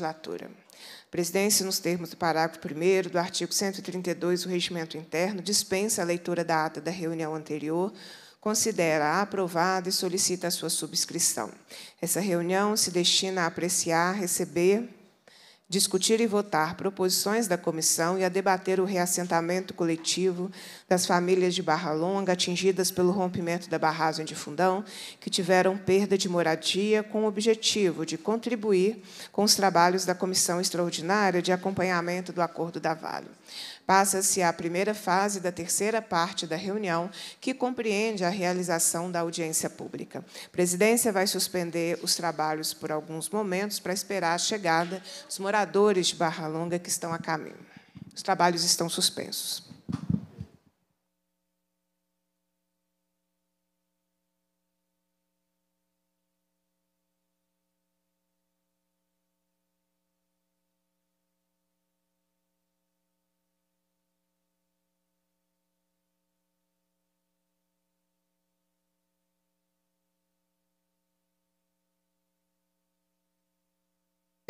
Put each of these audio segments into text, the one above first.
legislatura. Presidência, nos termos do parágrafo 1 do artigo 132 do Regimento Interno, dispensa a leitura da ata da reunião anterior, considera aprovada e solicita a sua subscrição. Essa reunião se destina a apreciar, receber discutir e votar proposições da comissão e a debater o reassentamento coletivo das famílias de Barra Longa atingidas pelo rompimento da barragem de Fundão, que tiveram perda de moradia, com o objetivo de contribuir com os trabalhos da comissão extraordinária de acompanhamento do acordo da Vale. Passa-se à primeira fase da terceira parte da reunião, que compreende a realização da audiência pública. A presidência vai suspender os trabalhos por alguns momentos para esperar a chegada dos moradores de Barra Longa que estão a caminho. Os trabalhos estão suspensos.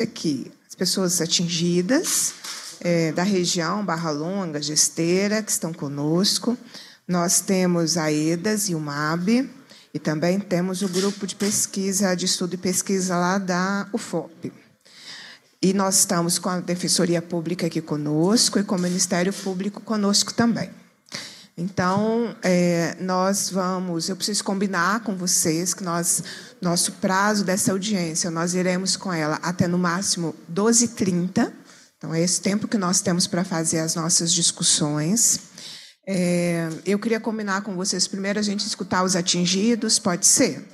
É que as pessoas atingidas é, da região Barra Longa, Gesteira, que estão conosco, nós temos a EDAS e o MAB, e também temos o grupo de pesquisa, de estudo e pesquisa lá da UFOP. E nós estamos com a Defensoria Pública aqui conosco e com o Ministério Público conosco também. Então, é, nós vamos. Eu preciso combinar com vocês que nós, nosso prazo dessa audiência, nós iremos com ela até no máximo 12h30. Então, é esse tempo que nós temos para fazer as nossas discussões. É, eu queria combinar com vocês primeiro a gente escutar os atingidos, pode ser?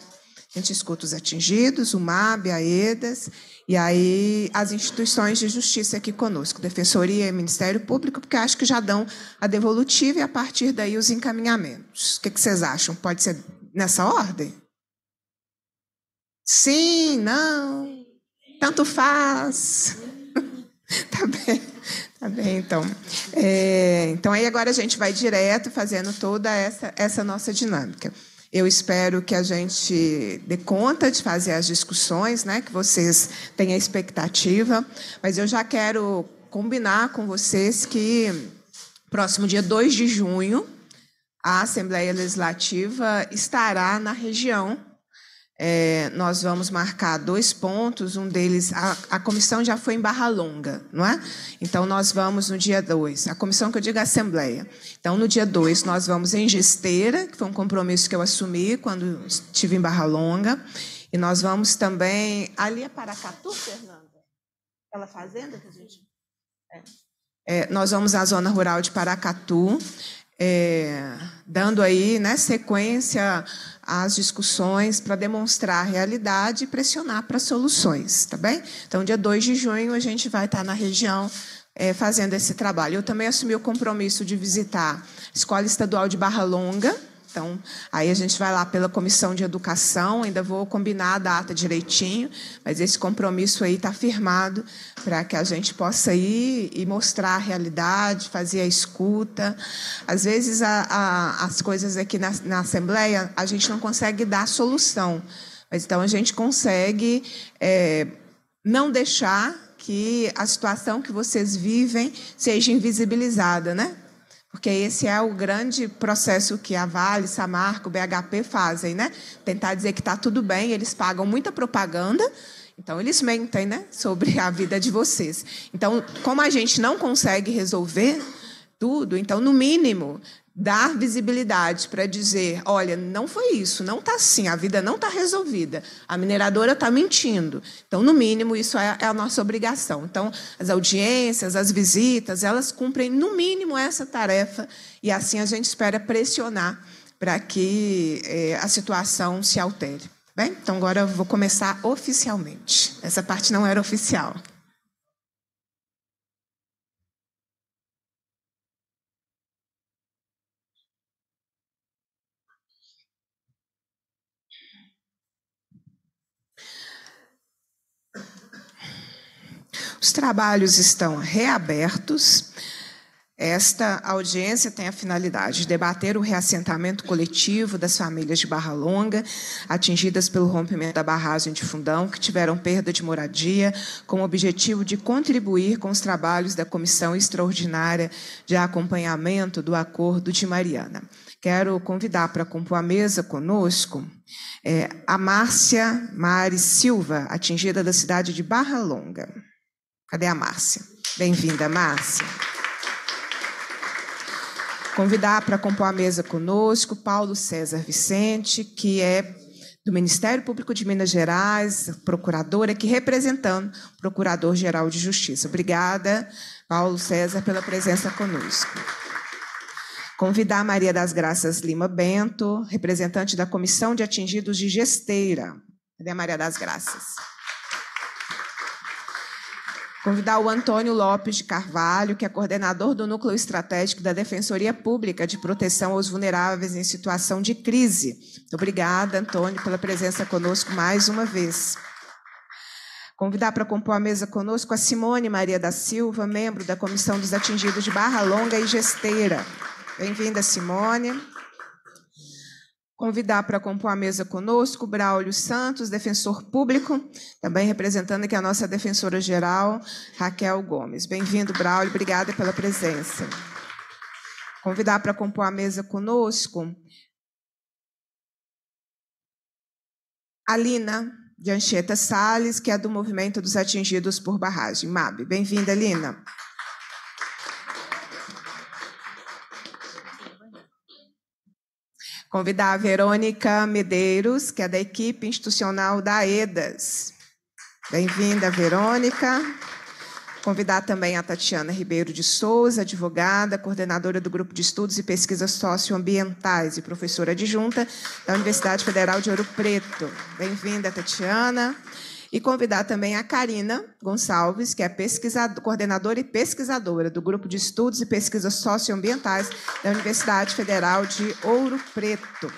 A gente escuta os atingidos, o MAB, a EDAS, e aí as instituições de justiça aqui conosco, Defensoria e Ministério Público, porque acho que já dão a devolutiva e a partir daí os encaminhamentos. O que, vocês acham? Pode ser nessa ordem? Sim, não, tanto faz. tá bem, tá bem, então. É, então aí agora a gente vai direto fazendo toda essa, essa nossa dinâmica. Eu espero que a gente dê conta de fazer as discussões, né, que vocês tenham expectativa, mas eu já quero combinar com vocês que próximo dia 2 de junho a Assembleia Legislativa estará na região é, nós vamos marcar dois pontos. Um deles, a, a, comissão já foi em Barra Longa, não é? Então, nós vamos no dia 2, a comissão que eu digo é a Assembleia. Então, no dia 2, nós vamos em Gesteira, que foi um compromisso que eu assumi quando estive em Barra Longa. E nós vamos também. Ali é Paracatu, Fernanda? Aquela fazenda que a gente. É. É, nós vamos à zona rural de Paracatu, é, dando aí né, sequência as discussões para demonstrar a realidade e pressionar para soluções, tá bem? Então, dia 2 de junho, a gente vai estar tá na região é, fazendo esse trabalho. Eu também assumi o compromisso de visitar a Escola Estadual de Barra Longa, então, aí a gente vai lá pela comissão de educação, ainda vou combinar a data direitinho, mas esse compromisso aí está firmado para que a gente possa ir e mostrar a realidade, fazer a escuta. Às vezes, a, a, as coisas aqui na, na Assembleia, a gente não consegue dar solução, mas então a gente consegue é, não deixar que a situação que vocês vivem seja invisibilizada, né? Porque esse é o grande processo que a Vale, Samarco, BHP fazem, né? Tentar dizer que está tudo bem, eles pagam muita propaganda, então eles mentem, né? Sobre a vida de vocês. Então, como a gente não consegue resolver tudo, então, no mínimo, dar visibilidade para dizer, olha, não foi isso, não está assim, a vida não está resolvida, a mineradora está mentindo. Então, no mínimo, isso é, é, a nossa obrigação. Então, as audiências, as visitas, elas cumprem, no mínimo, essa tarefa, e assim a gente espera pressionar para que eh, a situação se altere. Bem, então agora eu vou começar oficialmente. Essa parte não era oficial. Os trabalhos estão reabertos. Esta audiência tem a finalidade de debater o reassentamento coletivo das famílias de Barra Longa, atingidas pelo rompimento da barragem de fundão, que tiveram perda de moradia, com o objetivo de contribuir com os trabalhos da Comissão Extraordinária de Acompanhamento do Acordo de Mariana. Quero convidar para compor a mesa conosco é, a Márcia Mari Silva, atingida da cidade de Barra Longa. Cadê a Márcia? Bem-vinda, Márcia. Convidar para compor a mesa conosco Paulo César Vicente, que é do Ministério Público de Minas Gerais, procuradora aqui representando o Procurador-Geral de Justiça. Obrigada, Paulo César, pela presença conosco. Convidar Maria das Graças Lima Bento, representante da Comissão de Atingidos de Gesteira. Cadê a Maria das Graças? Convidar o Antônio Lopes de Carvalho, que é coordenador do Núcleo Estratégico da Defensoria Pública de Proteção aos Vulneráveis em Situação de Crise. obrigada, Antônio, pela presença conosco mais uma vez. Convidar para compor a mesa conosco a Simone Maria da Silva, membro da Comissão dos Atingidos de Barra Longa e Gesteira. Bem-vinda, Simone convidar para compor a mesa conosco Braulio Santos, defensor público, também representando aqui a nossa defensora geral, Raquel Gomes. Bem-vindo, Braulio, obrigada pela presença. Convidar para compor a mesa conosco Alina de Anchieta Salles, que é do Movimento dos Atingidos por Barragem. MAB. Bem-vinda, Alina. Convidar a Verônica Medeiros, que é da equipe institucional da EDAS. Bem-vinda, Verônica. Convidar também a Tatiana Ribeiro de Souza, advogada, coordenadora do Grupo de Estudos e Pesquisas Socioambientais e professora adjunta da Universidade Federal de Ouro Preto. Bem-vinda, Tatiana. Tatiana. E convidar também a Karina Gonçalves, que é coordenadora e pesquisadora do Grupo de Estudos e Pesquisas Socioambientais da Universidade Federal de Ouro Preto.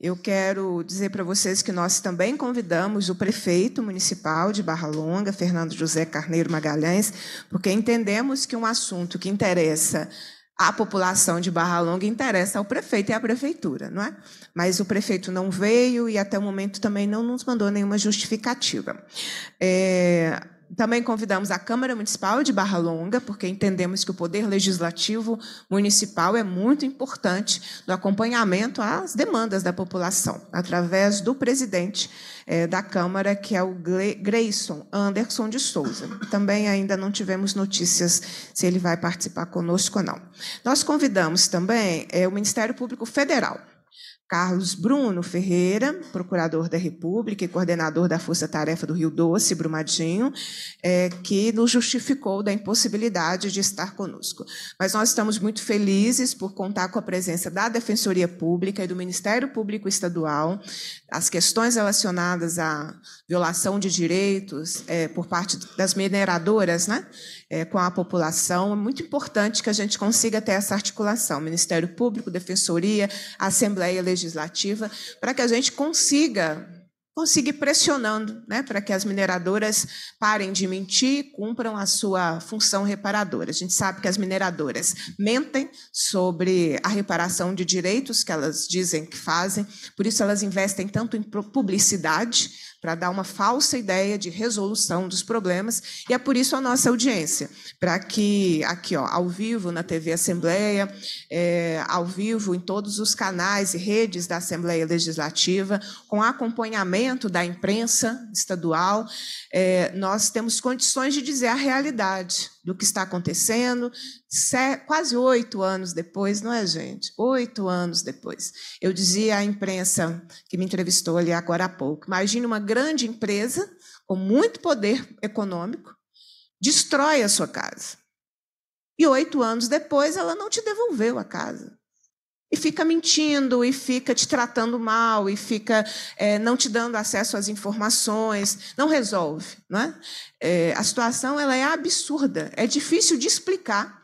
Eu quero dizer para vocês que nós também convidamos o prefeito municipal de Barra Longa, Fernando José Carneiro Magalhães, porque entendemos que um assunto que interessa a população de Barra Longa interessa ao prefeito e à prefeitura, não é? Mas o prefeito não veio e até o momento também não nos mandou nenhuma justificativa. É, também convidamos a Câmara Municipal de Barra Longa, porque entendemos que o poder legislativo municipal é muito importante no acompanhamento às demandas da população, através do presidente é, da Câmara, que é o Grayson Anderson de Souza. Também ainda não tivemos notícias se ele vai participar conosco ou não. Nós convidamos também é, o Ministério Público Federal Carlos Bruno Ferreira, procurador da República e coordenador da Força Tarefa do Rio Doce, Brumadinho, é, que nos justificou da impossibilidade de estar conosco. Mas nós estamos muito felizes por contar com a presença da Defensoria Pública e do Ministério Público Estadual. As questões relacionadas a violação de direitos é, por parte das mineradoras né, é, com a população. É muito importante que a gente consiga ter essa articulação, Ministério Público, Defensoria, Assembleia Legislativa, para que a gente consiga conseguir pressionando né, para que as mineradoras parem de mentir, cumpram a sua função reparadora. A gente sabe que as mineradoras mentem sobre a reparação de direitos que elas dizem que fazem, por isso elas investem tanto em publicidade, para dar uma falsa ideia de resolução dos problemas, e é por isso a nossa audiência, para que aqui, ó, ao vivo na TV Assembleia, é, ao vivo em todos os canais e redes da Assembleia Legislativa, com acompanhamento da imprensa estadual, é, nós temos condições de dizer a realidade do que está acontecendo, quase oito anos depois, não é, gente? Oito anos depois. Eu dizia à imprensa que me entrevistou ali agora há pouco: imagine uma grande empresa com muito poder econômico, destrói a sua casa. E oito anos depois ela não te devolveu a casa. E fica mentindo, e fica te tratando mal, e fica é, não te dando acesso às informações. Não resolve. Não é? É, a situação ela é absurda, é difícil de explicar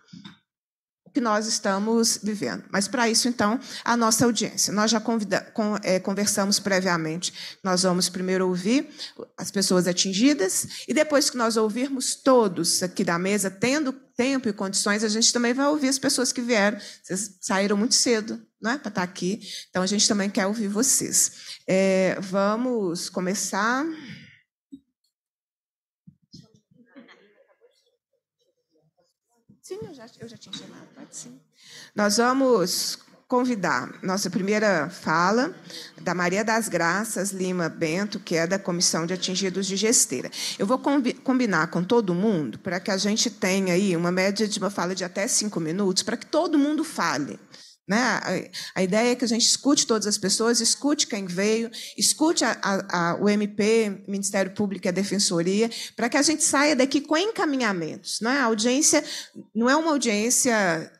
que nós estamos vivendo. Mas, para isso, então, a nossa audiência. Nós já convida, com, é, conversamos previamente. Nós vamos primeiro ouvir as pessoas atingidas e, depois que nós ouvirmos todos aqui da mesa, tendo tempo e condições, a gente também vai ouvir as pessoas que vieram. Vocês saíram muito cedo, não é, para estar tá aqui. Então, a gente também quer ouvir vocês. É, vamos começar. Sim, eu já, eu já tinha chamado, pode sim. Nós vamos convidar nossa primeira fala da Maria das Graças Lima Bento, que é da Comissão de Atingidos de Gesteira. Eu vou combinar com todo mundo para que a gente tenha aí uma média de uma fala de até cinco minutos, para que todo mundo fale. Né? A, a, ideia é que a gente escute todas as pessoas, escute quem veio, escute a, a, o MP, Ministério Público e a Defensoria, para que a gente saia daqui com encaminhamentos. Né? A audiência não é uma audiência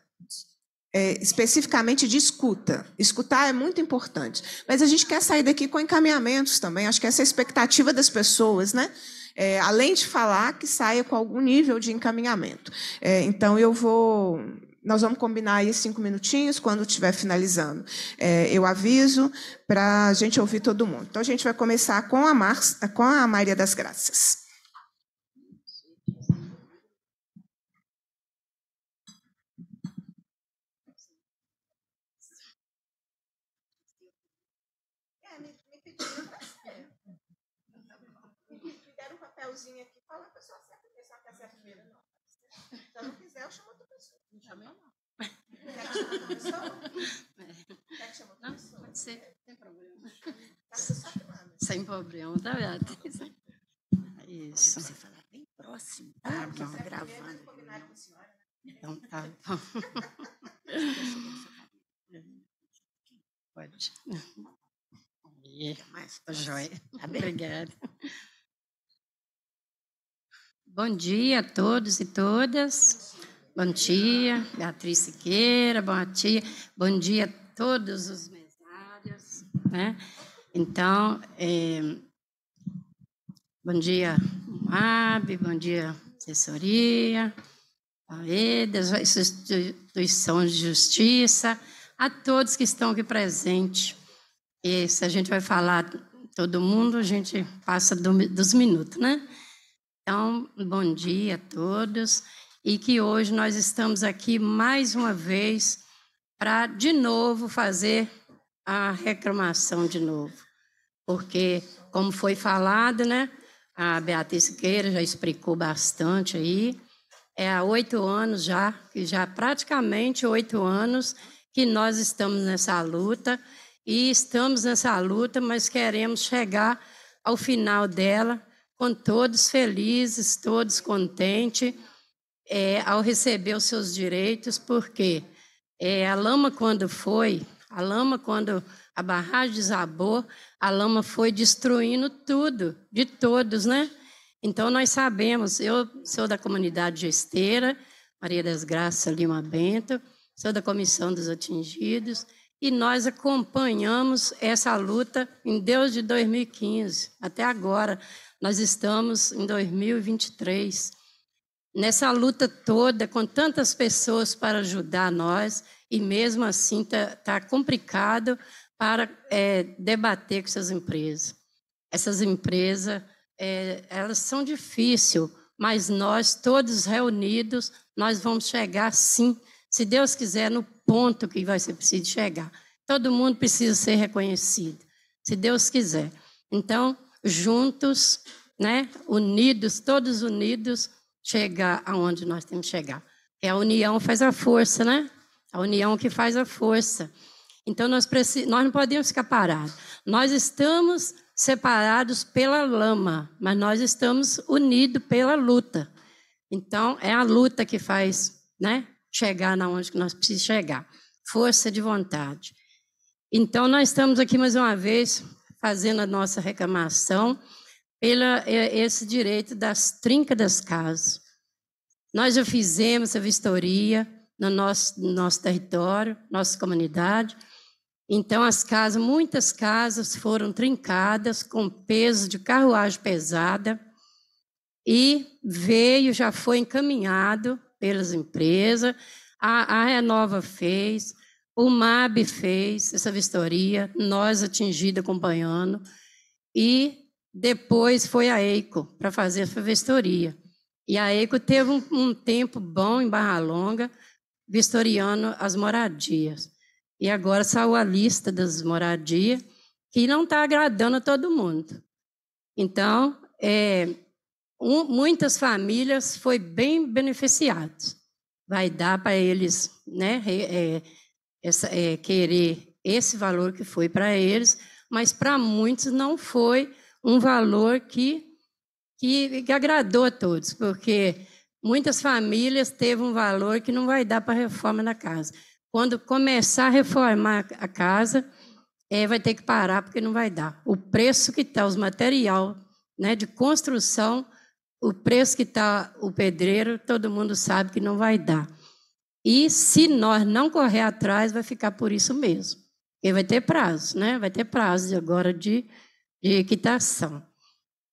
é, especificamente de escuta. Escutar é muito importante, mas a gente quer sair daqui com encaminhamentos também. Acho que essa é a expectativa das pessoas, né? É, além de falar, que saia com algum nível de encaminhamento. É, então, eu vou nós vamos combinar aí cinco minutinhos quando estiver finalizando. É, eu aviso para a gente ouvir todo mundo. Então a gente vai começar com a, Mar com a Maria das Graças. Me deram um papelzinho aqui, fala que eu sou a certa pessoa que é a certa não. Se eu não quiser, eu chamo outra pessoa. Não chamei não. Quer que chame outra pessoa? É. Quer outra não, pessoa? Pode ser, Sem tem problema. Tá só que manda. Sem problema, tá vendo? É isso. Você falar bem próximo, ah, tá? Ah, porque você gravando. É com a senhora, né? Então tá, então. Pode. E... Mais, joia. Tá Obrigada. Bom dia a todos e todas. Bom dia, Beatriz Siqueira, bom dia, bom dia a todos os mesários. Né? Então, é, bom dia, MAB, bom dia, assessoria, a EDAS, instituição de justiça, a todos que estão aqui presentes. E se a gente vai falar todo mundo, a gente passa do, dos minutos, né? Então, bom dia a todos e que hoje nós estamos aqui mais uma vez para de novo fazer a reclamação de novo. Porque, como foi falado, né, a Beatriz Queira já explicou bastante aí, é há oito anos já, que já praticamente oito anos que nós estamos nessa luta e estamos nessa luta, mas queremos chegar ao final dela com todos felizes, todos contentes é, ao receber os seus direitos, porque é, a lama, quando foi, a lama, quando a barragem desabou, a lama foi destruindo tudo, de todos, né? Então, nós sabemos, eu sou da comunidade de Esteira, Maria das Graças Lima Bento, sou da Comissão dos Atingidos, e nós acompanhamos essa luta em Deus de 2015 até agora. Nós estamos em 2023 nessa luta toda com tantas pessoas para ajudar nós e mesmo assim está tá complicado para é, debater com essas empresas. Essas empresas é, elas são difíceis, mas nós todos reunidos nós vamos chegar sim, se Deus quiser, no ponto que vai ser preciso chegar. Todo mundo precisa ser reconhecido, se Deus quiser. Então juntos, né, unidos, todos unidos, chegar aonde nós temos que chegar. É a união faz a força, né? A união que faz a força. Então nós, nós não podemos ficar parados. Nós estamos separados pela lama, mas nós estamos unidos pela luta. Então é a luta que faz, né, chegar na onde nós precisamos chegar. Força de vontade. Então nós estamos aqui mais uma vez fazendo a nossa reclamação pela é, esse direito das trincas das casas. Nós já fizemos a vistoria no nosso, no nosso território, nossa comunidade. Então, as casas, muitas casas foram trincadas com peso de carruagem pesada e veio, já foi encaminhado pelas empresas, a, a Renova fez, o MAB fez essa vistoria, nós atingida acompanhando, e depois foi a EICO para fazer essa vistoria. E a EICO teve um, um tempo bom em Barra Longa, vistoriando as moradias. E agora saiu a lista das moradias, que não está agradando a todo mundo. Então, é, um, muitas famílias foi bem beneficiadas. Vai dar para eles né, é, essa, é, querer esse valor que foi para eles, mas para muitos não foi um valor que, que, que agradou a todos, porque muitas famílias teve um valor que não vai dar para reforma na casa. Quando começar a reformar a casa, é, vai ter que parar porque não vai dar. O preço que está os material, né, de construção, o preço que está o pedreiro, todo mundo sabe que não vai dar. E se nós não correr atrás, vai ficar por isso mesmo. Porque vai ter prazo, né? Vai ter prazo agora de, de equitação.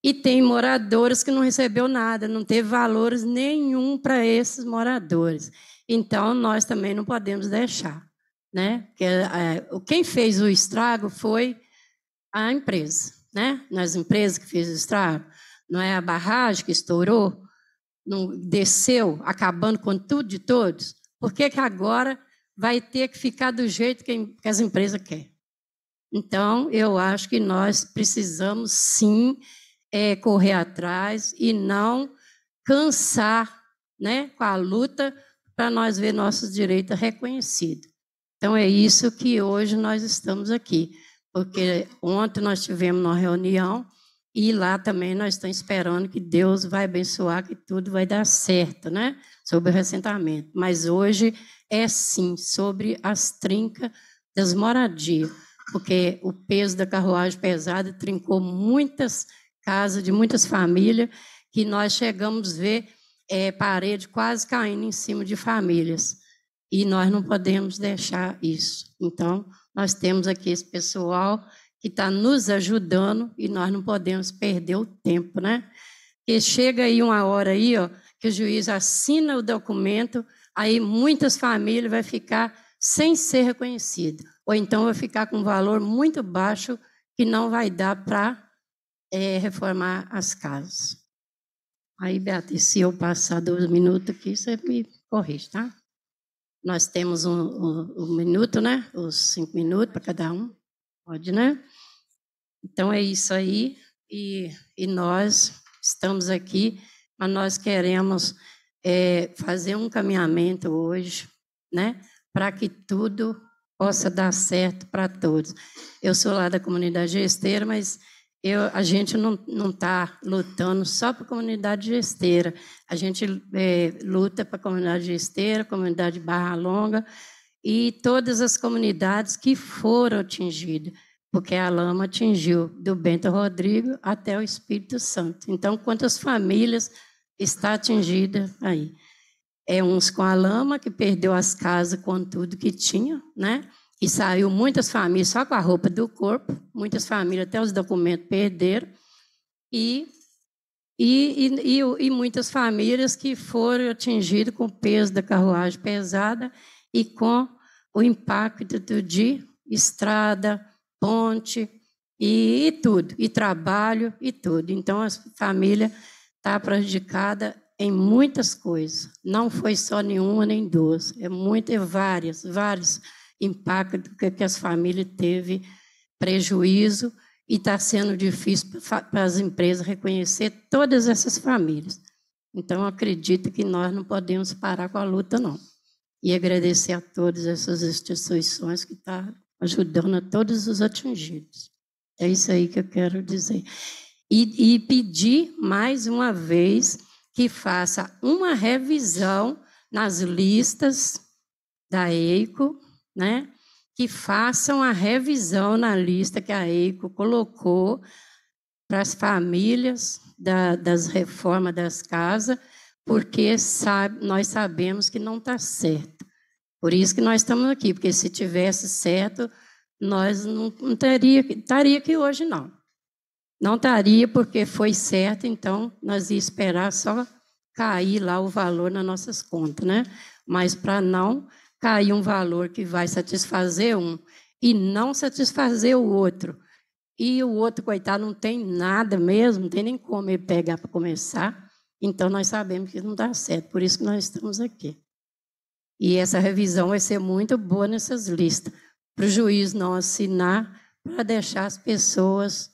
E tem moradores que não recebeu nada, não teve valores nenhum para esses moradores. Então, nós também não podemos deixar. Né? Porque, é, quem fez o estrago foi a empresa. Né? Nas empresas que fez o estrago, não é a barragem que estourou, não desceu, acabando com tudo de todos. Por que, que agora vai ter que ficar do jeito que as empresas querem? Então, eu acho que nós precisamos sim é, correr atrás e não cansar né, com a luta para nós ver nossos direitos reconhecidos. Então, é isso que hoje nós estamos aqui. Porque ontem nós tivemos uma reunião e lá também nós estamos esperando que Deus vai abençoar, que tudo vai dar certo, né? Sobre o ressentimento. Mas hoje é sim sobre as trincas das moradias, porque o peso da carruagem pesada trincou muitas casas de muitas famílias, que nós chegamos a ver é, parede quase caindo em cima de famílias. E nós não podemos deixar isso. Então, nós temos aqui esse pessoal que está nos ajudando e nós não podemos perder o tempo, né? Que chega aí uma hora aí, ó, que o juiz assina o documento, aí muitas famílias vai ficar sem ser reconhecida, ou então vai ficar com um valor muito baixo que não vai dar para é, reformar as casas. Aí, Beatriz, se eu passar dois minutos aqui, você me corrige, tá? Nós temos um, um, um minuto, né? Os cinco minutos para cada um. Pode, né? Então é isso aí, e, e nós estamos aqui, mas nós queremos é, fazer um caminhamento hoje, né, para que tudo possa dar certo para todos. Eu sou lá da comunidade gesteira, mas eu, a gente não está lutando só para a comunidade gesteira. A gente é, luta para a comunidade gesteira, comunidade Barra Longa e todas as comunidades que foram atingidas porque a lama atingiu do Bento Rodrigo até o Espírito Santo. Então, quantas famílias está atingida aí? É uns com a lama que perdeu as casas com tudo que tinha, né? E saiu muitas famílias só com a roupa do corpo, muitas famílias até os documentos perderam e e, e, e, e muitas famílias que foram atingidas com o peso da carruagem pesada e com o impacto de estrada, ponte e, e tudo, e trabalho e tudo. Então a família está prejudicada em muitas coisas. Não foi só nenhuma nem duas, é muitas, é várias, vários impactos que, que as famílias teve prejuízo e está sendo difícil para as empresas reconhecer todas essas famílias. Então, acredito que nós não podemos parar com a luta, não. E agradecer a todas essas instituições que estão tá ajudando a todos os atingidos. É isso aí que eu quero dizer. E, e pedir mais uma vez que faça uma revisão nas listas da EICO, né? que façam a revisão na lista que a EICO colocou para as famílias da, das reformas das casas, porque sabe, nós sabemos que não está certo. Por isso que nós estamos aqui, porque se tivesse certo, nós não, não teria, estaria aqui hoje, não. Não estaria porque foi certo, então nós ia esperar só cair lá o valor nas nossas contas, né? Mas para não cair um valor que vai satisfazer um e não satisfazer o outro. E o outro, coitado, não tem nada mesmo, não tem nem como ele pegar para começar. Então, nós sabemos que não dá certo, por isso que nós estamos aqui. E essa revisão vai ser muito boa nessas listas, para o juiz não assinar, para deixar as pessoas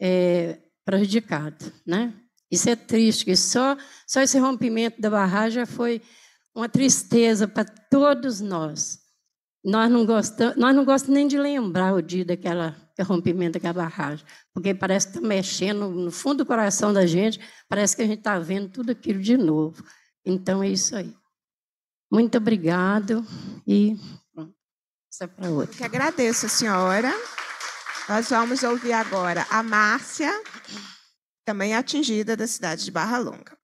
é, prejudicadas. Né? Isso é triste, que só, só esse rompimento da barragem foi uma tristeza para todos nós. Nós não gostamos, nós não gostamos nem de lembrar o dia daquela rompimento daquela barragem, porque parece que está mexendo no fundo do coração da gente, parece que a gente está vendo tudo aquilo de novo. Então é isso aí. Muito obrigado e pronto. Isso é para hoje. Eu que agradeço senhora. Nós vamos ouvir agora a Márcia, também atingida da cidade de Barra Longa.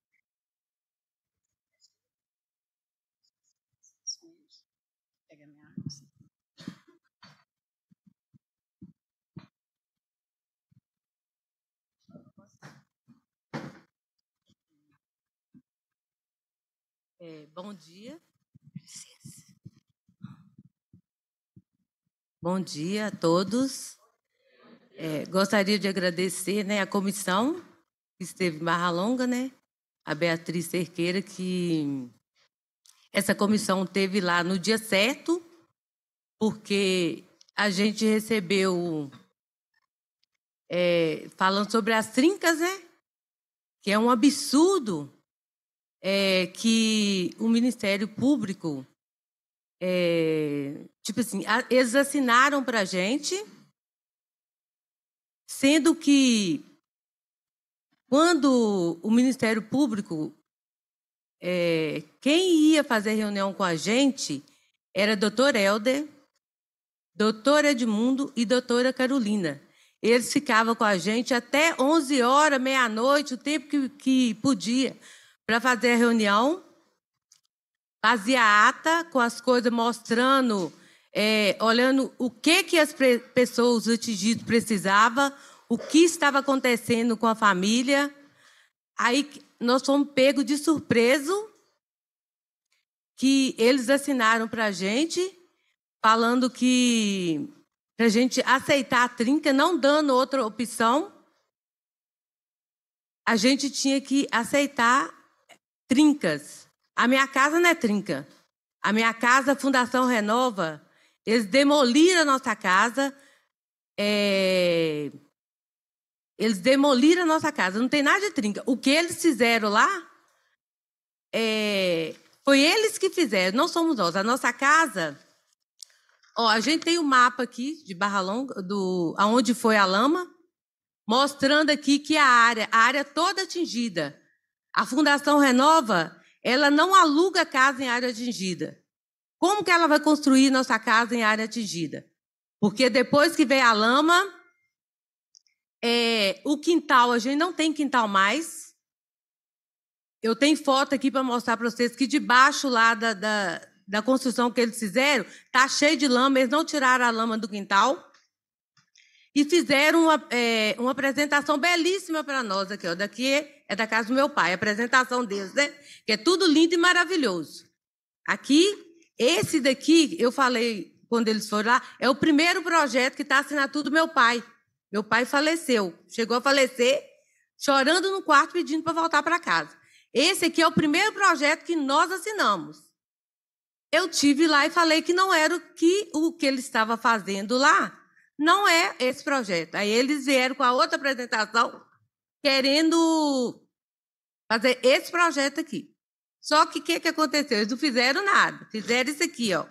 É, bom dia. Bom dia a todos. É, gostaria de agradecer né, a comissão que esteve em Barra Longa, né, a Beatriz Cerqueira, que essa comissão teve lá no dia certo, porque a gente recebeu é, falando sobre as trincas, né? Que é um absurdo é, que o Ministério Público é, tipo assim, a, eles assinaram para a gente, sendo que quando o Ministério Público, é, quem ia fazer reunião com a gente era doutor Helder, doutor Edmundo e doutora Carolina. Eles ficavam com a gente até 11 horas, meia-noite, o tempo que, que podia, para fazer a reunião fazia ata com as coisas mostrando, é, olhando o que, que as pessoas, atingidas precisavam, o que estava acontecendo com a família. Aí nós fomos pegos de surpresa que eles assinaram para a gente, falando que para a gente aceitar a trinca, não dando outra opção, a gente tinha que aceitar trincas. A minha casa não é trinca. A minha casa, a Fundação Renova, eles demoliram a nossa casa. É... Eles demoliram a nossa casa. Não tem nada de trinca. O que eles fizeram lá é... foi eles que fizeram, não somos nós. A nossa casa. Ó, a gente tem o um mapa aqui de Barra Longa, do aonde foi a lama, mostrando aqui que a área, a área toda atingida. A Fundação Renova, ela não aluga casa em área atingida. Como que ela vai construir nossa casa em área atingida? Porque depois que vem a lama, é, o quintal, a gente não tem quintal mais. Eu tenho foto aqui para mostrar para vocês que debaixo lá da, da, da construção que eles fizeram, tá cheio de lama, eles não tiraram a lama do quintal. E fizeram uma, é, uma apresentação belíssima para nós aqui. Ó. Daqui é é da casa do meu pai, a apresentação deles, né? Que é tudo lindo e maravilhoso. Aqui, esse daqui, eu falei quando eles foram lá, é o primeiro projeto que está assinado do meu pai. Meu pai faleceu, chegou a falecer, chorando no quarto, pedindo para voltar para casa. Esse aqui é o primeiro projeto que nós assinamos. Eu tive lá e falei que não era o que, o que ele estava fazendo lá, não é esse projeto. Aí eles vieram com a outra apresentação, querendo fazer esse projeto aqui. Só que o que, que aconteceu? Eles não fizeram nada. Fizeram isso aqui, ó.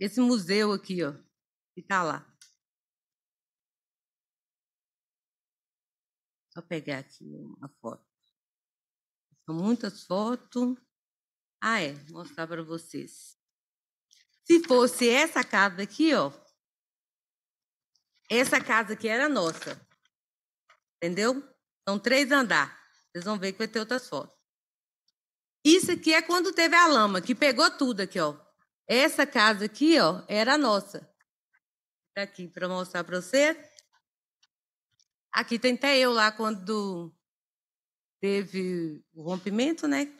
Esse museu aqui, ó, que tá lá. Só pegar aqui uma foto. São muitas fotos. Ah, é, vou mostrar para vocês. Se fosse essa casa aqui, ó, essa casa aqui era nossa. Entendeu? São três andar. Vocês vão ver que vai ter outras fotos. Isso aqui é quando teve a lama, que pegou tudo aqui, ó. Essa casa aqui, ó, era a nossa. Tá aqui para mostrar para você. Aqui tem até eu lá quando teve o rompimento, né?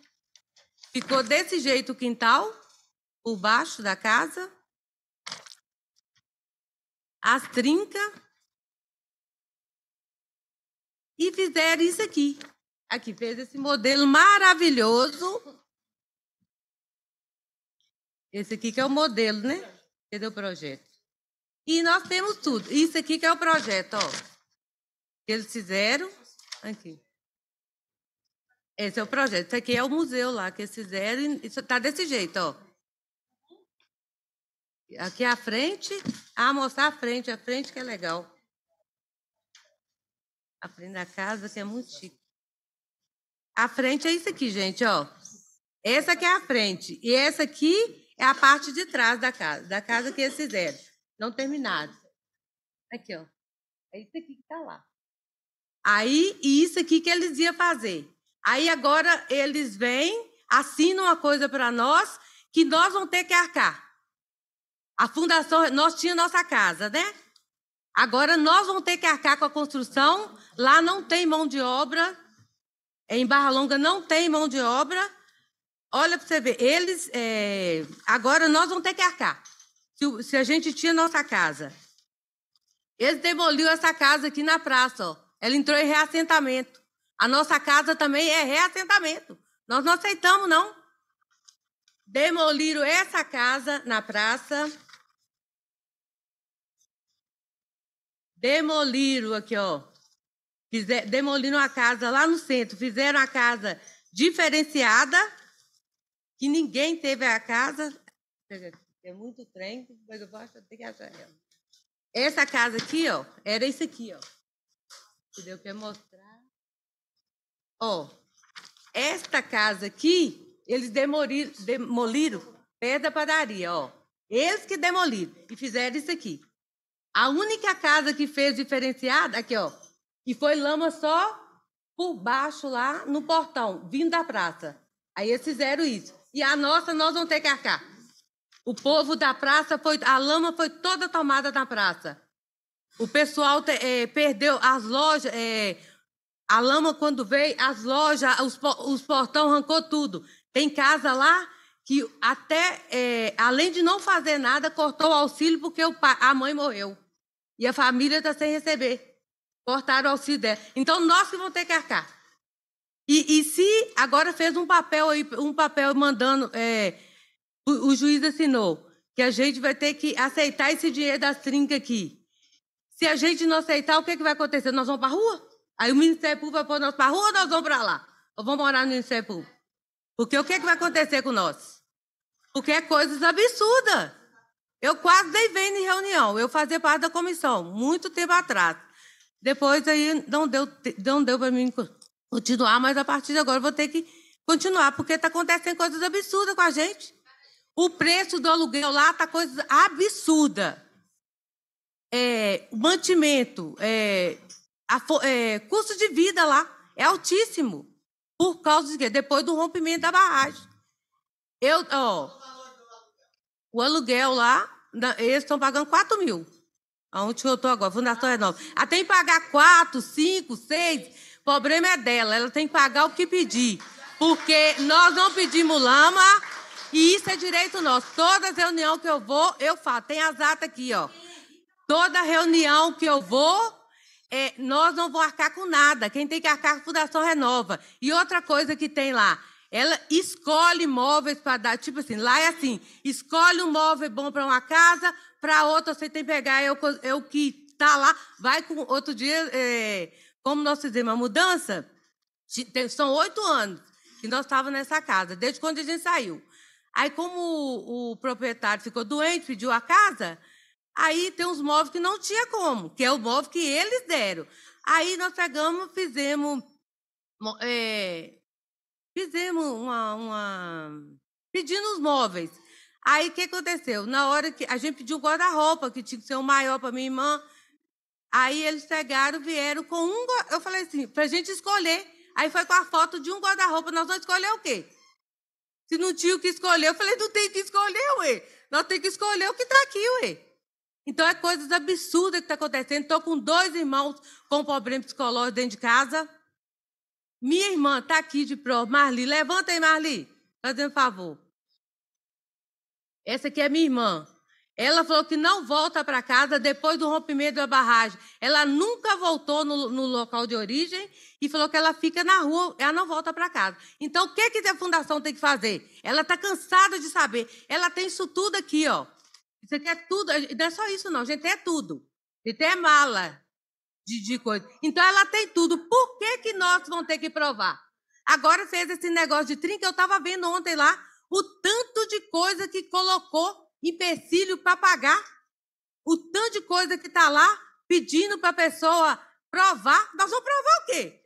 Ficou desse jeito o quintal, por baixo da casa. As trincas e fizeram isso aqui. Aqui fez esse modelo maravilhoso. Esse aqui que é o modelo, né? Cadê é o projeto? E nós temos tudo. Isso aqui que é o projeto, ó. Que eles fizeram aqui. Esse é o projeto. Isso aqui é o museu lá que eles fizeram. E isso tá desse jeito, ó. Aqui a frente, a ah, mostrar a frente, a frente que é legal. A frente da casa, que é muito chique. A frente é isso aqui, gente, ó. Essa aqui é a frente. E essa aqui é a parte de trás da casa, da casa que eles fizeram. É. Não terminado. Aqui, ó. É isso aqui que está lá. Aí, isso aqui que eles iam fazer. Aí agora eles vêm, assinam uma coisa para nós que nós vamos ter que arcar. A fundação, nós tínhamos nossa casa, né? Agora nós vamos ter que arcar com a construção. Lá não tem mão de obra. Em Barra Longa não tem mão de obra. Olha para você ver, eles. É... Agora nós vamos ter que arcar. Se, se, a gente tinha nossa casa. Eles demoliu essa casa aqui na praça, ó. Ela entrou em reassentamento. A nossa casa também é reassentamento. Nós não aceitamos, não. Demoliram essa casa na praça. demoliram aqui, ó. demoliram a casa lá no centro, fizeram a casa diferenciada, que ninguém teve a casa. É muito trem, mas eu posso de que achar ela. Essa casa aqui, ó, era isso aqui, ó. Que deu para mostrar. Ó, esta casa aqui, eles demoliram, demoliram perto da padaria, ó. Eles que demoliram e fizeram isso aqui. A única casa que fez diferenciada, aqui, ó, e foi lama só por baixo lá no portão, vindo da praça. Aí eles fizeram isso. E a nossa, nós vamos ter que arcar. O povo da praça foi. A lama foi toda tomada na praça. O pessoal é, perdeu as lojas. É, a lama, quando veio, as lojas, os, os portão arrancou tudo. Tem casa lá que até, é, além de não fazer nada, cortou o auxílio porque o pai, a mãe morreu. E a família está sem receber. Cortaram o auxílio dela. Então, nós que vamos ter que arcar. E, e se agora fez um papel aí, um papel mandando. É, o, o, juiz assinou que a gente vai ter que aceitar esse dinheiro das trincas aqui. Se a gente não aceitar, o que, é que vai acontecer? Nós vamos para a rua? Aí o Ministério Público vai pôr nós para a rua ou nós vamos para lá? Ou vamos morar no Ministério Público? Porque o que, é que vai acontecer com nós? Porque é coisas absurdas. Eu quase nem venho em reunião. Eu fazia parte da comissão, muito tempo atrás. Depois aí não deu, não deu para mim continuar, mas a partir de agora eu vou ter que continuar, porque está acontecendo coisas absurdas com a gente. O preço do aluguel lá está coisa absurda. É, o mantimento, é, a, é, custo de vida lá é altíssimo. Por causa de quê? Depois do rompimento da barragem. Eu, ó, o aluguel lá eles estão pagando 4 mil. onde eu estou agora? Fundação Renova. É Ela ah, tem que pagar 4, 5, 6. O problema é dela. Ela tem que pagar o que pedir. Porque nós não pedimos lama e isso é direito nosso. Toda reunião que eu vou, eu falo. Tem as atas aqui, ó. Toda reunião que eu vou, é, nós não vamos arcar com nada. Quem tem que arcar com a Fundação Renova. E outra coisa que tem lá ela escolhe móveis para dar, tipo assim, lá é assim, escolhe um móvel bom para uma casa, para outra você tem que pegar, eu, que está lá, vai com outro dia, é, como nós fizemos a mudança, são oito anos que nós estávamos nessa casa, desde quando a gente saiu. Aí, como o, o, proprietário ficou doente, pediu a casa, aí tem uns móveis que não tinha como, que é o móvel que eles deram. Aí nós pegamos, fizemos é, Fizemos uma, uma... pedindo os móveis. Aí o que aconteceu? Na hora que a gente pediu um guarda-roupa, que tinha que ser o um maior para minha irmã. Aí eles pegaram, vieram com um. Eu falei assim, para a gente escolher. Aí foi com a foto de um guarda-roupa. Nós vamos escolher o quê? Se não tinha o que escolher, eu falei, não tem que escolher, ué. Nós temos que escolher o que está aqui, ué. Então é coisas absurdas que tá acontecendo. Estou com dois irmãos com problema psicológico dentro de casa. Minha irmã está aqui de prova. Marli, levanta aí, Marli. Tá fazendo um favor. Essa aqui é minha irmã. Ela falou que não volta para casa depois do rompimento da barragem. Ela nunca voltou no, no, local de origem e falou que ela fica na rua, ela não volta para casa. Então, o que, que a fundação tem que fazer? Ela está cansada de saber. Ela tem isso tudo aqui, ó. Isso aqui é tudo. Não é só isso, não, gente. É tudo. Gente, é mala de, de coisa. Então ela tem tudo. Por que, que nós vamos ter que provar? Agora fez esse negócio de trinca. Eu estava vendo ontem lá o tanto de coisa que colocou empecilho para pagar. O tanto de coisa que está lá pedindo para a pessoa provar. Nós vamos provar o quê?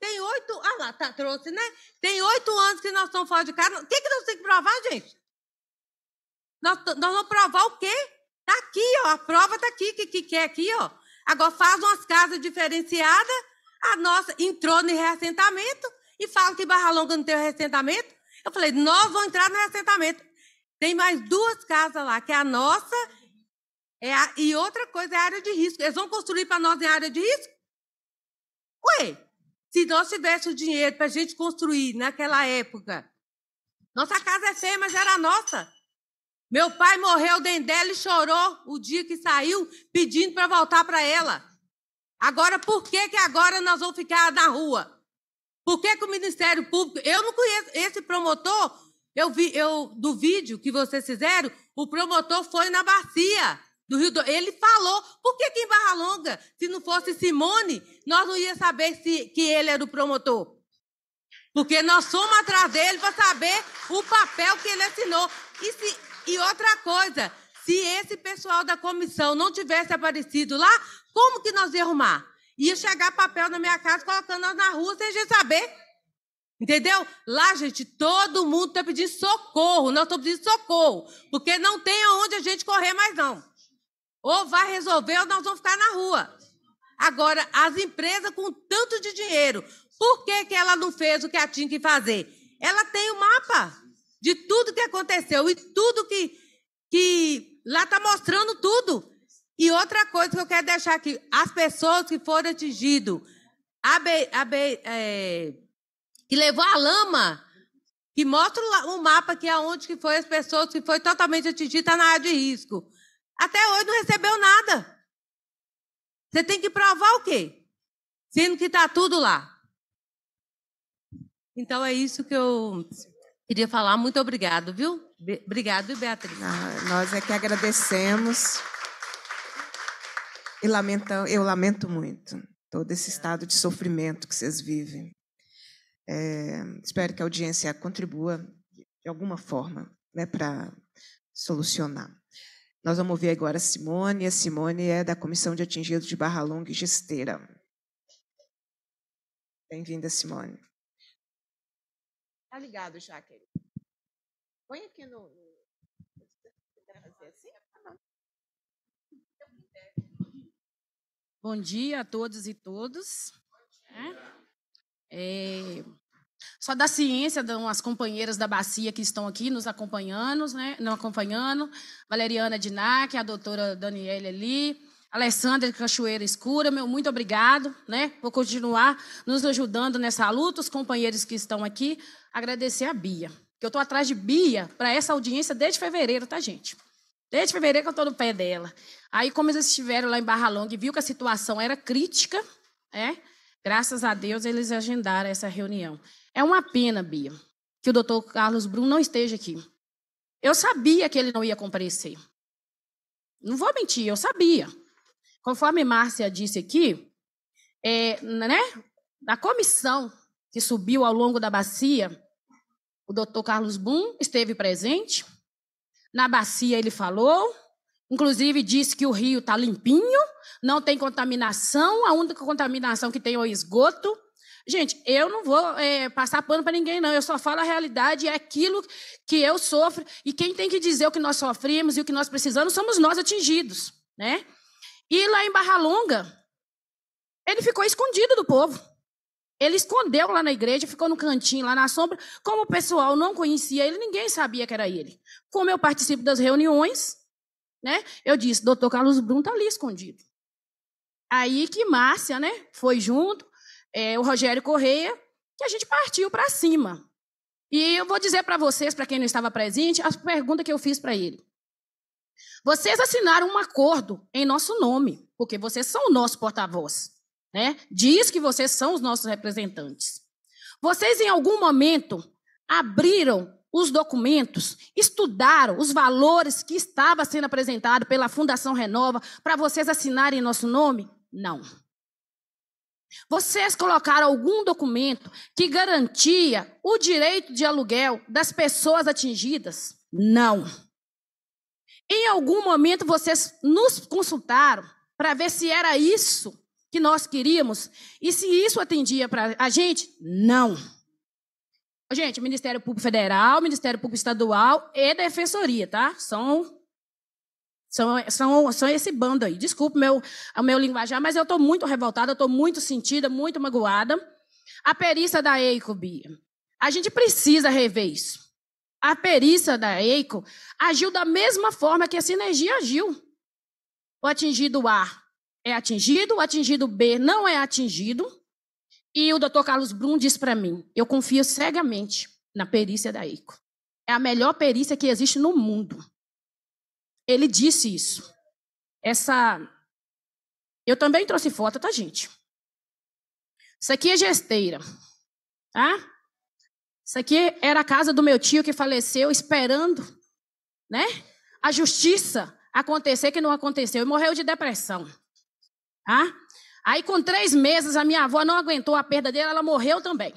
Tem oito. Ah lá, tá, trouxe, né? Tem oito anos que nós estamos fora de casa. O que, que nós temos que provar, gente? Nós, nós vamos provar o quê? Está aqui, ó. A prova está aqui. O que, que, que é aqui, ó? Agora faz umas casas diferenciadas, a nossa entrou no reassentamento e fala que Barra Longa não tem reassentamento. Eu falei, nós vamos entrar no reassentamento. Tem mais duas casas lá, que é a nossa é a, e outra coisa é a área de risco. Eles vão construir para nós em área de risco? Ué, se nós tivéssemos dinheiro para a gente construir naquela época, nossa casa é feia, mas era nossa. Meu pai morreu dentro dela e chorou o dia que saiu, pedindo para voltar para ela. Agora, por que, que agora nós vamos ficar na rua? Por que, que o Ministério Público. Eu não conheço esse promotor. Eu vi, eu, do vídeo que vocês fizeram, o promotor foi na bacia do Rio do... Ele falou, por que, que em Barra Longa, se não fosse Simone, nós não ia saber se, que ele era o promotor? Porque nós somos atrás dele para saber o papel que ele assinou. E se e outra coisa, se esse pessoal da comissão não tivesse aparecido lá, como que nós ia arrumar? Ia chegar papel na minha casa colocando nós na rua sem a gente saber. Entendeu? Lá, gente, todo mundo está pedindo socorro. Nós estamos pedindo socorro. Porque não tem aonde a gente correr mais, não. Ou vai resolver ou nós vamos ficar na rua. Agora, as empresas com tanto de dinheiro, por que, que ela não fez o que ela tinha que fazer? Ela tem o mapa de tudo que aconteceu e tudo que, que lá está mostrando tudo. E outra coisa que eu quero deixar aqui: as pessoas que foram atingidas, é, que levou a lama, que mostra o um mapa que é onde que foi as pessoas que foi totalmente atingidas tá na área de risco. Até hoje não recebeu nada. Você tem que provar o quê? Sendo que está tudo lá. Então é isso que eu Queria falar muito obrigado, viu? obrigado, Beatriz. Ah, nós é que agradecemos. E lamento, eu lamento muito todo esse estado de sofrimento que vocês vivem. É, espero que a audiência contribua de alguma forma né, para solucionar. Nós vamos ouvir agora a Simone. A Simone é da Comissão de Atingidos de Barra Longa e Gesteira. Bem-vinda, Simone. Tá ligado já, querido? Põe aqui no. no... Fazer assim? É Bom dia a todos e todos. É, só da ciência, as companheiras da Bacia que estão aqui nos acompanhando, né? Não acompanhando, Valeriana Dinac, a doutora Daniela ali, Alessandra de Cachoeira Escura, meu muito obrigado, né, por continuar nos ajudando nessa luta, os companheiros que estão aqui. Agradecer a Bia, que eu estou atrás de Bia para essa audiência desde fevereiro, tá, gente? Desde fevereiro que eu estou no pé dela. Aí, como eles estiveram lá em Barra Longa e viu que a situação era crítica, é, graças a Deus eles agendaram essa reunião. É uma pena, Bia, que o doutor Carlos Bruno não esteja aqui. Eu sabia que ele não ia comparecer. Não vou mentir, eu sabia. Conforme Márcia disse aqui, é, né? Na comissão que subiu ao longo da bacia, o doutor Carlos Boom esteve presente. Na bacia ele falou, inclusive disse que o rio está limpinho, não tem contaminação, a única contaminação que tem é o esgoto. Gente, eu não vou é, passar pano para ninguém, não. Eu só falo a realidade, é aquilo que eu sofro. E quem tem que dizer o que nós sofremos e o que nós precisamos somos nós atingidos, né? E lá em Barra Longa, ele ficou escondido do povo. Ele escondeu lá na igreja, ficou no cantinho, lá na sombra. Como o pessoal não conhecia ele, ninguém sabia que era ele. Como eu participo das reuniões, né? Eu disse, doutor Carlos Brum está ali escondido. Aí que Márcia, né, foi junto, é, o Rogério Correia, que a gente partiu para cima. E eu vou dizer para vocês, para quem não estava presente, as perguntas que eu fiz para ele. Vocês assinaram um acordo em nosso nome, porque vocês são o nosso porta-voz. Né? Diz que vocês são os nossos representantes. Vocês, em algum momento, abriram os documentos, estudaram os valores que estava sendo apresentado pela Fundação Renova para vocês assinarem em nosso nome? Não. Vocês colocaram algum documento que garantia o direito de aluguel das pessoas atingidas? Não. Em algum momento vocês nos consultaram para ver se era isso que nós queríamos e se isso atendia para a gente? Não. Gente, Ministério Público Federal, Ministério Público Estadual e Defensoria, tá? São são, são, são esse bando aí. Desculpe meu, o meu linguajar, mas eu estou muito revoltada, estou muito sentida, muito magoada. A perícia da EICOB. A gente precisa rever isso a perícia da EICO agiu da mesma forma que a sinergia agiu. O atingido A é atingido, o atingido B não é atingido. E o doutor Carlos Brum diz para mim: eu confio cegamente na perícia da EICO. É a melhor perícia que existe no mundo. Ele disse isso. Essa. Eu também trouxe foto, tá, gente? Isso aqui é gesteira. Tá? Isso aqui era a casa do meu tio que faleceu esperando, né? A justiça acontecer que não aconteceu e morreu de depressão. Tá? Aí, com três meses, a minha avó não aguentou a perda dele, ela morreu também.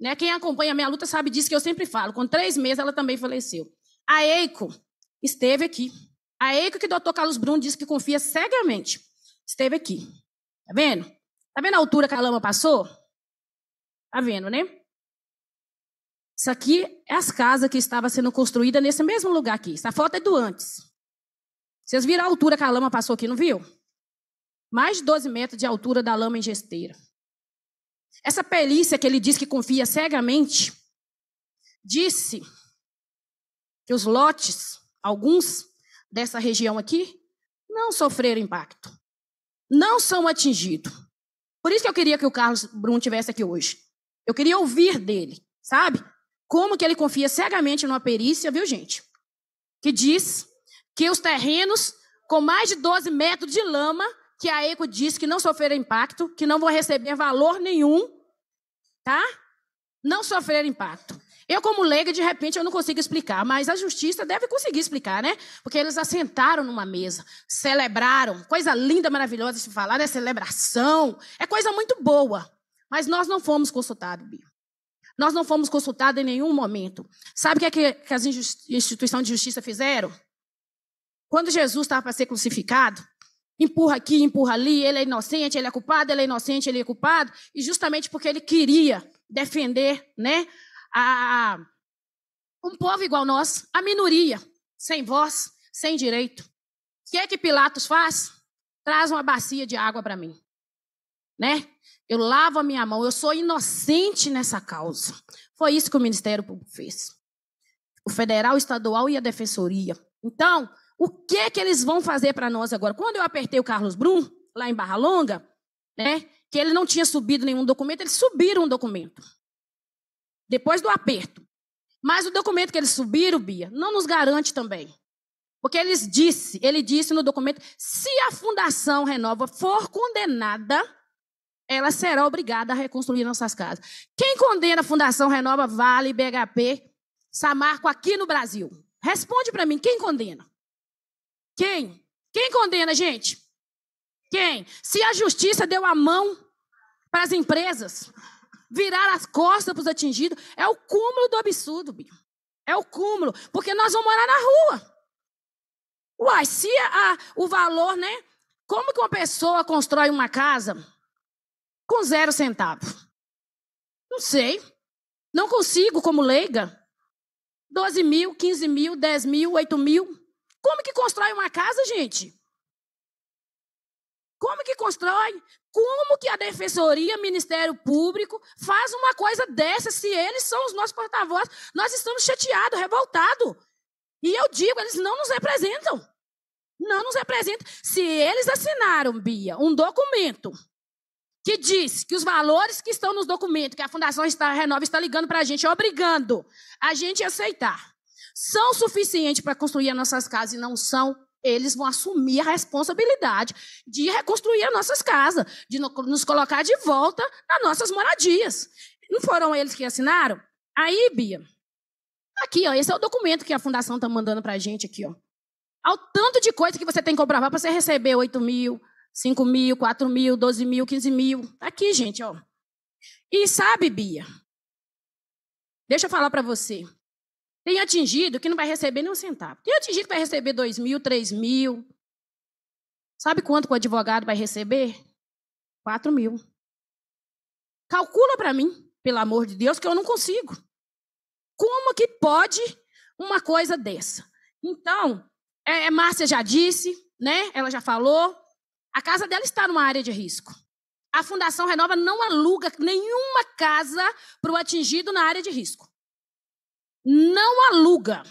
Né? Quem acompanha a minha luta sabe disso que eu sempre falo. Com três meses, ela também faleceu. A Eiko esteve aqui. A Eiko, que o doutor Carlos Bruno disse que confia cegamente, esteve aqui. Tá vendo? Tá vendo a altura que a lama passou? Tá vendo, né? Isso aqui é as casas que estavam sendo construídas nesse mesmo lugar aqui. Essa foto é do antes. Vocês viram a altura que a lama passou aqui, não viu? Mais de 12 metros de altura da lama em gesteira. Essa perícia que ele diz que confia cegamente disse que os lotes, alguns dessa região aqui, não sofreram impacto. Não são atingidos. Por isso que eu queria que o Carlos Brum tivesse aqui hoje. Eu queria ouvir dele, sabe? como que ele confia cegamente numa perícia, viu, gente? Que diz que os terrenos com mais de 12 metros de lama, que a ECO diz que não sofreram impacto, que não vão receber valor nenhum, tá? Não sofreram impacto. Eu, como leiga, de repente eu não consigo explicar, mas a justiça deve conseguir explicar, né? Porque eles assentaram numa mesa, celebraram, coisa linda, maravilhosa se falar, né? Celebração, é coisa muito boa. Mas nós não fomos consultados, Bia. Nós não fomos consultados em nenhum momento. Sabe o que, é que, que as instituições de justiça fizeram? Quando Jesus estava para ser crucificado, empurra aqui, empurra ali, ele é inocente, ele é culpado, ele é inocente, ele é culpado, e justamente porque ele queria defender, né, a, um povo igual nós, a minoria, sem voz, sem direito. O que é que Pilatos faz? Traz uma bacia de água para mim, né? Eu lavo a minha mão, eu sou inocente nessa causa. Foi isso que o Ministério Público fez. O federal, o estadual e a defensoria. Então, o que que eles vão fazer para nós agora? Quando eu apertei o Carlos Brum, lá em Barra Longa, né, que ele não tinha subido nenhum documento, eles subiram um documento. Depois do aperto. Mas o documento que eles subiram, Bia, não nos garante também. Porque eles disse, ele disse no documento, se a Fundação Renova for condenada, ela será obrigada a reconstruir nossas casas. Quem condena a Fundação Renova Vale, BHP, Samarco aqui no Brasil? Responde para mim, quem condena? Quem? Quem condena, gente? Quem? Se a justiça deu a mão para as empresas virar as costas para os atingidos, é o cúmulo do absurdo, Bia. É o cúmulo, porque nós vamos morar na rua. Uai, se a, o valor, né? Como que uma pessoa constrói uma casa com zero centavo. Não sei. Não consigo, como leiga. 12 mil, 15 mil, 10 mil, 8 mil. Como que constrói uma casa, gente? Como que constrói? Como que a Defensoria, Ministério Público, faz uma coisa dessa se eles são os nossos porta-vozes? Nós estamos chateados, revoltados. E eu digo, eles não nos representam. Não nos representam. Se eles assinaram, Bia, um documento que diz que os valores que estão nos documentos, que a Fundação está, Renova está ligando para a gente, obrigando a gente a aceitar, são suficientes para construir as nossas casas e não são, eles vão assumir a responsabilidade de reconstruir as nossas casas, de nos colocar de volta nas nossas moradias. Não foram eles que assinaram? Aí, Bia, aqui, ó, esse é o documento que a Fundação está mandando para a gente aqui. Ó. Ao tanto de coisa que você tem que comprovar para você receber 8 mil, 5 mil, 4 mil, 12 mil, 15 mil. aqui, gente, ó. E sabe, Bia, deixa eu falar para você. Tem atingido que não vai receber nem um centavo. Tem atingido que vai receber 2 mil, 3 mil. Sabe quanto o advogado vai receber? 4 mil. Calcula para mim, pelo amor de Deus, que eu não consigo. Como que pode uma coisa dessa? Então, é, é Márcia já disse, né? Ela já falou. A casa dela está numa área de risco. A Fundação Renova não aluga nenhuma casa para o atingido na área de risco. Não aluga.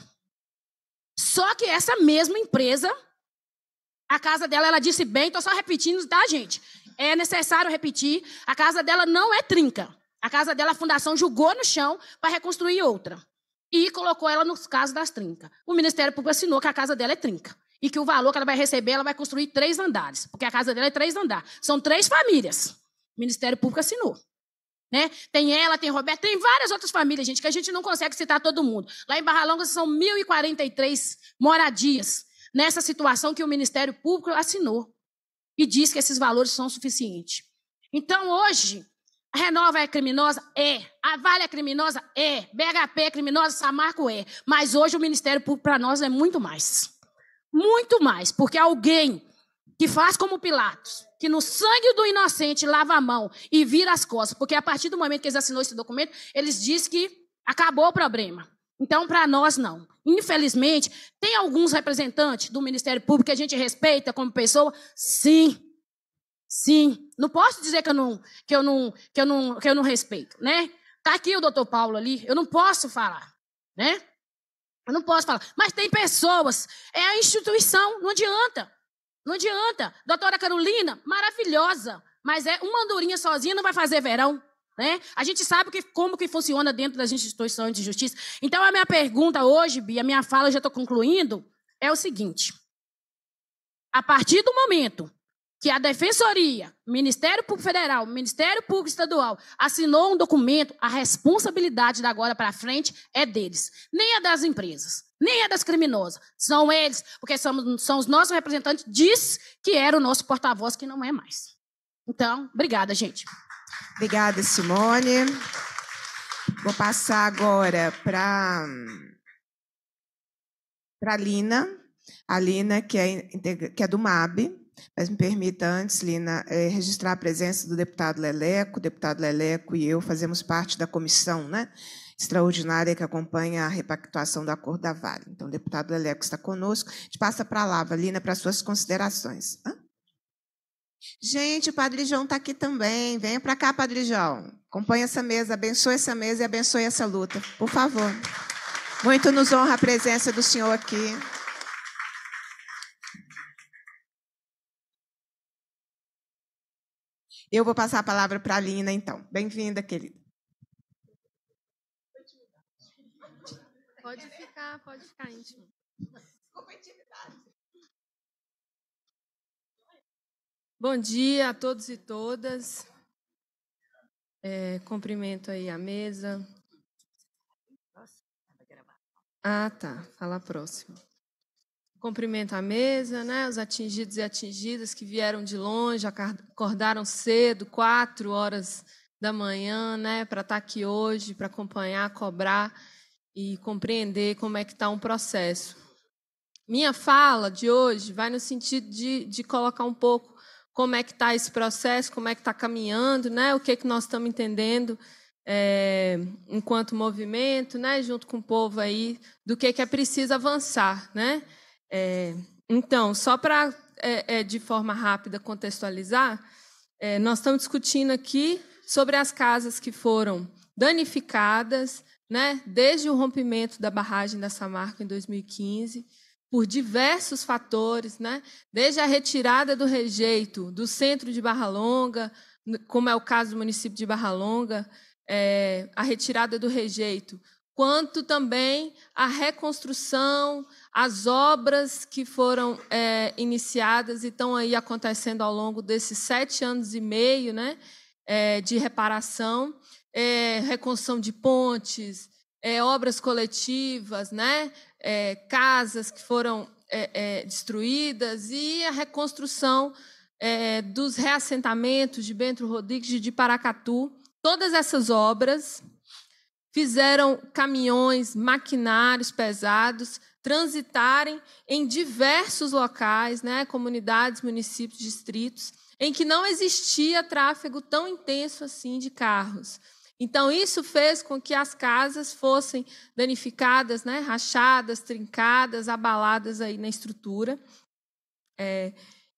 Só que essa mesma empresa, a casa dela, ela disse bem, estou só repetindo, tá, gente? É necessário repetir. A casa dela não é trinca. A casa dela, a fundação julgou no chão para reconstruir outra. E colocou ela nos casos das trincas. O Ministério Público assinou que a casa dela é trinca e que o valor que ela vai receber, ela vai construir três andares, porque a casa dela é três andares. São três famílias. O Ministério Público assinou. Né? Tem ela, tem Roberto, tem várias outras famílias, gente, que a gente não consegue citar todo mundo. Lá em Barra Longa são 1.043 moradias nessa situação que o Ministério Público assinou e diz que esses valores são suficientes. Então, hoje, a Renova é criminosa? É. A Vale é criminosa? É. BHP é criminosa? Samarco é. Mas hoje o Ministério Público para nós é muito mais. Muito mais, porque alguém que faz como Pilatos, que no sangue do inocente lava a mão e vira as costas, porque a partir do momento que eles assinou esse documento, eles dizem que acabou o problema. Então, para nós, não. Infelizmente, tem alguns representantes do Ministério Público que a gente respeita como pessoa? Sim. Sim. Não posso dizer que eu não, que eu não, que eu não, que eu não respeito, né? Está aqui o doutor Paulo ali, eu não posso falar, né? Eu não posso falar. Mas tem pessoas. É a instituição. Não adianta. Não adianta. Doutora Carolina, maravilhosa. Mas é uma andorinha sozinha não vai fazer verão. Né? A gente sabe que, como que funciona dentro das instituições de justiça. Então, a minha pergunta hoje, Bia, a minha fala, eu já estou concluindo, é o seguinte. A partir do momento que a Defensoria, Ministério Público Federal, Ministério Público Estadual, assinou um documento, a responsabilidade da agora para frente é deles, nem é das empresas, nem é das criminosas. São eles, porque somos, são os nossos representantes, diz que era o nosso porta-voz, que não é mais. Então, obrigada, gente. Obrigada, Simone. Vou passar agora para a Lina, a Lina, que é, que é do MAB mas me permita antes, Lina, eh, registrar a presença do deputado Leleco. O deputado Leleco e eu fazemos parte da comissão né, extraordinária que acompanha a repactuação do acordo da Vale. Então, o deputado Leleco está conosco. gente passa a Lava, Lina, para suas considerações. Hã? Gente, o Padre João está aqui também. Venha para cá, Padre João. Acompanhe essa mesa, abençoe essa mesa e abençoe essa luta, por favor. Muito nos honra a presença do senhor aqui. Eu vou passar a palavra para a Lina, então. Bem-vinda, querida. Pode ficar, pode ficar íntimo. Bom dia a todos e todas. É, cumprimento aí a mesa. Ah, tá. Fala próximo. Cumprimento a mesa, né? os atingidos e atingidas que vieram de longe, acordaram cedo, quatro horas da manhã, né? para estar tá aqui hoje, para acompanhar, cobrar e compreender como é que está um processo. Minha fala de hoje vai no sentido de, de colocar um pouco como é que está esse processo, como é que está caminhando, né? o que, é que nós estamos entendendo é, enquanto movimento, né? junto com o povo aí, do que, é que é preciso avançar. Né? É, então, só para, é, é, de forma rápida, contextualizar, é, nós estamos discutindo aqui sobre as casas que foram danificadas, né, desde o rompimento da barragem da Samarco em 2015, por diversos fatores, né, desde a retirada do rejeito do centro de Barra Longa, como é o caso do município de Barra Longa, é, a retirada do rejeito, quanto também a reconstrução, as obras que foram é, iniciadas e estão aí acontecendo ao longo desses sete anos e meio né, é, de reparação, é, reconstrução de pontes, é, obras coletivas, né, é, casas que foram é, destruídas e a reconstrução dos reassentamentos de Bento Rodrigues e de Paracatu. Todas essas obras fizeram caminhões, maquinários pesados transitarem em diversos locais, né, comunidades, municípios, distritos, em que não existia tráfego tão intenso assim de carros. Então, isso fez com que as casas fossem danificadas, né, rachadas, trincadas, abaladas aí na estrutura. É,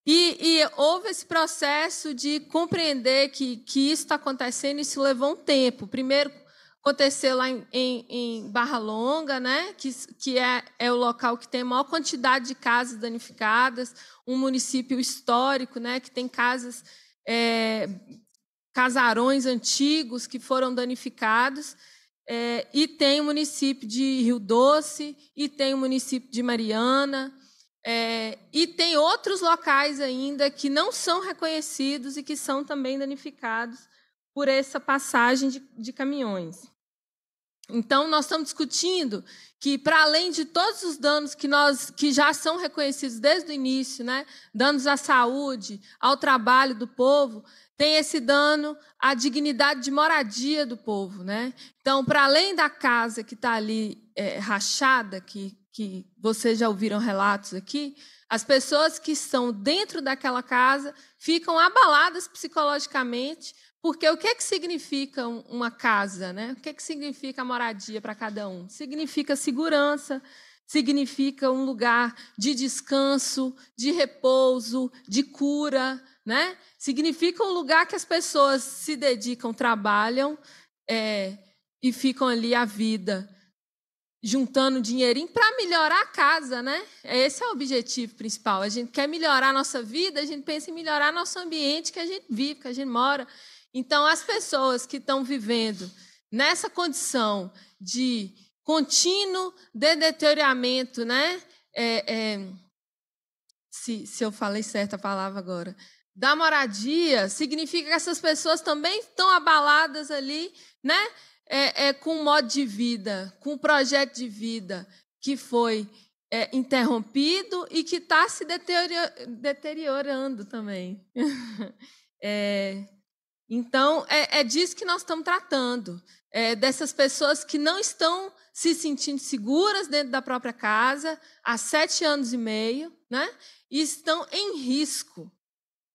e, e, houve esse processo de compreender que, que isso está acontecendo, e isso levou um tempo. Primeiro, aconteceu lá em, em, em, Barra Longa, né? que, que é, é, o local que tem a maior quantidade de casas danificadas, um município histórico, né? que tem casas, é, casarões antigos que foram danificados, é, e tem o município de Rio Doce, e tem o município de Mariana, é, e tem outros locais ainda que não são reconhecidos e que são também danificados por essa passagem de, de caminhões. Então, nós estamos discutindo que, para além de todos os danos que, nós, que já são reconhecidos desde o início, né, danos à saúde, ao trabalho do povo, tem esse dano à dignidade de moradia do povo. Né? Então, para além da casa que está ali é, rachada, que, que vocês já ouviram relatos aqui, as pessoas que estão dentro daquela casa ficam abaladas psicologicamente, porque o que, é que significa uma casa? Né? O que, é que significa a moradia para cada um? Significa segurança, significa um lugar de descanso, de repouso, de cura. Né? Significa um lugar que as pessoas se dedicam, trabalham é, e ficam ali a vida, juntando dinheirinho para melhorar a casa, né? É esse é o objetivo principal. A gente quer melhorar a nossa vida, a gente pensa em melhorar nosso ambiente que a gente vive, que a gente mora. Então, as pessoas que estão vivendo nessa condição de contínuo de deterioramento, né? É, é, se, se eu falei certa palavra agora, da moradia, significa que essas pessoas também estão abaladas ali, né? É, é, com o modo de vida, com o projeto de vida que foi é, interrompido e que está se deteriorando também. é, então, é, é disso que nós estamos tratando, é, dessas pessoas que não estão se sentindo seguras dentro da própria casa há sete anos e meio, né? E estão em risco.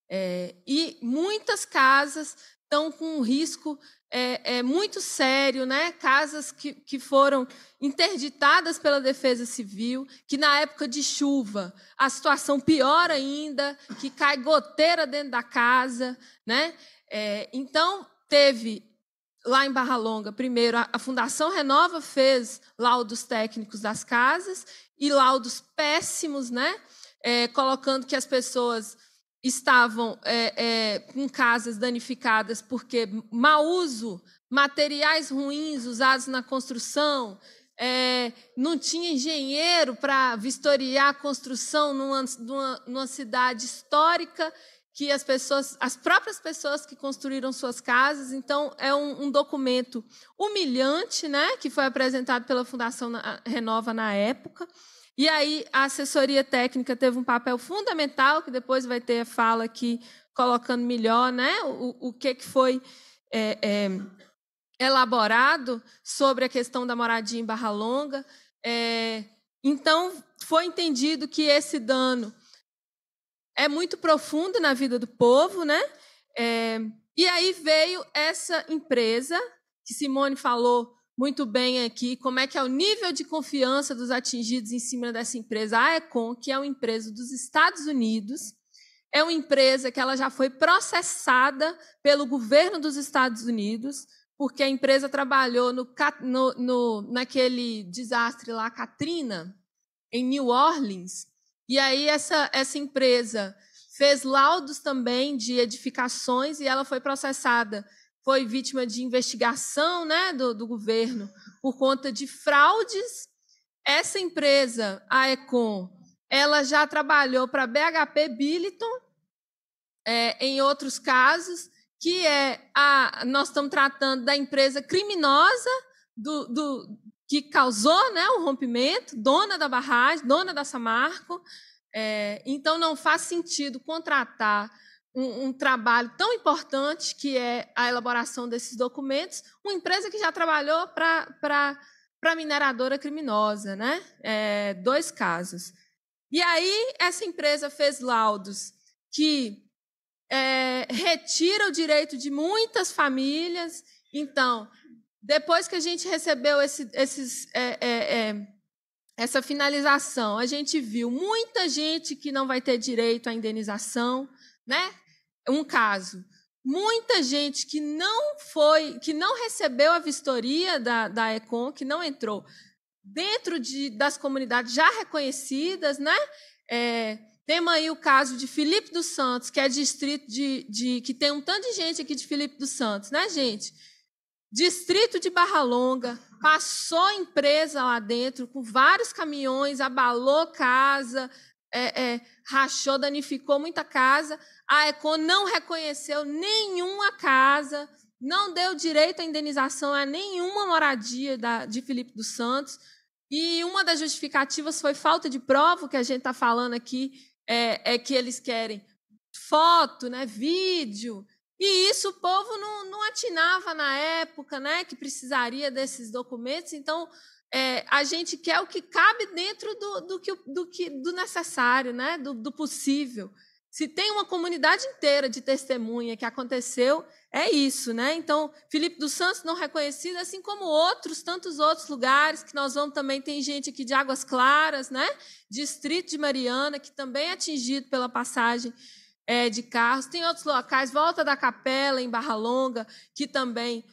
É, e muitas casas estão com um risco é, é, muito sério, né? Casas que, que foram interditadas pela Defesa Civil, que na época de chuva a situação pior ainda, que cai goteira dentro da casa, né? É, então, teve lá em Barra Longa, primeiro, a, a Fundação Renova fez laudos técnicos das casas e laudos péssimos, né? É, colocando que as pessoas estavam é, é, com casas danificadas porque mau uso, materiais ruins usados na construção, é, não tinha engenheiro para vistoriar a construção numa, numa, numa cidade histórica que as pessoas, as próprias pessoas que construíram suas casas, então é um, um documento humilhante, né, que foi apresentado pela Fundação Renova na época. E aí a assessoria técnica teve um papel fundamental, que depois vai ter a fala aqui colocando melhor né, o, o que, que foi é, é, elaborado sobre a questão da moradia em Barra Longa. É, então, foi entendido que esse dano é muito profundo na vida do povo, né? É, e aí veio essa empresa, que Simone falou muito bem aqui, como é que é o nível de confiança dos atingidos em cima dessa empresa, a Econ, que é uma empresa dos Estados Unidos, é uma empresa que ela já foi processada pelo governo dos Estados Unidos, porque a empresa trabalhou no, no, no naquele desastre lá, Katrina, em New Orleans, e aí essa, essa empresa fez laudos também de edificações e ela foi processada. Foi vítima de investigação né, do, do governo por conta de fraudes. Essa empresa, a Econ, ela já trabalhou para BHP Billiton é, em outros casos, que é a. Nós estamos tratando da empresa criminosa do, do, que causou né, o rompimento, dona da barragem, dona da Samarco. É, então, não faz sentido contratar um, um, trabalho tão importante que é a elaboração desses documentos, uma empresa que já trabalhou para a mineradora criminosa. Né? É, dois casos. E aí, essa empresa fez laudos que é, retira o direito de muitas famílias. Então, depois que a gente recebeu esse, esses, é, é, é, essa finalização, a gente viu muita gente que não vai ter direito à indenização, né? Um caso. Muita gente que não foi, que não recebeu a vistoria da, da Econ, que não entrou dentro de, das comunidades já reconhecidas, né? É, temos aí o caso de Felipe dos Santos, que é distrito de, de, que tem um tanto de gente aqui de Felipe dos Santos, né, gente? distrito de Barra Longa, passou empresa lá dentro com vários caminhões, abalou casa, é, é, rachou, danificou muita casa. A Econ não reconheceu nenhuma casa, não deu direito à indenização a nenhuma moradia da, de Felipe dos Santos. E uma das justificativas foi falta de prova, que a gente está falando aqui, é, é que eles querem foto, né, vídeo, e isso o povo não, não atinava na época, né, que precisaria desses documentos. Então, é, a gente quer o que cabe dentro do, do, que, do, que, do necessário, né, do, do possível. Se tem uma comunidade inteira de testemunha que aconteceu, é isso, né? Então, Felipe dos Santos não reconhecido, assim como outros, tantos outros lugares que nós vamos também tem gente aqui de Águas Claras, né? Distrito de Mariana, que também é atingido pela passagem é, de carros. Tem outros locais, volta da Capela, em Barra Longa, que também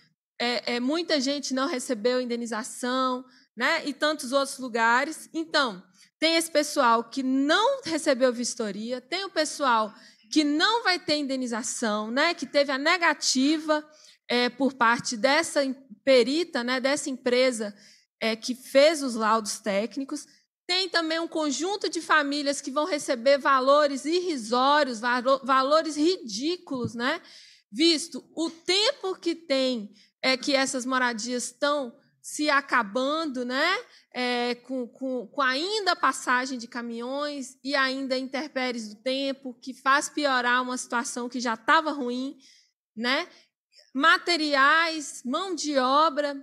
é, é, muita gente não recebeu indenização, né? e tantos outros lugares. Então, tem esse pessoal que não recebeu vistoria, tem o pessoal que não vai ter indenização, né? que teve a negativa é, por parte dessa perita, né? dessa empresa é, que fez os laudos técnicos. Tem também um conjunto de famílias que vão receber valores irrisórios, valores ridículos, né? Visto o tempo que tem é que essas moradias estão se acabando, né? É, com, com, com ainda passagem de caminhões e ainda intempéries do tempo, que faz piorar uma situação que já estava ruim, né? Materiais, mão de obra,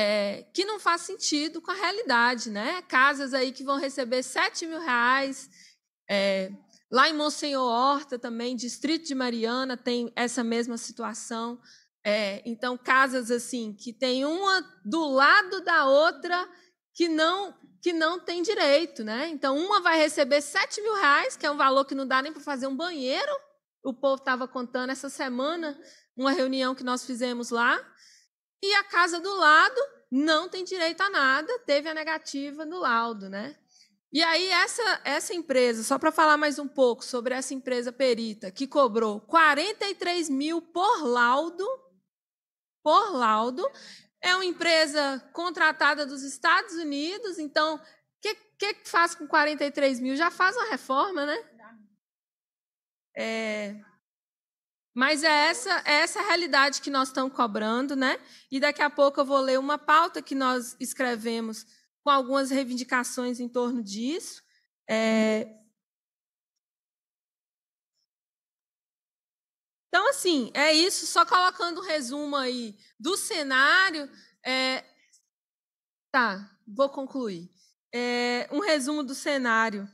é, que não faz sentido com a realidade, né? Casas aí que vão receber 7 mil reais. É, lá em Monsenhor Horta também, distrito de Mariana, tem essa mesma situação. É, então, casas assim que tem uma do lado da outra que não que não tem direito, né? Então, uma vai receber 7 mil reais, que é um valor que não dá nem para fazer um banheiro. O povo estava contando essa semana, uma reunião que nós fizemos lá. E a casa do lado não tem direito a nada, teve a negativa no laudo, né? E aí essa essa empresa, só para falar mais um pouco sobre essa empresa perita que cobrou 43 mil por laudo, por laudo, é uma empresa contratada dos Estados Unidos, então o que, que faz com 43 mil? Já faz uma reforma, né? É, mas é essa, é essa realidade que nós estamos cobrando, né? E daqui a pouco eu vou ler uma pauta que nós escrevemos com algumas reivindicações em torno disso. É... Então, assim, é isso. Só colocando um resumo aí do cenário. É... Tá, vou concluir. É... Um resumo do cenário.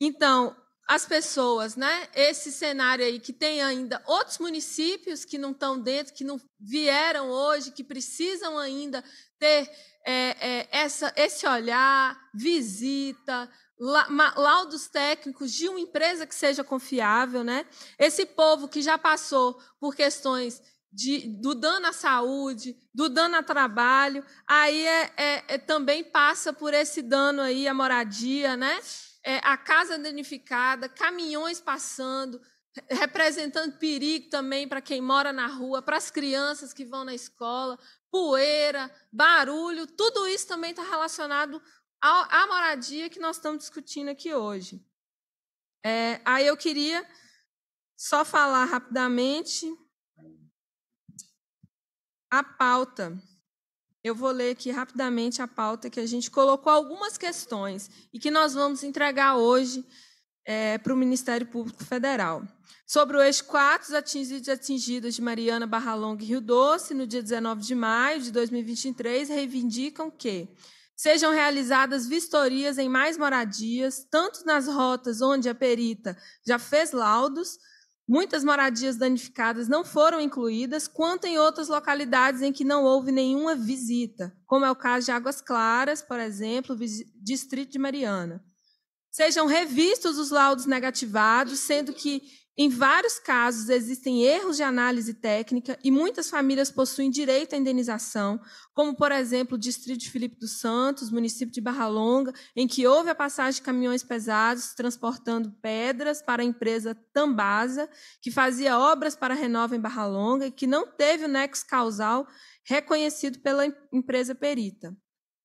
Então, as pessoas, né? Esse cenário aí que tem ainda outros municípios que não estão dentro, que não vieram hoje, que precisam ainda ter é, é, essa, esse olhar, visita, la, ma, laudos técnicos de uma empresa que seja confiável, né? Esse povo que já passou por questões de, do dano à saúde, do dano ao trabalho, aí é, é, é, também passa por esse dano aí à moradia, né? é, a casa danificada, caminhões passando, representando perigo também para quem mora na rua, para as crianças que vão na escola, poeira, barulho, tudo isso também está relacionado à moradia que nós estamos discutindo aqui hoje. É, aí eu queria só falar rapidamente a pauta eu vou ler aqui rapidamente a pauta que a gente colocou algumas questões e que nós vamos entregar hoje é, para o Ministério Público Federal. Sobre o eixo 4, os atingidos e atingidas de Mariana Barra Longa e Rio Doce, no dia 19 de maio de 2023, reivindicam que sejam realizadas vistorias em mais moradias, tanto nas rotas onde a perita já fez laudos, Muitas moradias danificadas não foram incluídas, quanto em outras localidades em que não houve nenhuma visita, como é o caso de Águas Claras, por exemplo, distrito de Mariana. Sejam revistos os laudos negativados, sendo que em vários casos, existem erros de análise técnica e muitas famílias possuem direito à indenização, como, por exemplo, o Distrito de Felipe dos Santos, município de Barra Longa, em que houve a passagem de caminhões pesados transportando pedras para a empresa Tambasa, que fazia obras para a Renova em Barra Longa e que não teve o nexo causal reconhecido pela empresa perita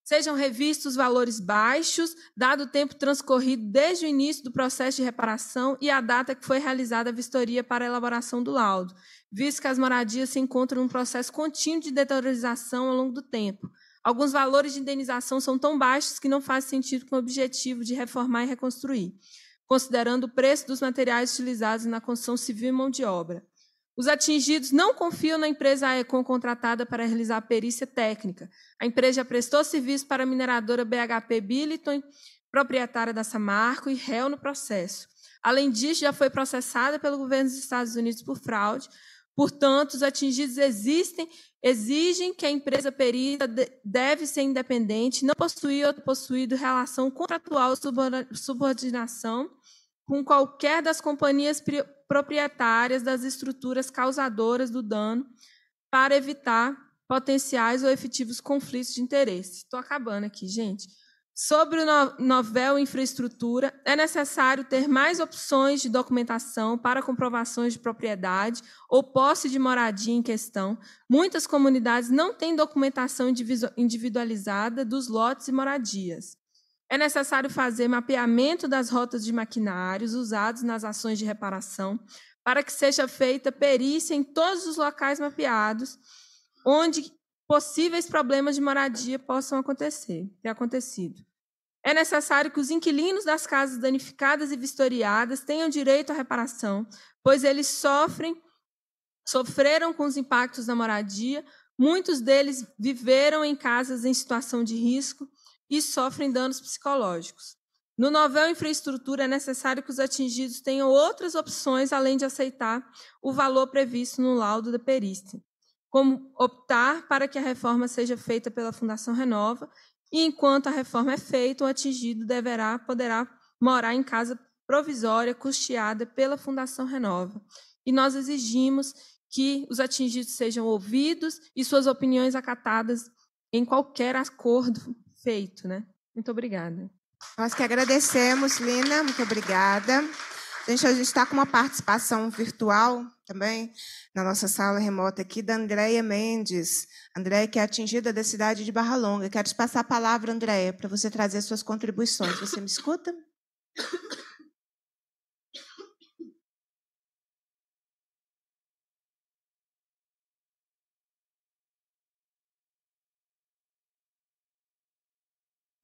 sejam revistos valores baixos, dado o tempo transcorrido desde o início do processo de reparação e a data que foi realizada a vistoria para a elaboração do laudo, visto que as moradias se encontram num processo contínuo de deterioração ao longo do tempo. Alguns valores de indenização são tão baixos que não faz sentido com o objetivo de reformar e reconstruir, considerando o preço dos materiais utilizados na construção civil e mão de obra. Os atingidos não confiam na empresa AECOM contratada para realizar a perícia técnica. A empresa já prestou serviço para a mineradora BHP Billiton, proprietária da Samarco e réu no processo. Além disso, já foi processada pelo governo dos Estados Unidos por fraude. Portanto, os atingidos existem, exigem que a empresa perita deve ser independente, não possuir ou possuído relação contratual ou subordinação com qualquer das companhias proprietárias das estruturas causadoras do dano para evitar potenciais ou efetivos conflitos de interesse. Estou acabando aqui, gente. Sobre o novel infraestrutura, é necessário ter mais opções de documentação para comprovações de propriedade ou posse de moradia em questão. Muitas comunidades não têm documentação individualizada dos lotes e moradias. É necessário fazer mapeamento das rotas de maquinários usados nas ações de reparação, para que seja feita perícia em todos os locais mapeados onde possíveis problemas de moradia possam acontecer, ter acontecido. É necessário que os inquilinos das casas danificadas e vistoriadas tenham direito à reparação, pois eles sofrem, sofreram com os impactos da moradia, muitos deles viveram em casas em situação de risco e sofrem danos psicológicos. No novel Infraestrutura, é necessário que os atingidos tenham outras opções além de aceitar o valor previsto no laudo da perícia, como optar para que a reforma seja feita pela Fundação Renova, e enquanto a reforma é feita, o atingido deverá poderá morar em casa provisória custeada pela Fundação Renova. E nós exigimos que os atingidos sejam ouvidos e suas opiniões acatadas em qualquer acordo feito, né? Muito obrigada. Nós que agradecemos, Lina, muito obrigada. A gente está com uma participação virtual também na nossa sala remota aqui da Andréia Mendes. Andréia, que é atingida da cidade de Barra Longa. Quero te passar a palavra, Andréia, para você trazer suas contribuições. Você me escuta?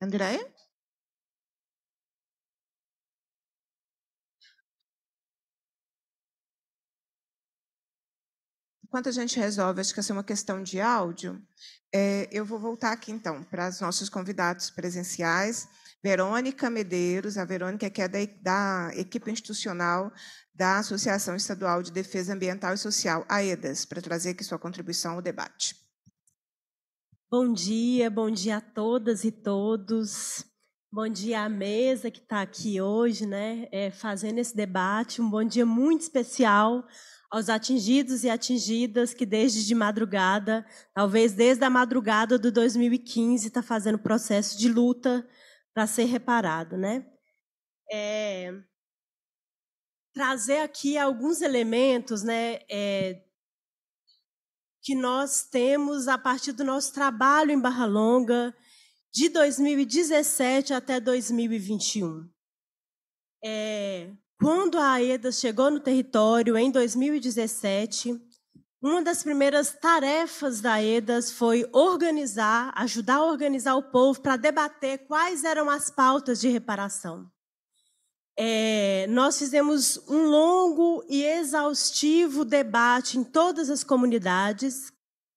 Andréia? Enquanto a gente resolve, acho que essa é uma questão de áudio, é, eu vou voltar aqui, então, para os nossos convidados presenciais. Verônica Medeiros, a Verônica que é da, da equipe institucional da Associação Estadual de Defesa Ambiental e Social, AEDAS, para trazer aqui sua contribuição ao debate. Bom dia, bom dia a todas e todos. Bom dia à mesa que está aqui hoje, né, é, fazendo esse debate. Um bom dia muito especial aos atingidos e atingidas que desde de madrugada, talvez desde a madrugada do 2015, está fazendo processo de luta para ser reparado, né? É, trazer aqui alguns elementos, né, é, que nós temos a partir do nosso trabalho em Barra Longa de 2017 até 2021. É, quando a AEDA chegou no território em 2017, uma das primeiras tarefas da AEDAS foi organizar, ajudar a organizar o povo para debater quais eram as pautas de reparação. É, nós fizemos um longo e exaustivo debate em todas as comunidades,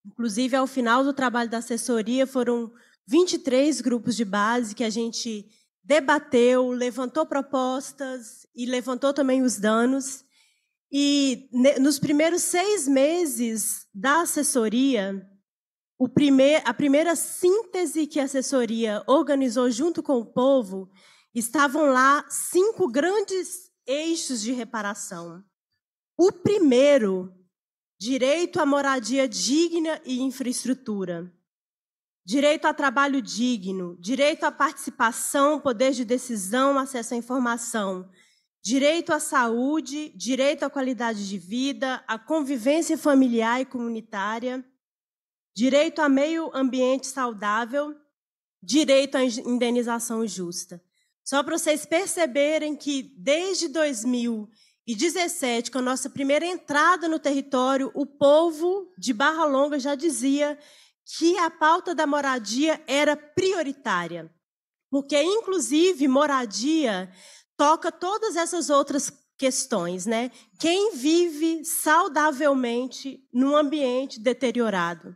inclusive ao final do trabalho da assessoria foram 23 grupos de base que a gente debateu, levantou propostas e levantou também os danos. E nos primeiros seis meses da assessoria, primeir, a primeira síntese que a assessoria organizou junto com o povo estavam lá cinco grandes eixos de reparação. O primeiro, direito à moradia digna e infraestrutura. Direito a trabalho digno, direito à participação, poder de decisão, acesso à informação, direito à saúde, direito à qualidade de vida, à convivência familiar e comunitária, direito a meio ambiente saudável, direito à indenização justa. Só para vocês perceberem que desde 2017, com a nossa primeira entrada no território, o povo de Barra Longa já dizia que a pauta da moradia era prioritária. Porque, inclusive, moradia toca todas essas outras questões, né? Quem vive saudavelmente num ambiente deteriorado?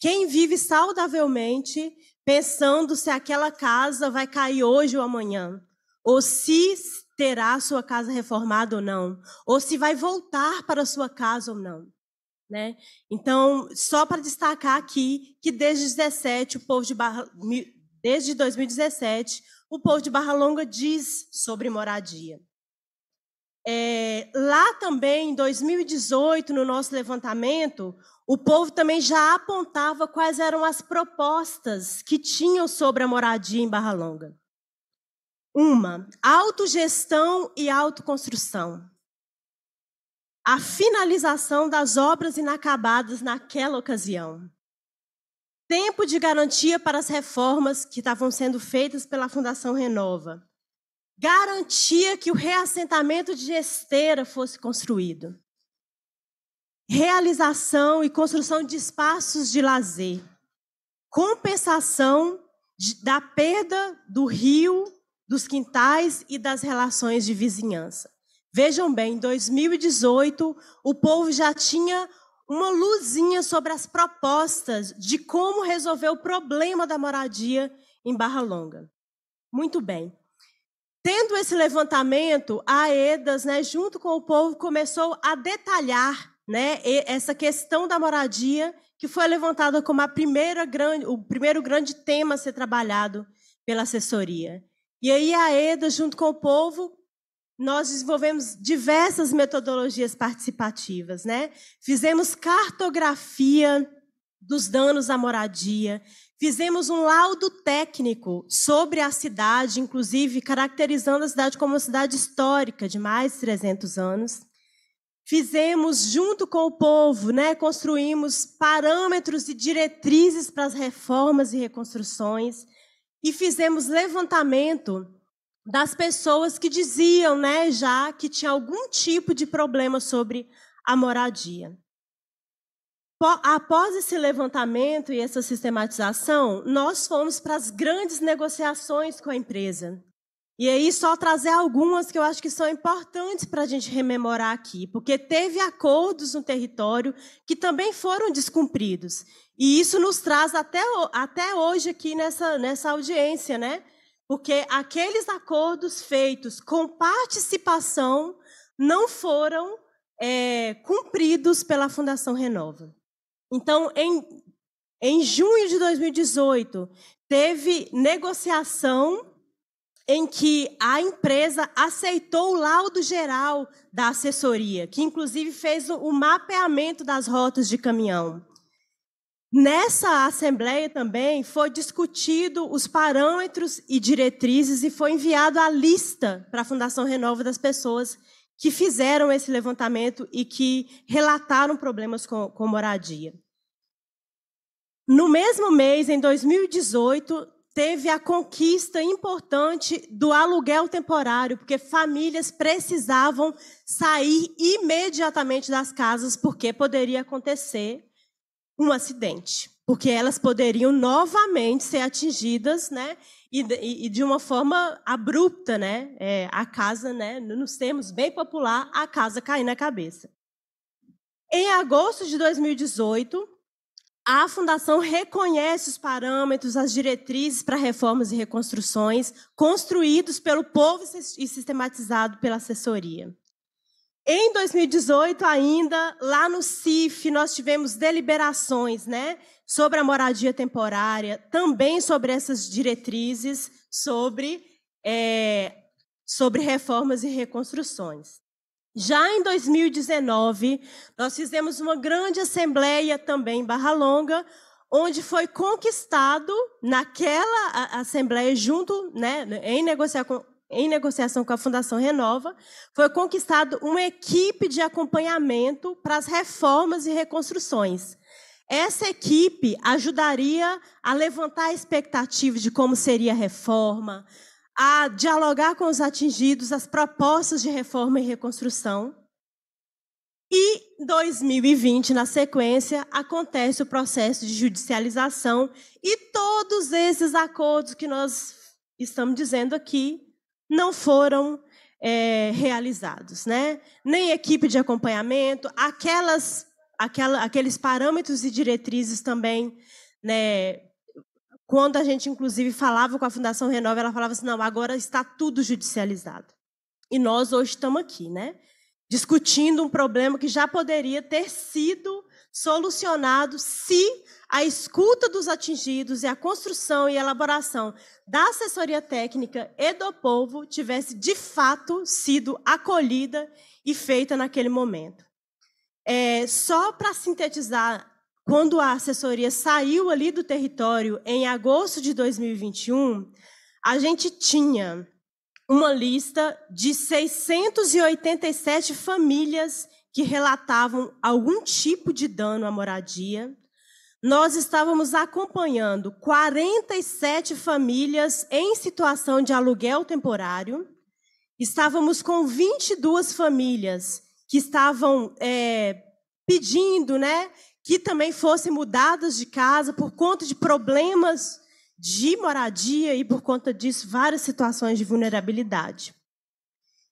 Quem vive saudavelmente pensando se aquela casa vai cair hoje ou amanhã, ou se terá sua casa reformada ou não, ou se vai voltar para sua casa ou não. Né? Então, só para destacar aqui que desde 17 o povo de Barra, desde 2017 o povo de Barra Longa diz sobre moradia. É, lá também, em 2018, no nosso levantamento, o povo também já apontava quais eram as propostas que tinham sobre a moradia em Barra Longa. Uma, autogestão e autoconstrução. A finalização das obras inacabadas naquela ocasião. Tempo de garantia para as reformas que estavam sendo feitas pela Fundação Renova. Garantia que o reassentamento de Esteira fosse construído realização e construção de espaços de lazer, compensação de, da perda do rio, dos quintais e das relações de vizinhança. Vejam bem, em 2018, o povo já tinha uma luzinha sobre as propostas de como resolver o problema da moradia em Barra Longa. Muito bem. Tendo esse levantamento, a EDAS, né, junto com o povo, começou a detalhar né? essa questão da moradia que foi levantada como a primeira grande, o primeiro grande tema a ser trabalhado pela assessoria. E aí a EDA, junto com o povo, nós desenvolvemos diversas metodologias participativas, né? Fizemos cartografia dos danos à moradia, fizemos um laudo técnico sobre a cidade, inclusive caracterizando a cidade como uma cidade histórica de mais de 300 anos fizemos junto com o povo, né, construímos parâmetros e diretrizes para as reformas e reconstruções e fizemos levantamento das pessoas que diziam, né, já que tinha algum tipo de problema sobre a moradia. Após esse levantamento e essa sistematização, nós fomos para as grandes negociações com a empresa. E aí, só trazer algumas que eu acho que são importantes para a gente rememorar aqui, porque teve acordos no território que também foram descumpridos. E isso nos traz até, até hoje aqui nessa, nessa audiência, né? Porque aqueles acordos feitos com participação não foram é, cumpridos pela Fundação Renova. Então, em, em junho de 2018, teve negociação em que a empresa aceitou o laudo geral da assessoria, que inclusive fez o mapeamento das rotas de caminhão. Nessa assembleia também foi discutido os parâmetros e diretrizes e foi enviado a lista para a Fundação Renova das pessoas que fizeram esse levantamento e que relataram problemas com, com moradia. No mesmo mês, em 2018, teve a conquista importante do aluguel temporário, porque famílias precisavam sair imediatamente das casas, porque poderia acontecer um acidente, porque elas poderiam novamente ser atingidas, né? E, e de uma forma abrupta, né? É, a casa, né? Nos termos bem popular, a casa cair na cabeça. Em agosto de 2018, a Fundação reconhece os parâmetros, as diretrizes para reformas e reconstruções construídos pelo povo e sistematizado pela assessoria. Em 2018, ainda, lá no CIF, nós tivemos deliberações né, sobre a moradia temporária, também sobre essas diretrizes, sobre, é, sobre reformas e reconstruções. Já em 2019, nós fizemos uma grande assembleia também em Barra Longa, onde foi conquistado naquela assembleia junto, né, em negociação em negociação com a Fundação Renova, foi conquistado uma equipe de acompanhamento para as reformas e reconstruções. Essa equipe ajudaria a levantar expectativas de como seria a reforma, a dialogar com os atingidos as propostas de reforma e reconstrução. E 2020, na sequência, acontece o processo de judicialização e todos esses acordos que nós estamos dizendo aqui não foram é, realizados, né? Nem equipe de acompanhamento, aquelas, aquela, aqueles parâmetros e diretrizes também, né, quando a gente, inclusive, falava com a Fundação Renova, ela falava assim: não, agora está tudo judicializado. E nós hoje estamos aqui, né? Discutindo um problema que já poderia ter sido solucionado se a escuta dos atingidos e a construção e elaboração da assessoria técnica e do povo tivesse de fato sido acolhida e feita naquele momento. É, só para sintetizar quando a assessoria saiu ali do território em agosto de 2021, a gente tinha uma lista de 687 famílias que relatavam algum tipo de dano à moradia. Nós estávamos acompanhando 47 famílias em situação de aluguel temporário. Estávamos com 22 famílias que estavam é, pedindo, né, que também fossem mudadas de casa por conta de problemas de moradia e, por conta disso, várias situações de vulnerabilidade.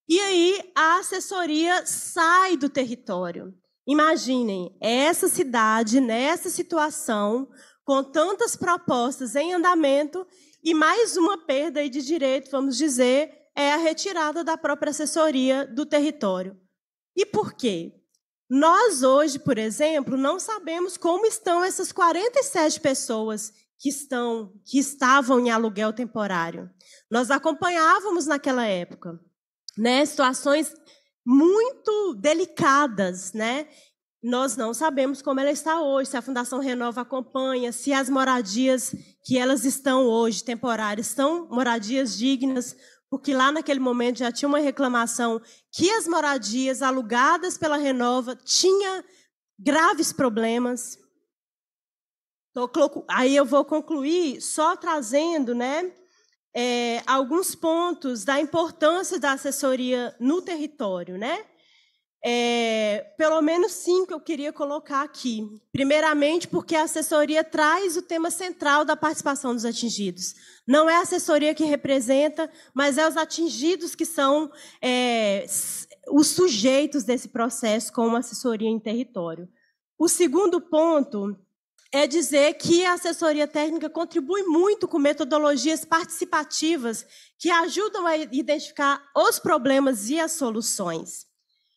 E aí a assessoria sai do território. Imaginem, essa cidade, nessa situação, com tantas propostas em andamento e mais uma perda de direito, vamos dizer, é a retirada da própria assessoria do território. E por quê? Nós hoje, por exemplo, não sabemos como estão essas 47 pessoas que estão que estavam em aluguel temporário. Nós acompanhávamos naquela época, né, situações muito delicadas, né? Nós não sabemos como ela está hoje, se a Fundação Renova acompanha, se as moradias que elas estão hoje temporárias são moradias dignas, porque lá naquele momento já tinha uma reclamação que as moradias alugadas pela Renova tinha graves problemas. Aí eu vou concluir só trazendo né, é, alguns pontos da importância da assessoria no território. Né? É, pelo menos cinco eu queria colocar aqui. Primeiramente, porque a assessoria traz o tema central da participação dos atingidos. Não é a assessoria que representa, mas é os atingidos que são é, os sujeitos desse processo com uma assessoria em território. O segundo ponto é dizer que a assessoria técnica contribui muito com metodologias participativas que ajudam a identificar os problemas e as soluções.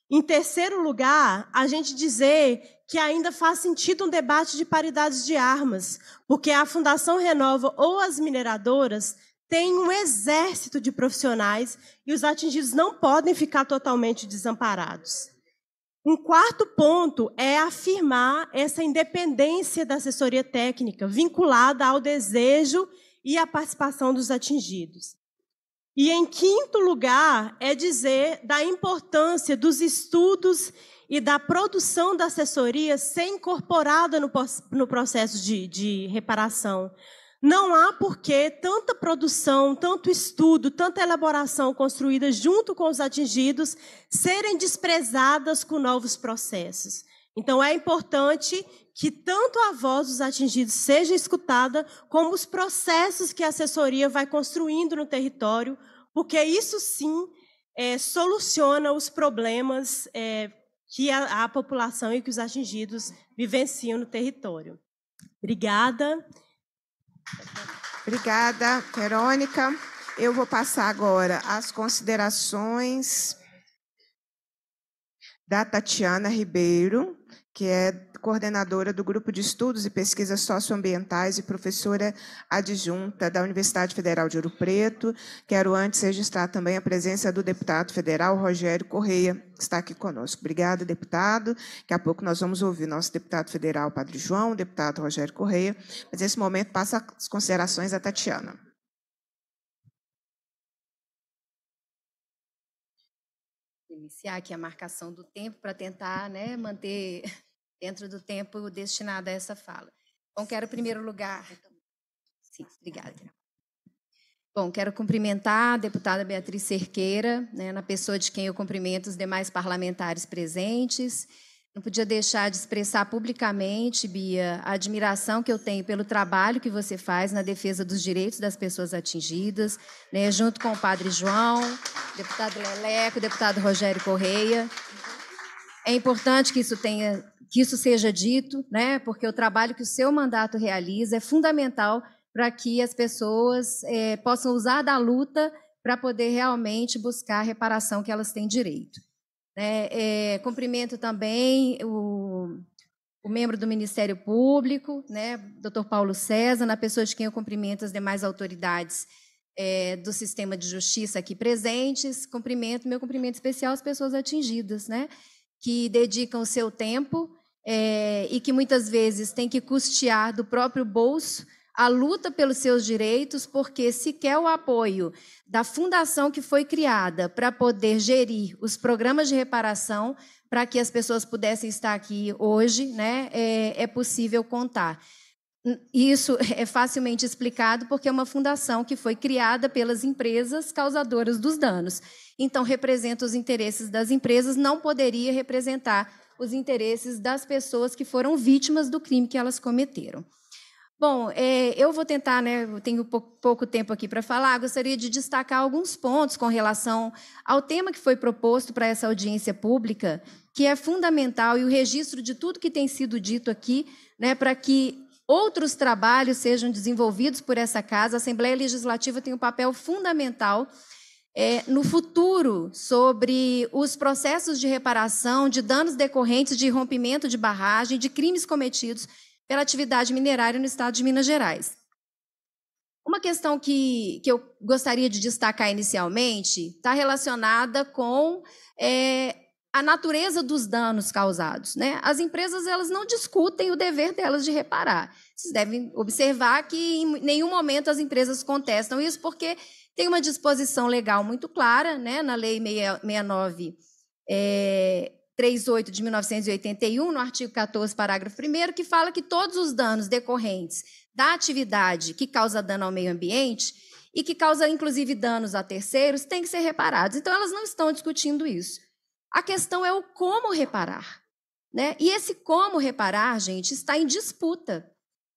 Em terceiro lugar, a gente dizer que ainda faz sentido um debate de paridades de armas, porque a Fundação Renova ou as mineradoras têm um exército de profissionais e os atingidos não podem ficar totalmente desamparados. Um quarto ponto é afirmar essa independência da assessoria técnica, vinculada ao desejo e à participação dos atingidos. E em quinto lugar, é dizer da importância dos estudos e da produção da assessoria ser incorporada no, no processo de, de reparação. Não há por que tanta produção, tanto estudo, tanta elaboração construída junto com os atingidos serem desprezadas com novos processos. Então é importante que tanto a voz dos atingidos seja escutada, como os processos que a assessoria vai construindo no território, porque isso sim é, soluciona os problemas é, que a, a, população e que os atingidos vivenciam no território. Obrigada. Obrigada, Verônica. Eu vou passar agora as considerações da Tatiana Ribeiro, que é coordenadora do Grupo de Estudos e Pesquisas Socioambientais e professora adjunta da Universidade Federal de Ouro Preto. Quero antes registrar também a presença do deputado federal Rogério Correia, que está aqui conosco. Obrigada, deputado. Daqui a pouco nós vamos ouvir nosso deputado federal, Padre João, o deputado Rogério Correia. Mas nesse momento passa as considerações à Tatiana. iniciar aqui a marcação do tempo para tentar né, manter dentro do tempo destinado a essa fala. Bom, quero, em primeiro lugar. Sim, obrigada. Bom, quero cumprimentar a deputada Beatriz Cerqueira, né, na pessoa de quem eu cumprimento os demais parlamentares presentes. Não podia deixar de expressar publicamente, Bia, a admiração que eu tenho pelo trabalho que você faz na defesa dos direitos das pessoas atingidas, né, junto com o padre João, deputado Leleco, deputado Rogério Correia. É importante que isso tenha que isso seja dito, né? Porque o trabalho que o seu mandato realiza é fundamental para que as pessoas é, possam usar da luta para poder realmente buscar a reparação que elas têm direito. É, é, cumprimento também o, o, membro do Ministério Público, né, Dr. Paulo César, na pessoa de quem eu cumprimento as demais autoridades é, do sistema de justiça aqui presentes. Cumprimento, meu cumprimento especial às pessoas atingidas, né, que dedicam o seu tempo é, e que muitas vezes tem que custear do próprio bolso a luta pelos seus direitos, porque sequer o apoio da fundação que foi criada para poder gerir os programas de reparação para que as pessoas pudessem estar aqui hoje, né, é, é possível contar. Isso é facilmente explicado porque é uma fundação que foi criada pelas empresas causadoras dos danos. Então, representa os interesses das empresas, não poderia representar os interesses das pessoas que foram vítimas do crime que elas cometeram. Bom, é, eu vou tentar, né, eu tenho pouco tempo aqui para falar, gostaria de destacar alguns pontos com relação ao tema que foi proposto para essa audiência pública, que é fundamental, e o registro de tudo que tem sido dito aqui, né, para que outros trabalhos sejam desenvolvidos por essa casa. A Assembleia Legislativa tem um papel fundamental é, no futuro sobre os processos de reparação de danos decorrentes de rompimento de barragem, de crimes cometidos pela atividade minerária no estado de Minas Gerais. Uma questão que, que eu gostaria de destacar inicialmente está relacionada com é, a natureza dos danos causados. Né? As empresas elas não discutem o dever delas de reparar. Vocês devem observar que em nenhum momento as empresas contestam isso, porque tem uma disposição legal muito clara, né, na Lei 69. É, 38 de 1981, no artigo 14, parágrafo 1, que fala que todos os danos decorrentes da atividade que causa dano ao meio ambiente e que causa, inclusive, danos a terceiros têm que ser reparados. Então, elas não estão discutindo isso. A questão é o como reparar. Né? E esse como reparar, gente, está em disputa.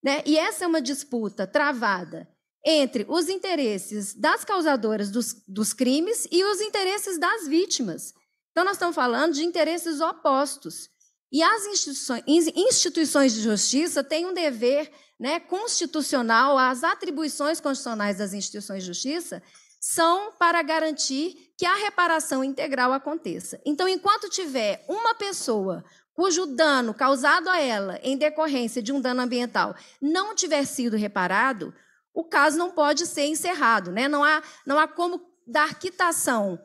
Né? E essa é uma disputa travada entre os interesses das causadoras dos, dos crimes e os interesses das vítimas. Então, nós estamos falando de interesses opostos. E as instituições, instituições de justiça têm um dever né, constitucional, as atribuições constitucionais das instituições de justiça são para garantir que a reparação integral aconteça. Então, enquanto tiver uma pessoa cujo dano causado a ela em decorrência de um dano ambiental não tiver sido reparado, o caso não pode ser encerrado, né? Não há, não há como dar quitação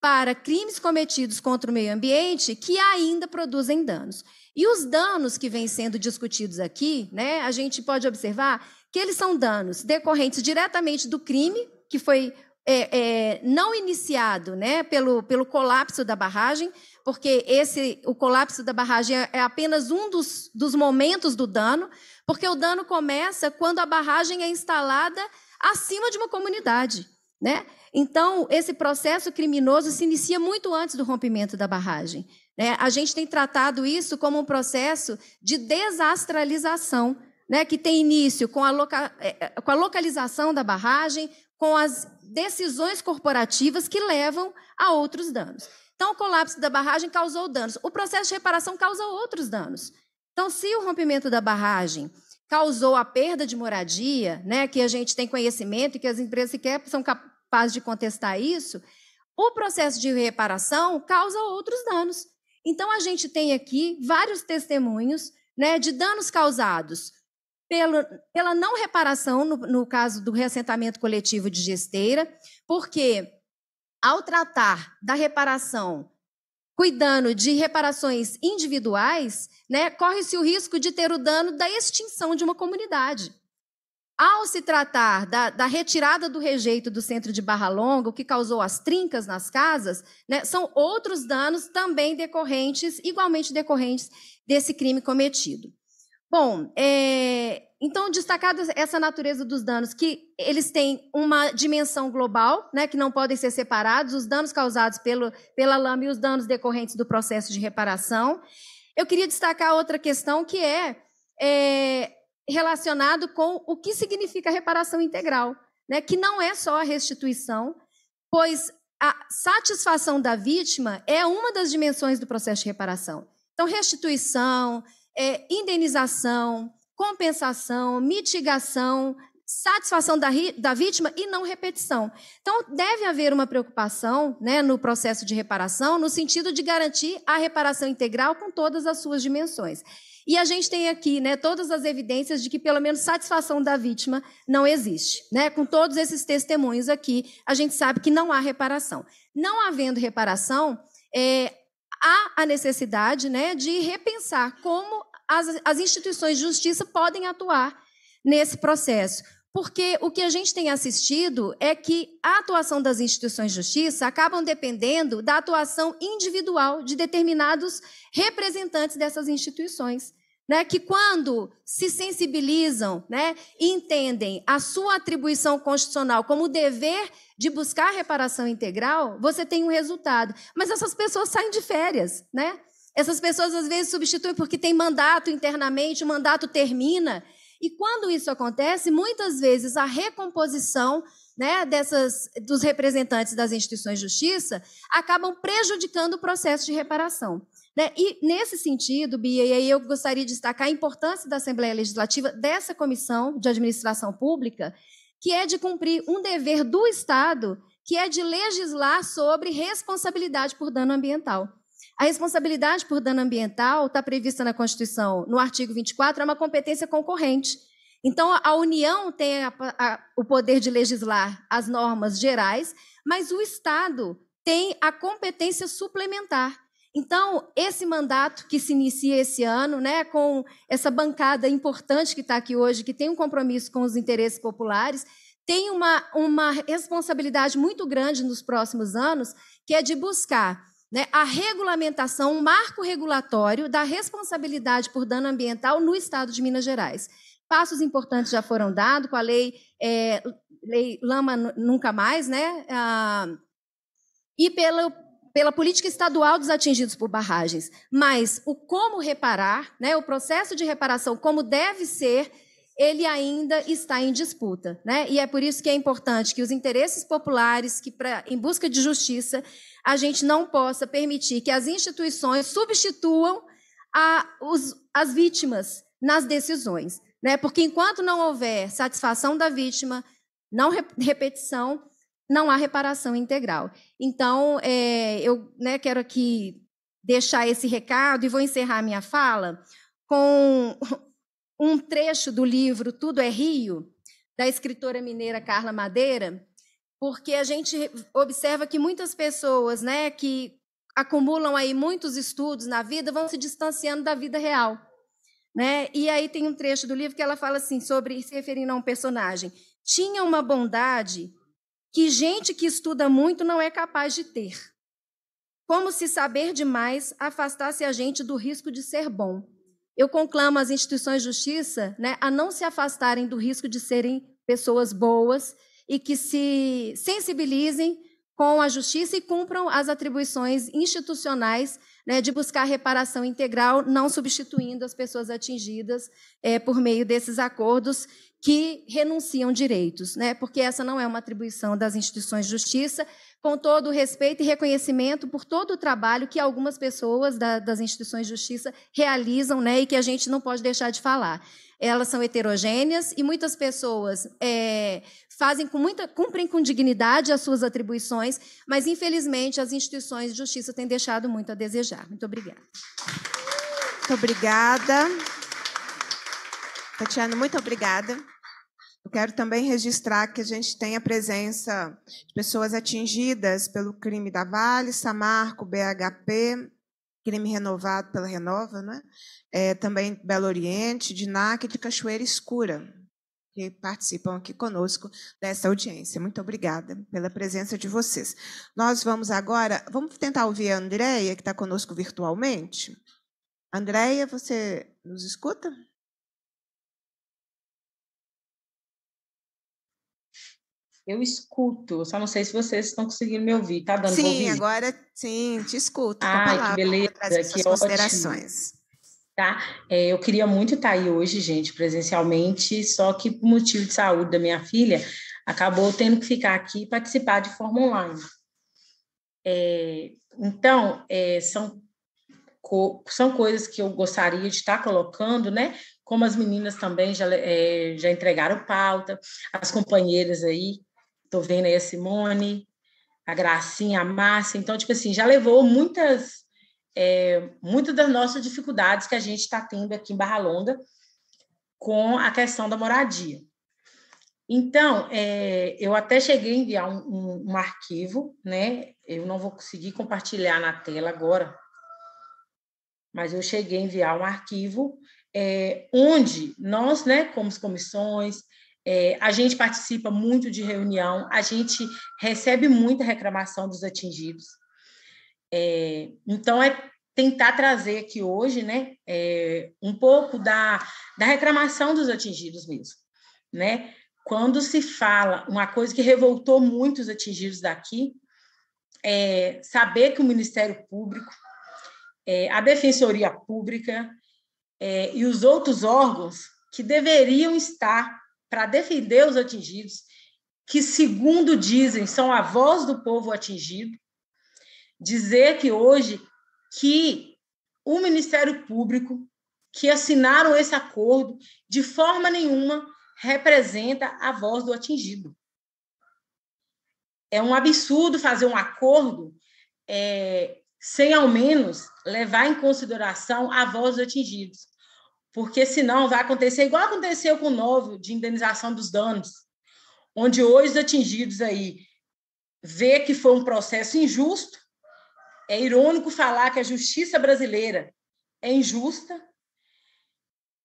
para crimes cometidos contra o meio ambiente que ainda produzem danos. E os danos que vêm sendo discutidos aqui, né, a gente pode observar que eles são danos decorrentes diretamente do crime que foi é, é, não iniciado né, pelo, pelo colapso da barragem, porque esse o colapso da barragem é, é apenas um dos, dos momentos do dano, porque o dano começa quando a barragem é instalada acima de uma comunidade. Né? Então, esse processo criminoso se inicia muito antes do rompimento da barragem. Né? A gente tem tratado isso como um processo de desastralização. Né, que tem início com a, loca, é, é, com a localização da barragem, com as decisões corporativas que levam a outros danos. Então, o colapso da barragem causou danos. O processo de reparação causa outros danos. Então, se o rompimento da barragem causou a perda de moradia, né, que a gente tem conhecimento e que as empresas sequer são capazes de contestar isso, o processo de reparação causa outros danos. Então, a gente tem aqui vários testemunhos né, de danos causados pelo, pela não reparação, no, no caso do reassentamento coletivo de gesteira, porque ao tratar da reparação, cuidando de reparações individuais, né, corre-se o risco de ter o dano da extinção de uma comunidade. Ao se tratar da, da, retirada do rejeito do centro de Barra Longa, o que causou as trincas nas casas, né, são outros danos também decorrentes, igualmente decorrentes desse crime cometido. Bom, é, então destacado essa natureza dos danos, que eles têm uma dimensão global, né, que não podem ser separados, os danos causados pelo, pela lama e os danos decorrentes do processo de reparação. Eu queria destacar outra questão que é, é relacionado com o que significa reparação integral, né, que não é só a restituição, pois a satisfação da vítima é uma das dimensões do processo de reparação. Então, restituição, é, indenização, compensação, mitigação, satisfação da, da vítima e não repetição. Então, deve haver uma preocupação né, no processo de reparação, no sentido de garantir a reparação integral com todas as suas dimensões. E a gente tem aqui né, todas as evidências de que, pelo menos, satisfação da vítima não existe. Né? Com todos esses testemunhos aqui, a gente sabe que não há reparação. Não havendo reparação, é, há a necessidade né, de repensar como as, as instituições de justiça podem atuar nesse processo. Porque o que a gente tem assistido é que a atuação das instituições de justiça acabam dependendo da atuação individual de determinados representantes dessas instituições. Né, que quando se sensibilizam né, e entendem a sua atribuição constitucional como dever de buscar reparação integral, você tem um resultado. Mas essas pessoas saem de férias, né? Essas pessoas às vezes substituem porque tem mandato internamente, o mandato termina. E quando isso acontece, muitas vezes a recomposição né, dessas, dos representantes das instituições de justiça acabam prejudicando o processo de reparação. Né? E, nesse sentido, Bia, e aí eu gostaria de destacar a importância da Assembleia Legislativa dessa comissão de administração pública, que é de cumprir um dever do Estado, que é de legislar sobre responsabilidade por dano ambiental. A responsabilidade por dano ambiental está prevista na Constituição, no artigo 24, é uma competência concorrente. Então, a União tem a, a, o poder de legislar as normas gerais, mas o Estado tem a competência suplementar. Então, esse mandato que se inicia esse ano, né, com essa bancada importante que está aqui hoje, que tem um compromisso com os interesses populares, tem uma, uma responsabilidade muito grande nos próximos anos, que é de buscar né, a regulamentação, um marco regulatório da responsabilidade por dano ambiental no Estado de Minas Gerais. Passos importantes já foram dados com a lei, é, lei Lama Nunca Mais, né, ah, e pela, pela política estadual dos atingidos por barragens. Mas o como reparar, né, o processo de reparação, como deve ser ele ainda está em disputa, né? E é por isso que é importante que os interesses populares, que pra, em busca de justiça, a gente não possa permitir que as instituições substituam a, os, as vítimas nas decisões, né? Porque enquanto não houver satisfação da vítima, não re, repetição, não há reparação integral. Então, é, eu né, quero aqui deixar esse recado e vou encerrar minha fala com um trecho do livro Tudo é Rio, da escritora mineira Carla Madeira, porque a gente observa que muitas pessoas né, que acumulam aí muitos estudos na vida vão se distanciando da vida real. Né? E aí tem um trecho do livro que ela fala assim sobre se referindo a um personagem. Tinha uma bondade que gente que estuda muito não é capaz de ter. Como se saber demais afastasse a gente do risco de ser bom eu conclamo as instituições de justiça né, a não se afastarem do risco de serem pessoas boas e que se sensibilizem com a justiça e cumpram as atribuições institucionais né, de buscar reparação integral, não substituindo as pessoas atingidas é, por meio desses acordos que renunciam direitos, né, porque essa não é uma atribuição das instituições de justiça, com todo o respeito e reconhecimento por todo o trabalho que algumas pessoas da, das instituições de justiça realizam né, e que a gente não pode deixar de falar. Elas são heterogêneas e muitas pessoas é, fazem com muita, cumprem com dignidade as suas atribuições, mas, infelizmente, as instituições de justiça têm deixado muito a desejar. Muito obrigada. Muito obrigada. Tatiana, muito obrigada. Eu quero também registrar que a gente tem a presença de pessoas atingidas pelo crime da Vale, Samarco, BHP, crime renovado pela Renova, né? É, também Belo Oriente, de NAC e de Cachoeira Escura, que participam aqui conosco dessa audiência. Muito obrigada pela presença de vocês. Nós vamos agora, vamos tentar ouvir a Andreia que está conosco virtualmente. Andreia, você nos escuta? Eu escuto, só não sei se vocês estão conseguindo me ouvir, tá dando Sim, ouvir? agora sim, te escuto. Ah, que beleza, que considerações. Ótimo. Tá? É, eu queria muito estar tá aí hoje, gente, presencialmente, só que por motivo de saúde da minha filha, acabou tendo que ficar aqui e participar de forma online. É, então, é, são, co são coisas que eu gostaria de estar tá colocando, né? Como as meninas também já, é, já entregaram pauta, as companheiras aí Estou vendo aí a Simone, a Gracinha, a Márcia. Então, tipo assim, já levou muitas, é, muitas das nossas dificuldades que a gente está tendo aqui em Barra Longa com a questão da moradia. Então, é, eu até cheguei a enviar um, um, um, arquivo, né? Eu não vou conseguir compartilhar na tela agora, mas eu cheguei a enviar um arquivo é, onde nós, né, como comissões, é, a gente participa muito de reunião, a gente recebe muita reclamação dos atingidos. É, então, é tentar trazer aqui hoje né, é, um pouco da, da reclamação dos atingidos mesmo. Né? Quando se fala, uma coisa que revoltou muito os atingidos daqui, é saber que o Ministério Público, é, a Defensoria Pública é, e os outros órgãos que deveriam estar para defender os atingidos, que, segundo dizem, são a voz do povo atingido, dizer que hoje que o Ministério Público, que assinaram esse acordo, de forma nenhuma representa a voz do atingido. É um absurdo fazer um acordo é, sem, ao menos, levar em consideração a voz dos atingidos porque senão vai acontecer igual aconteceu com o novo de indenização dos danos, onde hoje os atingidos aí vê que foi um processo injusto, é irônico falar que a justiça brasileira é injusta,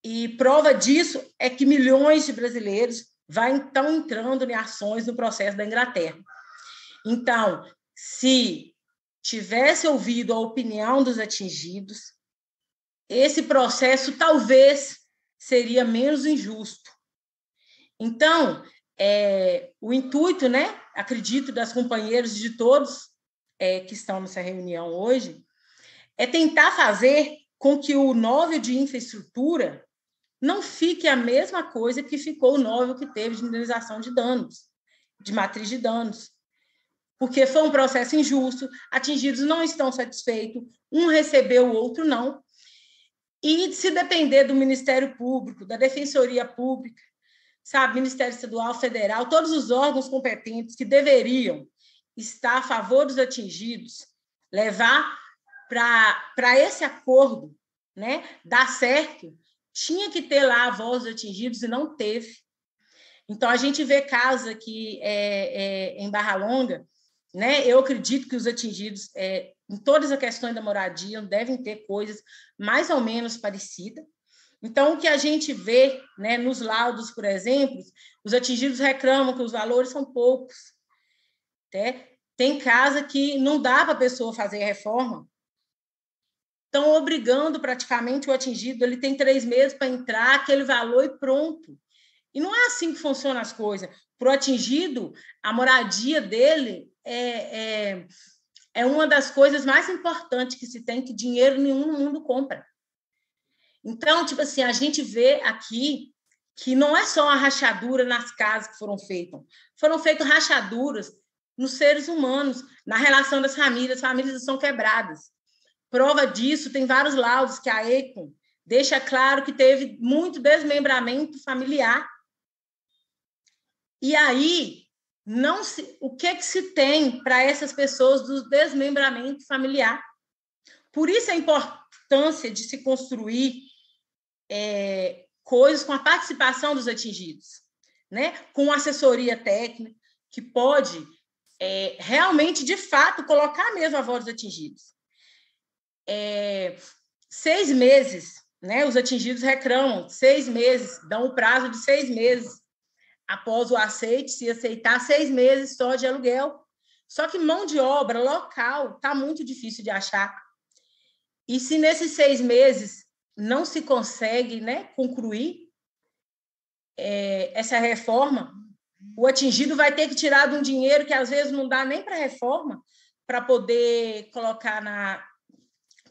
e prova disso é que milhões de brasileiros vão então entrando em ações no processo da Inglaterra. Então, se tivesse ouvido a opinião dos atingidos, esse processo talvez seria menos injusto. Então, é, o intuito, né, acredito, das companheiras de todos é, que estão nessa reunião hoje, é tentar fazer com que o novel de infraestrutura não fique a mesma coisa que ficou o novel que teve de indenização de danos, de matriz de danos. Porque foi um processo injusto, atingidos não estão satisfeitos, um recebeu, o outro não. E se depender do Ministério Público, da Defensoria Pública, sabe, Ministério Estadual, Federal, todos os órgãos competentes que deveriam estar a favor dos atingidos, levar para esse acordo né, dar certo, tinha que ter lá a voz dos atingidos e não teve. Então, a gente vê casos aqui é, é, em Barra Longa né? Eu acredito que os atingidos, é, em todas as questões da moradia, devem ter coisas mais ou menos parecidas. Então, o que a gente vê né, nos laudos, por exemplo, os atingidos reclamam que os valores são poucos. Né? Tem casa que não dá para a pessoa fazer a reforma. Estão obrigando praticamente o atingido, ele tem três meses para entrar, aquele valor e pronto. E não é assim que funcionam as coisas. Para o atingido, a moradia dele é, é, é uma das coisas mais importantes que se tem, que dinheiro nenhum no mundo compra. Então, tipo assim, a gente vê aqui que não é só uma rachadura nas casas que foram feitas, foram feitas rachaduras nos seres humanos, na relação das famílias, as famílias são quebradas. Prova disso, tem vários laudos que a Econ deixa claro que teve muito desmembramento familiar. E aí, não se, o que é que se tem para essas pessoas do desmembramento familiar. Por isso a importância de se construir é, coisas com a participação dos atingidos, né? com assessoria técnica, que pode é, realmente, de fato, colocar mesmo a voz dos atingidos. É, seis meses, né? os atingidos reclamam, seis meses, dão o prazo de seis meses após o aceite, se aceitar, seis meses só de aluguel. Só que mão de obra local está muito difícil de achar. E se nesses seis meses não se consegue né, concluir é, essa reforma, o atingido vai ter que tirar de um dinheiro que às vezes não dá nem para reforma, para poder colocar na.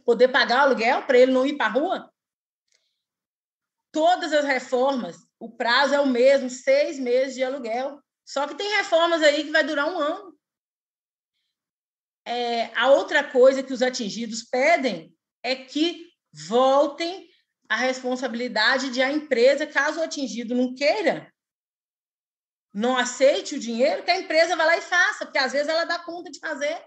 poder pagar o aluguel, para ele não ir para a rua. Todas as reformas o prazo é o mesmo, seis meses de aluguel. Só que tem reformas aí que vai durar um ano. É, a outra coisa que os atingidos pedem é que voltem a responsabilidade de a empresa, caso o atingido não queira, não aceite o dinheiro, que a empresa vá lá e faça, porque às vezes ela dá conta de fazer.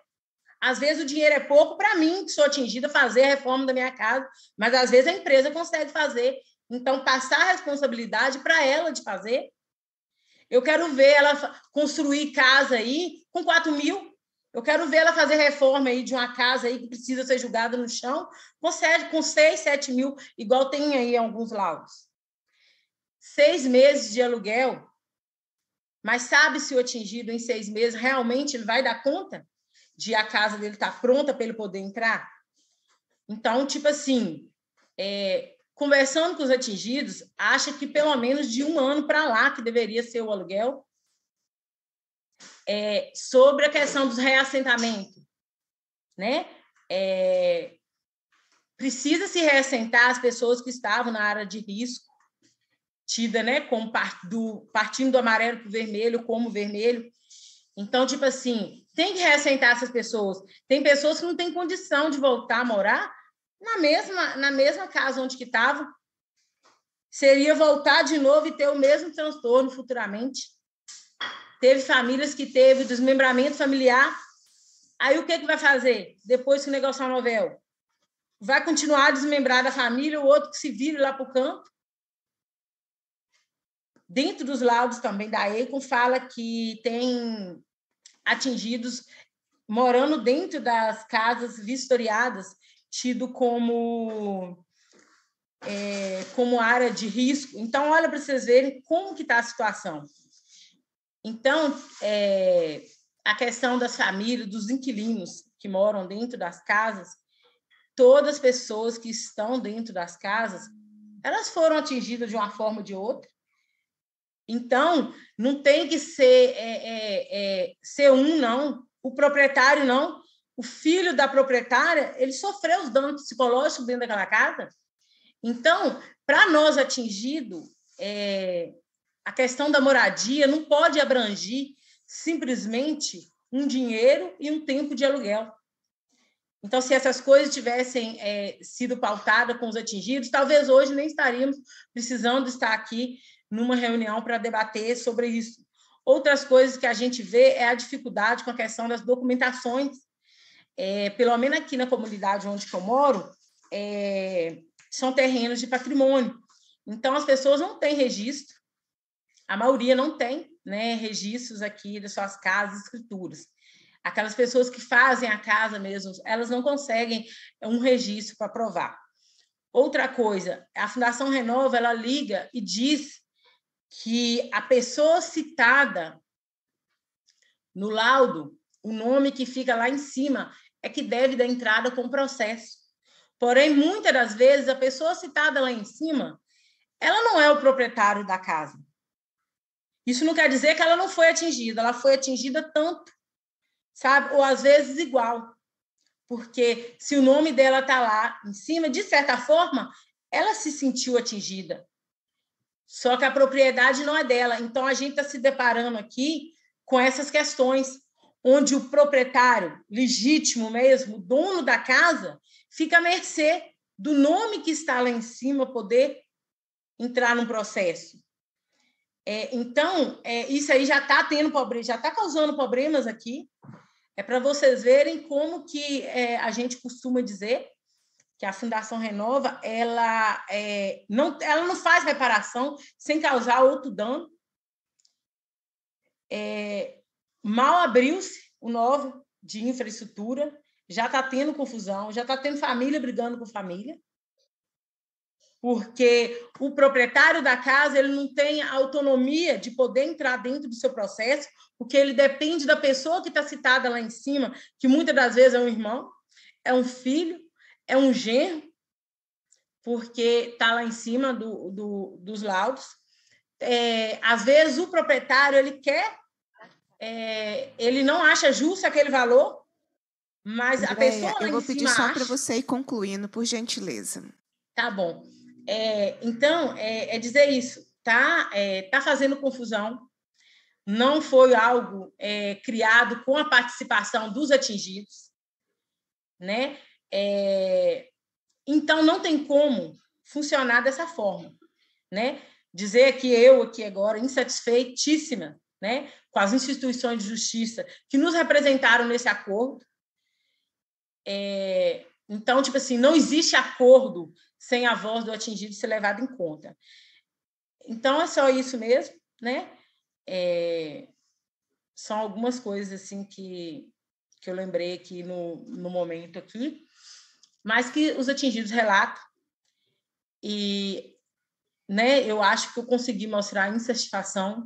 Às vezes o dinheiro é pouco para mim, que sou atingida, fazer a reforma da minha casa, mas às vezes a empresa consegue fazer então, passar a responsabilidade para ela de fazer. Eu quero ver ela construir casa aí com 4 mil. Eu quero ver ela fazer reforma aí de uma casa aí que precisa ser julgada no chão, com com 6, 7 mil, igual tem aí alguns laudos. Seis meses de aluguel, mas sabe se o atingido em seis meses realmente ele vai dar conta de a casa dele estar tá pronta para ele poder entrar? Então, tipo assim, é, conversando com os atingidos, acha que pelo menos de um ano para lá que deveria ser o aluguel. É, sobre a questão dos reassentamentos, né? É, precisa se reassentar as pessoas que estavam na área de risco, tida, né, como part, do, partindo do amarelo para o vermelho, como vermelho. Então, tipo assim, tem que reassentar essas pessoas. Tem pessoas que não têm condição de voltar a morar na mesma, na mesma casa onde que estava, seria voltar de novo e ter o mesmo transtorno futuramente. Teve famílias que teve desmembramento familiar. Aí o que, que vai fazer depois que negociar o é novel? Vai continuar a desmembrar da família, o outro que se vire lá para o campo. Dentro dos laudos também da EICOM fala que tem atingidos morando dentro das casas vistoriadas tido como é, como área de risco. Então, olha para vocês verem como que está a situação. Então, é, a questão das famílias, dos inquilinos que moram dentro das casas, todas as pessoas que estão dentro das casas, elas foram atingidas de uma forma ou de outra. Então, não tem que ser, é, é, é ser um, não. O proprietário, não o filho da proprietária ele sofreu os danos psicológicos dentro daquela casa. Então, para nós atingido, é, a questão da moradia não pode abranger simplesmente um dinheiro e um tempo de aluguel. Então, se essas coisas tivessem é, sido pautadas com os atingidos, talvez hoje nem estaríamos precisando estar aqui numa reunião para debater sobre isso. Outras coisas que a gente vê é a dificuldade com a questão das documentações é, pelo menos aqui na comunidade onde eu moro, é, são terrenos de patrimônio. Então, as pessoas não têm registro, a maioria não tem né, registros aqui das suas casas, escrituras. Aquelas pessoas que fazem a casa mesmo, elas não conseguem um registro para provar. Outra coisa, a Fundação Renova, ela liga e diz que a pessoa citada no laudo, o nome que fica lá em cima é que deve dar entrada com o processo. Porém, muitas das vezes, a pessoa citada lá em cima, ela não é o proprietário da casa. Isso não quer dizer que ela não foi atingida, ela foi atingida tanto, sabe? Ou às vezes igual. Porque se o nome dela está lá em cima, de certa forma, ela se sentiu atingida. Só que a propriedade não é dela. Então a gente está se deparando aqui com essas questões onde o proprietário legítimo mesmo, dono da casa, fica à mercê do nome que está lá em cima poder entrar num processo. É, então, é, isso aí já está tendo problema, já está causando problemas aqui. É para vocês verem como que é, a gente costuma dizer que a Fundação Renova ela, é, não, ela não faz reparação sem causar outro dano. É, Mal abriu-se o novo de infraestrutura, já está tendo confusão, já está tendo família brigando com família, porque o proprietário da casa ele não tem autonomia de poder entrar dentro do seu processo, porque ele depende da pessoa que está citada lá em cima, que muitas das vezes é um irmão, é um filho, é um genro, porque está lá em cima do, do dos laudos. É, às vezes o proprietário ele quer é, ele não acha justo aquele valor, mas Andréia, a pessoa. Eu vou pedir só para você ir concluindo, por gentileza. Tá bom. É, então, é, é, dizer isso, tá? É, tá fazendo confusão. Não foi algo é, criado com a participação dos atingidos, né? É, então, não tem como funcionar dessa forma, né? Dizer que eu aqui agora, insatisfeitíssima né, com as instituições de justiça que nos representaram nesse acordo. É, então, tipo assim, não existe acordo sem a voz do atingido ser levada em conta. Então, é só isso mesmo, né? É, são algumas coisas, assim, que, que eu lembrei aqui no, no momento aqui, mas que os atingidos relatam. E, né, eu acho que eu consegui mostrar a insatisfação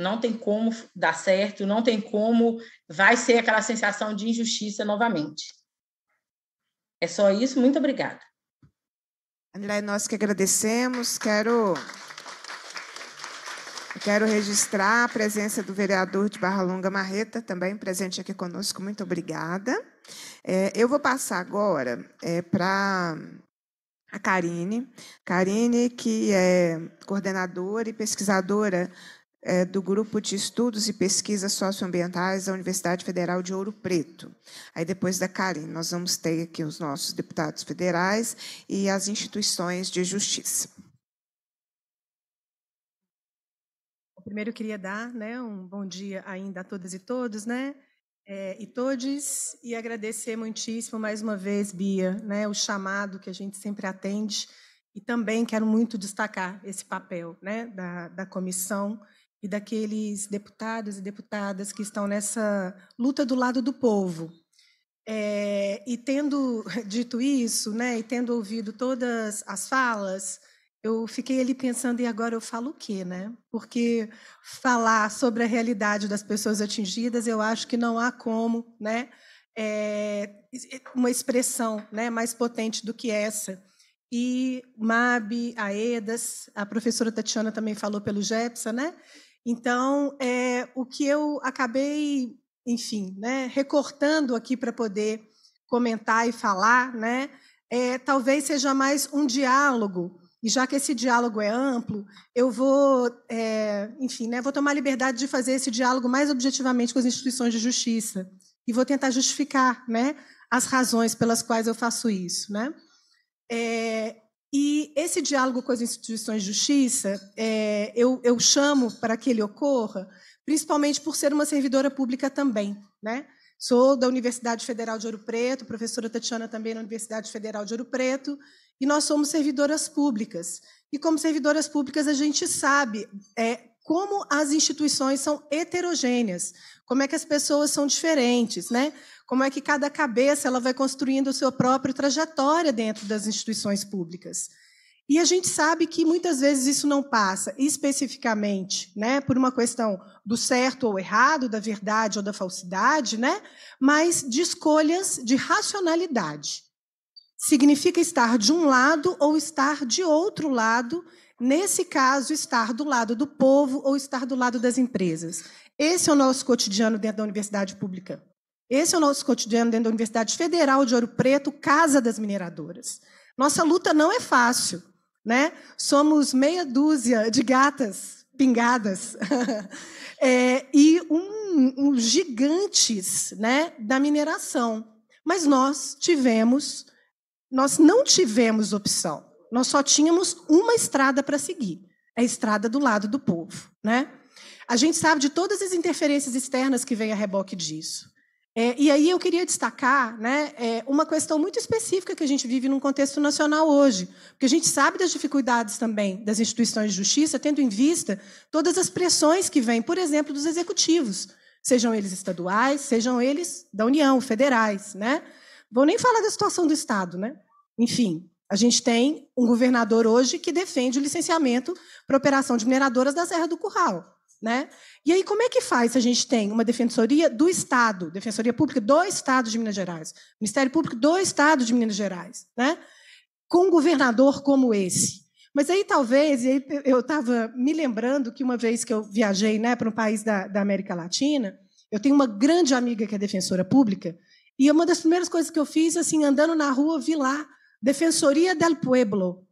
não tem como dar certo, não tem como, vai ser aquela sensação de injustiça novamente. É só isso, muito obrigada. André, nós que agradecemos, quero quero registrar a presença do vereador de Barra Longa Marreta, também presente aqui conosco, muito obrigada. É, eu vou passar agora é, para a Karine. Karine, que é coordenadora e pesquisadora é, do Grupo de Estudos e Pesquisas Socioambientais da Universidade Federal de Ouro Preto. Aí, depois da Karim, nós vamos ter aqui os nossos deputados federais e as instituições de justiça. Primeiro, eu queria dar né, um bom dia ainda a todas e todos, né? É, e todos, e agradecer muitíssimo mais uma vez, Bia, né, o chamado que a gente sempre atende, e também quero muito destacar esse papel né, da, da comissão e daqueles deputados e deputadas que estão nessa luta do lado do povo. É, e tendo dito isso, né, e tendo ouvido todas as falas, eu fiquei ali pensando, e agora eu falo o quê, né? Porque falar sobre a realidade das pessoas atingidas, eu acho que não há como, né? É uma expressão né, mais potente do que essa. E MAB, AEDAS, a professora Tatiana também falou pelo Jepsa, né? Então, é, o que eu acabei, enfim, né, recortando aqui para poder comentar e falar, né, é, talvez seja mais um diálogo. E já que esse diálogo é amplo, eu vou, é, enfim, né, vou tomar liberdade de fazer esse diálogo mais objetivamente com as instituições de justiça e vou tentar justificar, né, as razões pelas quais eu faço isso, né? É, e esse diálogo com as instituições de justiça, é, eu, eu chamo para que ele ocorra, principalmente por ser uma servidora pública também. Né? Sou da Universidade Federal de Ouro Preto, professora Tatiana também na Universidade Federal de Ouro Preto, e nós somos servidoras públicas. E como servidoras públicas, a gente sabe é, como as instituições são heterogêneas, como é que as pessoas são diferentes, né? Como é que cada cabeça ela vai construindo a sua própria trajetória dentro das instituições públicas. E a gente sabe que muitas vezes isso não passa especificamente, né, por uma questão do certo ou errado, da verdade ou da falsidade, né, mas de escolhas de racionalidade. Significa estar de um lado ou estar de outro lado nesse caso, estar do lado do povo ou estar do lado das empresas. Esse é o nosso cotidiano dentro da universidade pública. Esse é o nosso cotidiano dentro da Universidade Federal de Ouro Preto, Casa das Mineradoras. Nossa luta não é fácil, né? Somos meia dúzia de gatas pingadas é, e um, um gigantes, né, da mineração. Mas nós tivemos, nós não tivemos opção nós só tínhamos uma estrada para seguir, é a estrada do lado do povo, né? A gente sabe de todas as interferências externas que vêm a reboque disso. É, e aí eu queria destacar né, é, uma questão muito específica que a gente vive num contexto nacional hoje, porque a gente sabe das dificuldades também das instituições de justiça, tendo em vista todas as pressões que vêm, por exemplo, dos executivos, sejam eles estaduais, sejam eles da União, federais. Né? Vou nem falar da situação do Estado, né? enfim. A gente tem um governador hoje que defende o licenciamento para operação de mineradoras da Serra do Curral. Né? E aí, como é que faz se a gente tem uma defensoria do Estado, defensoria pública do Estado de Minas Gerais, Ministério Público do Estado de Minas Gerais, né? com um governador como esse? Mas aí, talvez, eu estava me lembrando que uma vez que eu viajei né, para um país da, da América Latina, eu tenho uma grande amiga que é defensora pública, e uma das primeiras coisas que eu fiz, assim, andando na rua, vi lá Defensoria del Pueblo.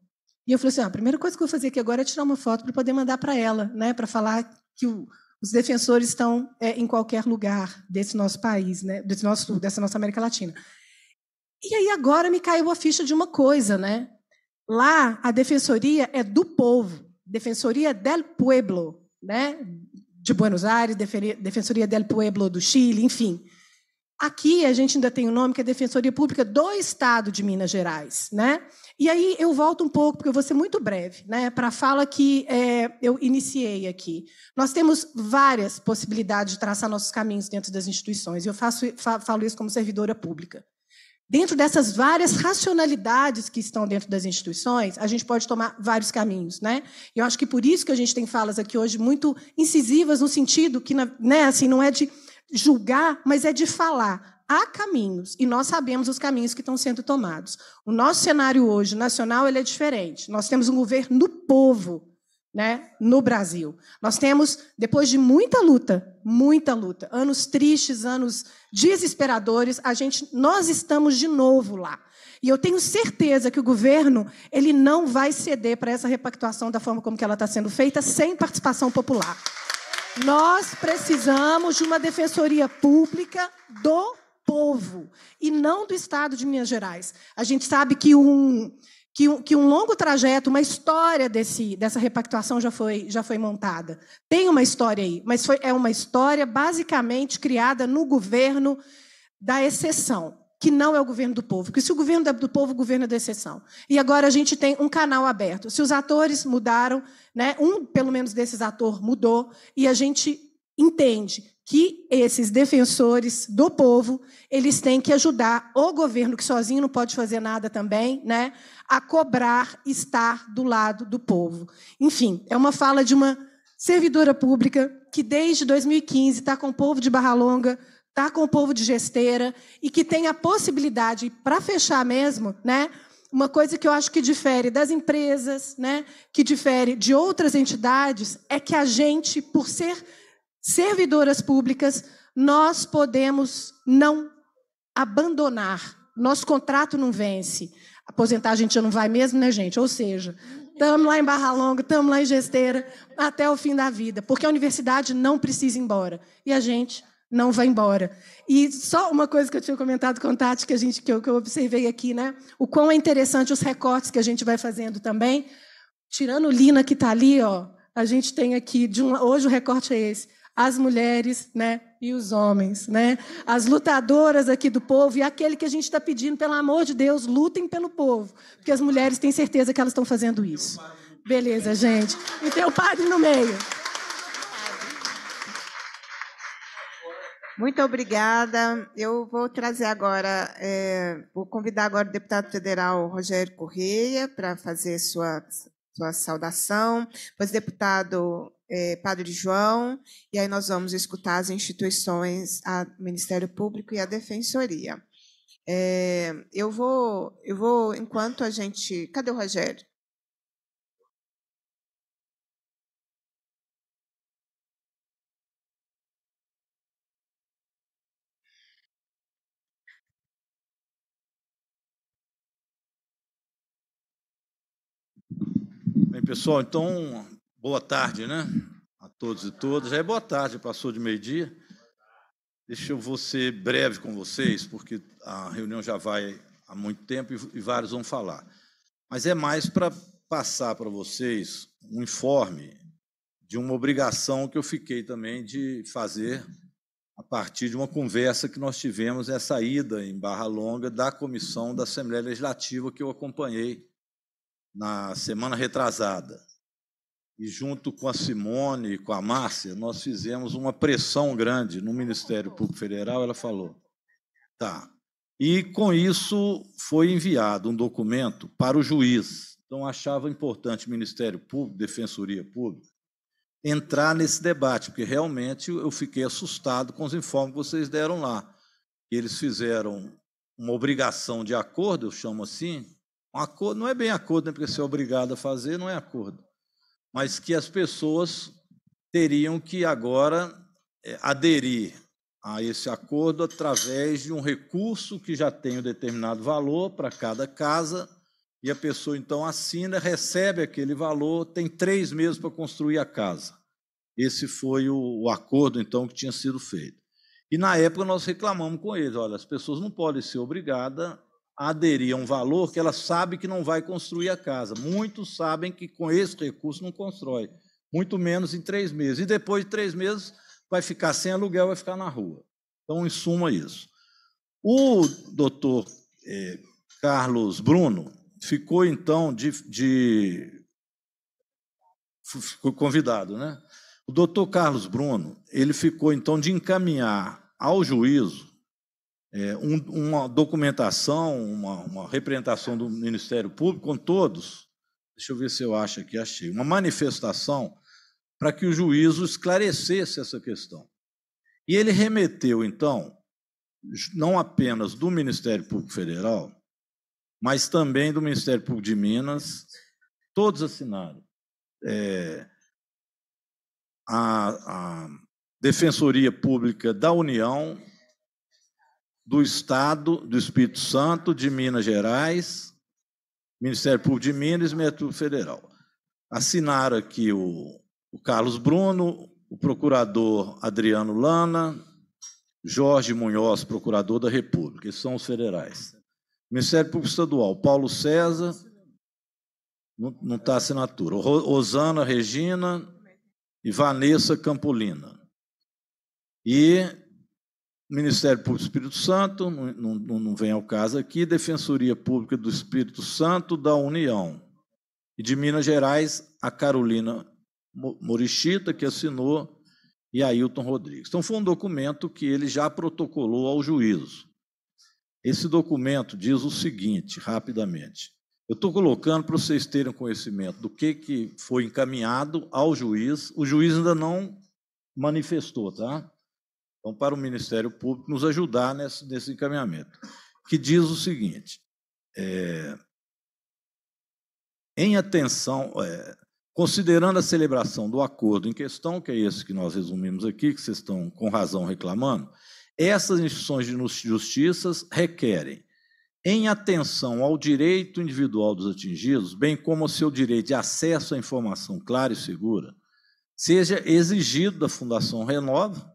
E eu falei assim: ah, a primeira coisa que eu vou fazer aqui agora é tirar uma foto para poder mandar para ela, né, para falar que o, os defensores estão é, em qualquer lugar desse nosso país, né, desse nosso, dessa nossa América Latina. E aí agora me caiu a ficha de uma coisa, né? Lá a defensoria é do povo, defensoria del pueblo, né? De Buenos Aires, defensoria del pueblo do Chile, enfim. Aqui a gente ainda tem o um nome que é Defensoria Pública do Estado de Minas Gerais, né? E aí eu volto um pouco, porque eu vou ser muito breve, né, para a fala que é, eu iniciei aqui. Nós temos várias possibilidades de traçar nossos caminhos dentro das instituições, e eu faço, falo isso como servidora pública. Dentro dessas várias racionalidades que estão dentro das instituições, a gente pode tomar vários caminhos, né? Eu acho que por isso que a gente tem falas aqui hoje muito incisivas no sentido que, né, assim, não é de julgar, mas é de falar. Há caminhos, e nós sabemos os caminhos que estão sendo tomados. O nosso cenário hoje, nacional, ele é diferente. Nós temos um governo do povo né, no Brasil. Nós temos, depois de muita luta, muita luta, anos tristes, anos desesperadores, a gente, nós estamos de novo lá. E eu tenho certeza que o governo ele não vai ceder para essa repactuação da forma como que ela está sendo feita, sem participação popular. Nós precisamos de uma defensoria pública do povo e não do Estado de Minas Gerais. A gente sabe que um, que um, que um longo trajeto, uma história desse, dessa repactuação já foi, já foi montada. Tem uma história aí, mas foi, é uma história basicamente criada no governo da exceção que não é o governo do povo, que se o governo é do povo, o governo é da exceção. E agora a gente tem um canal aberto. Se os atores mudaram, né, um pelo menos desses atores mudou, e a gente entende que esses defensores do povo eles têm que ajudar o governo que sozinho não pode fazer nada também, né, a cobrar estar do lado do povo. Enfim, é uma fala de uma servidora pública que desde 2015 está com o povo de Barra Longa está com o povo de gesteira e que tem a possibilidade, para fechar mesmo, né? Uma coisa que eu acho que difere das empresas, né, que difere de outras entidades, é que a gente, por ser servidoras públicas, nós podemos não abandonar. Nosso contrato não vence. Aposentar a gente já não vai mesmo, né, gente? Ou seja, estamos lá em Barra Longa, estamos lá em Gesteira, até o fim da vida, porque a universidade não precisa ir embora. E a gente não vai embora. E só uma coisa que eu tinha comentado com o Tati, que, a gente, que, eu, que eu observei aqui, né? o quão é interessante os recortes que a gente vai fazendo também. Tirando Lina, que está ali, ó, a gente tem aqui, de um, hoje o recorte é esse, as mulheres né, e os homens, né? as lutadoras aqui do povo e aquele que a gente está pedindo, pelo amor de Deus, lutem pelo povo, porque as mulheres têm certeza que elas estão fazendo isso. Beleza, gente. E tem o padre no meio. Muito obrigada. Eu vou trazer agora, é, vou convidar agora o deputado federal Rogério Correia para fazer sua, sua saudação, depois deputado é, Padre João, e aí nós vamos escutar as instituições, o Ministério Público e a Defensoria. É, eu vou, eu vou, enquanto a gente. Cadê o Rogério? Bem, pessoal, então, boa tarde, né? A todos e todas. é boa tarde, passou de meio-dia. Deixa eu vou ser breve com vocês, porque a reunião já vai há muito tempo e vários vão falar. Mas é mais para passar para vocês um informe de uma obrigação que eu fiquei também de fazer a partir de uma conversa que nós tivemos nessa ida em Barra Longa da comissão da Assembleia Legislativa que eu acompanhei na semana retrasada, e junto com a Simone e com a Márcia, nós fizemos uma pressão grande no Ministério Público Federal, ela falou. Tá. E com isso foi enviado um documento para o juiz. Então achava importante o Ministério Público, Defensoria Pública, entrar nesse debate, porque realmente eu fiquei assustado com os informes que vocês deram lá. Eles fizeram uma obrigação de acordo, eu chamo assim, um acordo não é bem acordo, né, porque ser é obrigado a fazer, não é acordo. Mas que as pessoas teriam que agora eh, aderir a esse acordo através de um recurso que já tem um determinado valor para cada casa, e a pessoa então assina, recebe aquele valor, tem três meses para construir a casa. Esse foi o, acordo então que tinha sido feito. E na época nós reclamamos com eles: olha, as pessoas não podem ser obrigadas aderir a um valor que ela sabe que não vai construir a casa. Muitos sabem que com esse recurso não constrói, muito menos em três meses. E depois de três meses vai ficar sem aluguel, vai ficar na rua. Então, em suma, isso. O doutor eh, Carlos Bruno ficou, então, de, de. Ficou convidado, né? O doutor Carlos Bruno ele ficou, então, de encaminhar ao juízo é, um, uma documentação, uma, uma representação do Ministério Público com todos. Deixa eu ver se eu acho aqui, achei. Uma manifestação para que o juízo esclarecesse essa questão. E ele remeteu, então, não apenas do Ministério Público Federal, mas também do Ministério Público de Minas, todos assinaram. É, a, a Defensoria Pública da União, do Estado do Espírito Santo, de Minas Gerais, Ministério Público de Minas e Metro Federal. Assinaram aqui o, o Carlos Bruno, o procurador Adriano Lana, Jorge Munhoz, procurador da República, esses são os federais. Ministério Público Estadual, Paulo César, não está assinatura. Rosana Regina e Vanessa Campolina. E Ministério Público do Espírito Santo, não, não, não vem ao caso aqui, Defensoria Pública do Espírito Santo da União. E de Minas Gerais, a Carolina Morichita, que assinou, e Ailton Rodrigues. Então, foi um documento que ele já protocolou ao juízo. Esse documento diz o seguinte, rapidamente. Eu estou colocando para vocês terem conhecimento do que, que foi encaminhado ao juiz. O juiz ainda não manifestou, tá? Então, para o Ministério Público nos ajudar nesse, nesse encaminhamento, que diz o seguinte: é, em atenção, é, considerando a celebração do acordo em questão, que é esse que nós resumimos aqui, que vocês estão com razão reclamando, essas instituições de justiça requerem, em atenção ao direito individual dos atingidos, bem como ao seu direito de acesso à informação clara e segura, seja exigido da Fundação Renova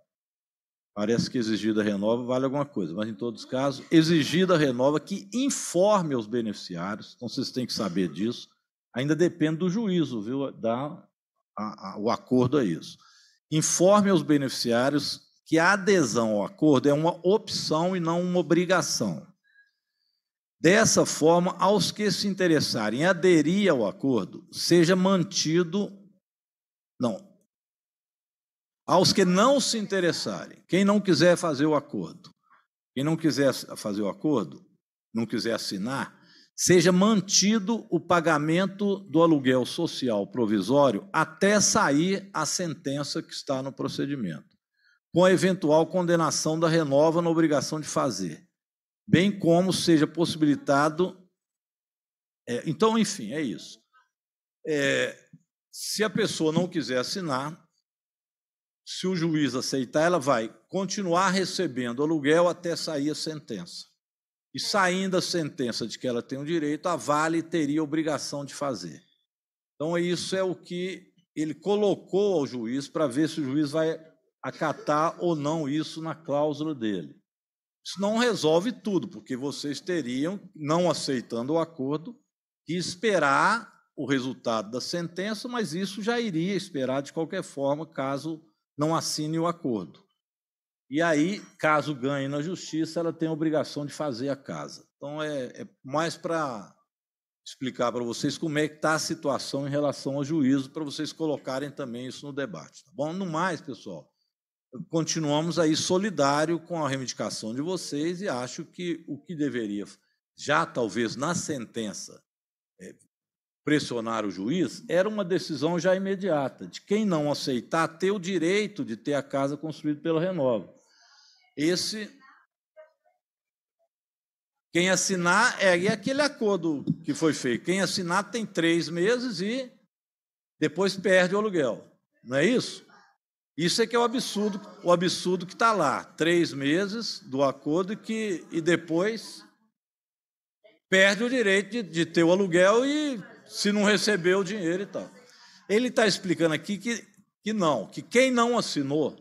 Parece que exigida a Renova vale alguma coisa, mas em todos os casos, exigida a Renova que informe os beneficiários, então vocês têm que saber disso, ainda depende do juízo, viu? Da, a, a, o acordo a isso. Informe aos beneficiários que a adesão ao acordo é uma opção e não uma obrigação. Dessa forma, aos que se interessarem em aderir ao acordo, seja mantido. Não, aos que não se interessarem. Quem não quiser fazer o acordo, quem não quiser fazer o acordo, não quiser assinar, seja mantido o pagamento do aluguel social provisório até sair a sentença que está no procedimento, com a eventual condenação da renova na obrigação de fazer, bem como seja possibilitado. É, então, enfim, é isso. É, se a pessoa não quiser assinar, se o juiz aceitar, ela vai continuar recebendo aluguel até sair a sentença. E saindo a sentença de que ela tem o direito, a Vale teria a obrigação de fazer. Então, isso é o que ele colocou ao juiz para ver se o juiz vai acatar ou não isso na cláusula dele. Isso não resolve tudo, porque vocês teriam, não aceitando o acordo, que esperar o resultado da sentença, mas isso já iria esperar de qualquer forma, caso não assine o acordo. E aí, caso ganhe na justiça, ela tem a obrigação de fazer a casa. Então, é, é mais para explicar para vocês como é que está a situação em relação ao juízo, para vocês colocarem também isso no debate. Tá bom? No mais, pessoal, continuamos aí solidário com a reivindicação de vocês e acho que o que deveria, já talvez na sentença, é, pressionar o juiz era uma decisão já imediata, de quem não aceitar ter o direito de ter a casa construída pela Renova. Esse quem assinar é, é, aquele acordo que foi feito. Quem assinar tem três meses e depois perde o aluguel. Não é isso? Isso é que é o absurdo, o absurdo que está lá. Três meses do acordo que, e depois perde o direito de, de ter o aluguel e se não recebeu o dinheiro e tal. Ele está explicando aqui que, que não, que quem não assinou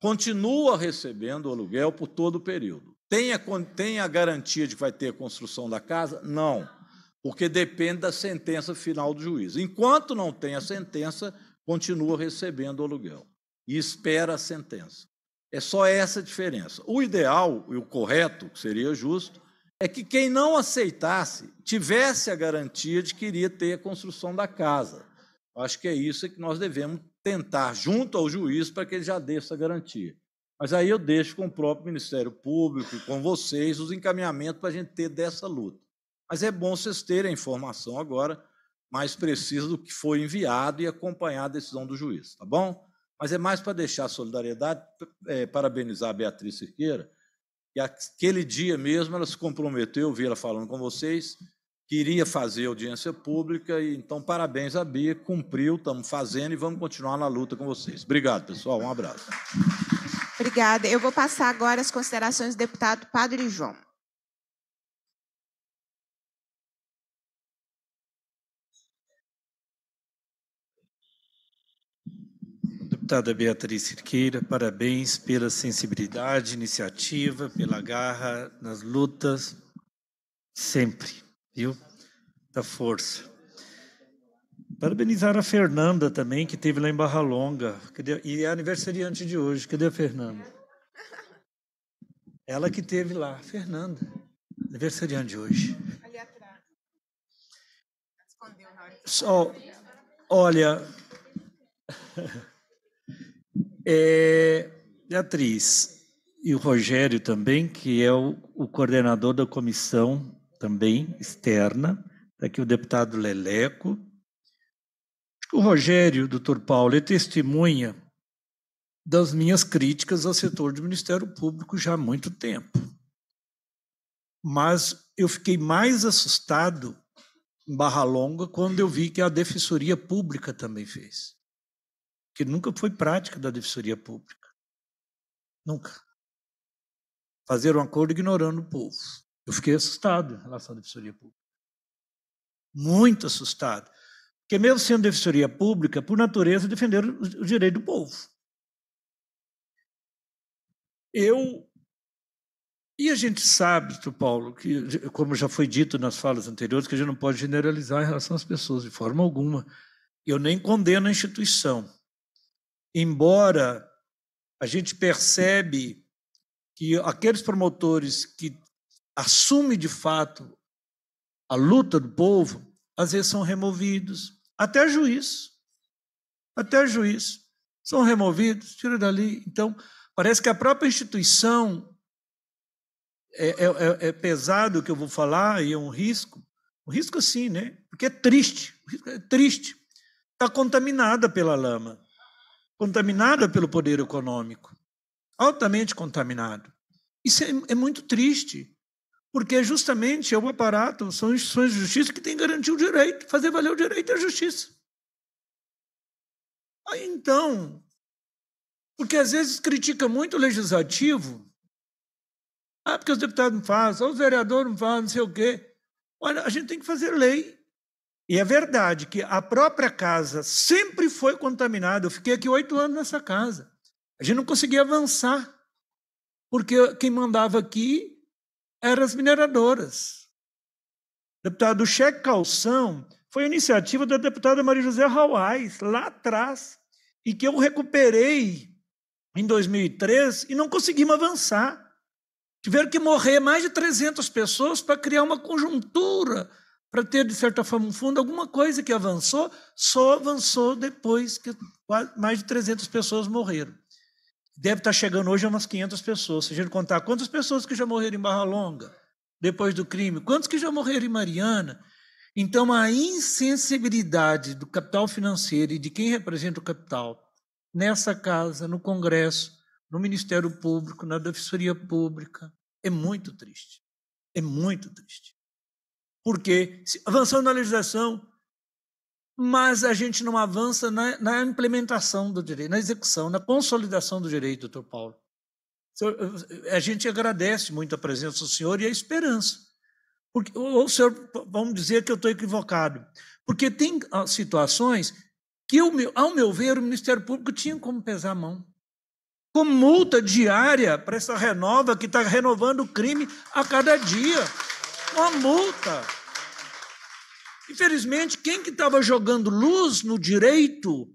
continua recebendo o aluguel por todo o período. Tem a, tem a garantia de que vai ter a construção da casa? Não, porque depende da sentença final do juiz. Enquanto não tem a sentença, continua recebendo o aluguel e espera a sentença. É só essa a diferença. O ideal e o correto, que seria justo, é que quem não aceitasse tivesse a garantia de que iria ter a construção da casa. Acho que é isso que nós devemos tentar junto ao juiz para que ele já dê essa garantia. Mas aí eu deixo com o próprio Ministério Público e com vocês os encaminhamentos para a gente ter dessa luta. Mas é bom vocês terem a informação agora mais precisa do que foi enviado e acompanhar a decisão do juiz, tá bom? Mas é mais para deixar a solidariedade, é, parabenizar a Beatriz Cerqueira, e aquele dia mesmo ela se comprometeu, vi ela falando com vocês, queria fazer audiência pública, e então parabéns à Bia, cumpriu, estamos fazendo e vamos continuar na luta com vocês. Obrigado, pessoal, um abraço. Obrigada. Eu vou passar agora as considerações do deputado Padre João. Deputada Beatriz Cirqueira, parabéns pela sensibilidade, iniciativa, pela garra nas lutas, sempre, viu? Da força. Parabenizar a Fernanda também, que teve lá em Barra Longa. E é aniversariante de hoje. Cadê a Fernanda? Ela que teve lá, Fernanda. Aniversariante de hoje. Ali atrás. Escondeu na hora. Olha. É, Beatriz, e o Rogério também, que é o, o coordenador da comissão também externa, daqui tá o deputado Leleco. O Rogério, doutor Paulo, é testemunha das minhas críticas ao setor do Ministério Público já há muito tempo. Mas eu fiquei mais assustado em Barra Longa quando eu vi que a Defensoria Pública também fez que nunca foi prática da defensoria pública. Nunca. Fazer um acordo ignorando o povo. Eu fiquei assustado em relação à defensoria pública. Muito assustado. Porque, mesmo sendo defensoria pública, por natureza, defender o direito do povo. Eu. E a gente sabe, Paulo, que, como já foi dito nas falas anteriores, que a gente não pode generalizar em relação às pessoas de forma alguma. Eu nem condeno a instituição embora a gente percebe que aqueles promotores que assumem de fato a luta do povo, às vezes são removidos, até juiz, até juiz, são removidos, tira dali. Então, parece que a própria instituição é, é, é, é pesado o que eu vou falar e é um risco. Um risco sim, né? Porque é triste. É triste. Está contaminada pela lama contaminada pelo poder econômico, altamente contaminado. Isso é, é muito triste, porque justamente é o aparato, são instituições de justiça que têm que garantir o direito, fazer valer o direito à justiça. Aí, então, porque às vezes critica muito o legislativo, ah, porque os deputados não fazem, os vereadores não fazem, não sei o quê. Olha, a gente tem que fazer lei e é verdade que a própria casa sempre foi contaminada. Eu fiquei aqui oito anos nessa casa. A gente não conseguia avançar, porque quem mandava aqui eram as mineradoras. O deputado Cheque Calção foi iniciativa da deputada Maria José Rawais, lá atrás, e que eu recuperei em 2003 e não conseguimos avançar. Tiveram que morrer mais de 300 pessoas para criar uma conjuntura para ter, de certa forma, um fundo, alguma coisa que avançou, só avançou depois que mais de 300 pessoas morreram. Deve estar tá chegando hoje a umas 500 pessoas. Se a gente contar quantas pessoas que já morreram em Barra Longa, depois do crime, quantos que já morreram em Mariana. Então, a insensibilidade do capital financeiro e de quem representa o capital nessa casa, no Congresso, no Ministério Público, na Defensoria Pública, é muito triste. É muito triste. Porque avançamos na legislação, mas a gente não avança na, na, implementação do direito, na execução, na consolidação do direito, doutor Paulo. A gente agradece muito a presença do senhor e a esperança. Porque, ou o senhor, vamos dizer que eu estou equivocado, porque tem ah, situações que, ao meu ver, o Ministério Público tinha como pesar a mão. Com multa diária para essa renova que está renovando o crime a cada dia. Uma multa. Infelizmente, quem que estava jogando luz no direito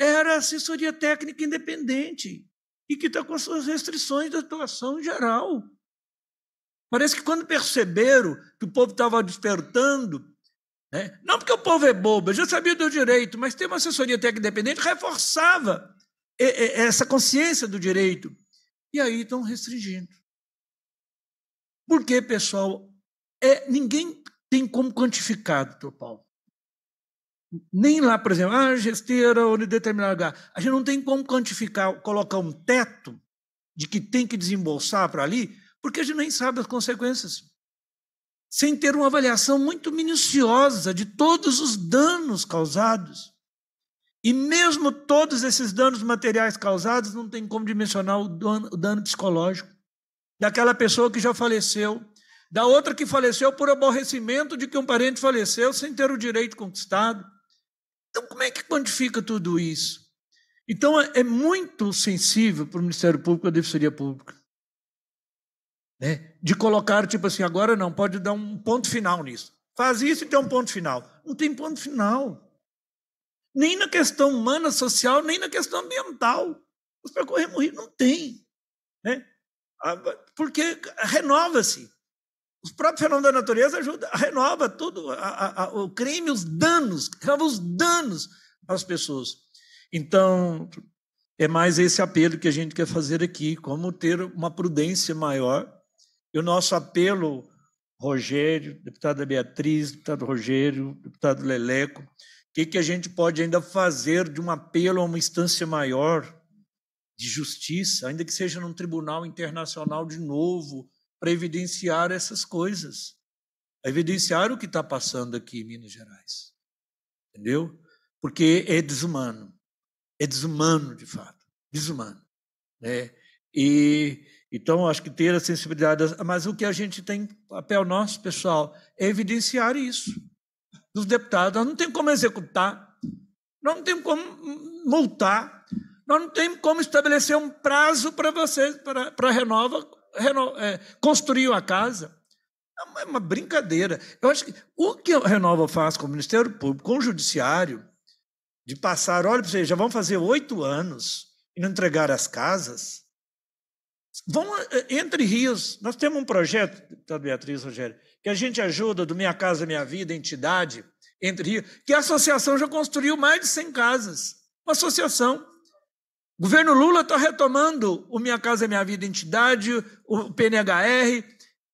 era a assessoria técnica independente e que está com as suas restrições de atuação geral. Parece que quando perceberam que o povo estava despertando, né? não porque o povo é bobo, já sabia do direito, mas tem uma assessoria técnica independente reforçava essa consciência do direito. E aí estão restringindo. Por que, pessoal, é, ninguém tem como quantificar, doutor Paulo. Nem lá, por exemplo, ah, gesteira ou em determinado lugar. A gente não tem como quantificar, colocar um teto de que tem que desembolsar para ali, porque a gente nem sabe as consequências. Sem ter uma avaliação muito minuciosa de todos os danos causados. E mesmo todos esses danos materiais causados, não tem como dimensionar o dano, o dano psicológico daquela pessoa que já faleceu, da outra que faleceu por aborrecimento de que um parente faleceu sem ter o direito conquistado. Então, como é que quantifica tudo isso? Então, é, é muito sensível para o Ministério Público a Defensoria Pública. Né? De colocar, tipo assim, agora não, pode dar um ponto final nisso. Faz isso e tem um ponto final. Não tem ponto final. Nem na questão humana, social, nem na questão ambiental. Os percorremos rio não tem. Né? Ah, porque renova-se. Os próprios fenômenos da natureza ajuda, renova tudo, a, a, o crime, os danos, crava os danos às pessoas. Então, é mais esse apelo que a gente quer fazer aqui, como ter uma prudência maior. E o nosso apelo, Rogério, deputada Beatriz, deputado Rogério, deputado Leleco, o que, que a gente pode ainda fazer de um apelo a uma instância maior de justiça, ainda que seja num tribunal internacional de novo, para evidenciar essas coisas, evidenciar o que está passando aqui em Minas Gerais. Entendeu? Porque é desumano. É desumano, de fato. Desumano. Né? E então acho que ter a sensibilidade, mas o que a gente tem papel nosso, pessoal, é evidenciar isso. Dos deputados, nós não temos como executar, nós não temos como multar, nós não temos como estabelecer um prazo para vocês para, para renova é, construiu a casa. É, é uma brincadeira. Eu acho que o que a Renova faz com o Ministério Público, com o Judiciário, de passar, olha você vocês, já vão fazer oito anos e não entregar as casas. Vão é, entre rios. Nós temos um projeto, deputado Beatriz Rogério, que a gente ajuda do Minha Casa Minha Vida, entidade, entre rios, que a associação já construiu mais de 100 casas. Uma associação. O governo Lula está retomando o Minha Casa Minha Vida Entidade, o PNHR,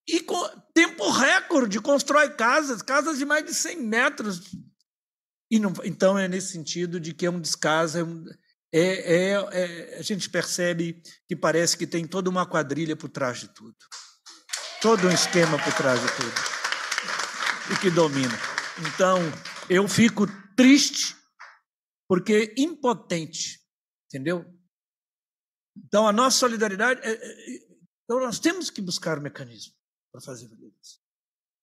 e com tempo recorde constrói casas, casas de mais de 100 metros. E não, então é nesse sentido de que é um descaso, é um, é, é, é, a gente percebe que parece que tem toda uma quadrilha por trás de tudo. Todo um esquema por trás de tudo. E que domina. Então, eu fico triste, porque impotente Entendeu? Então, a nossa solidariedade. É, é, é então, nós temos que buscar o um mecanismo para fazer isso.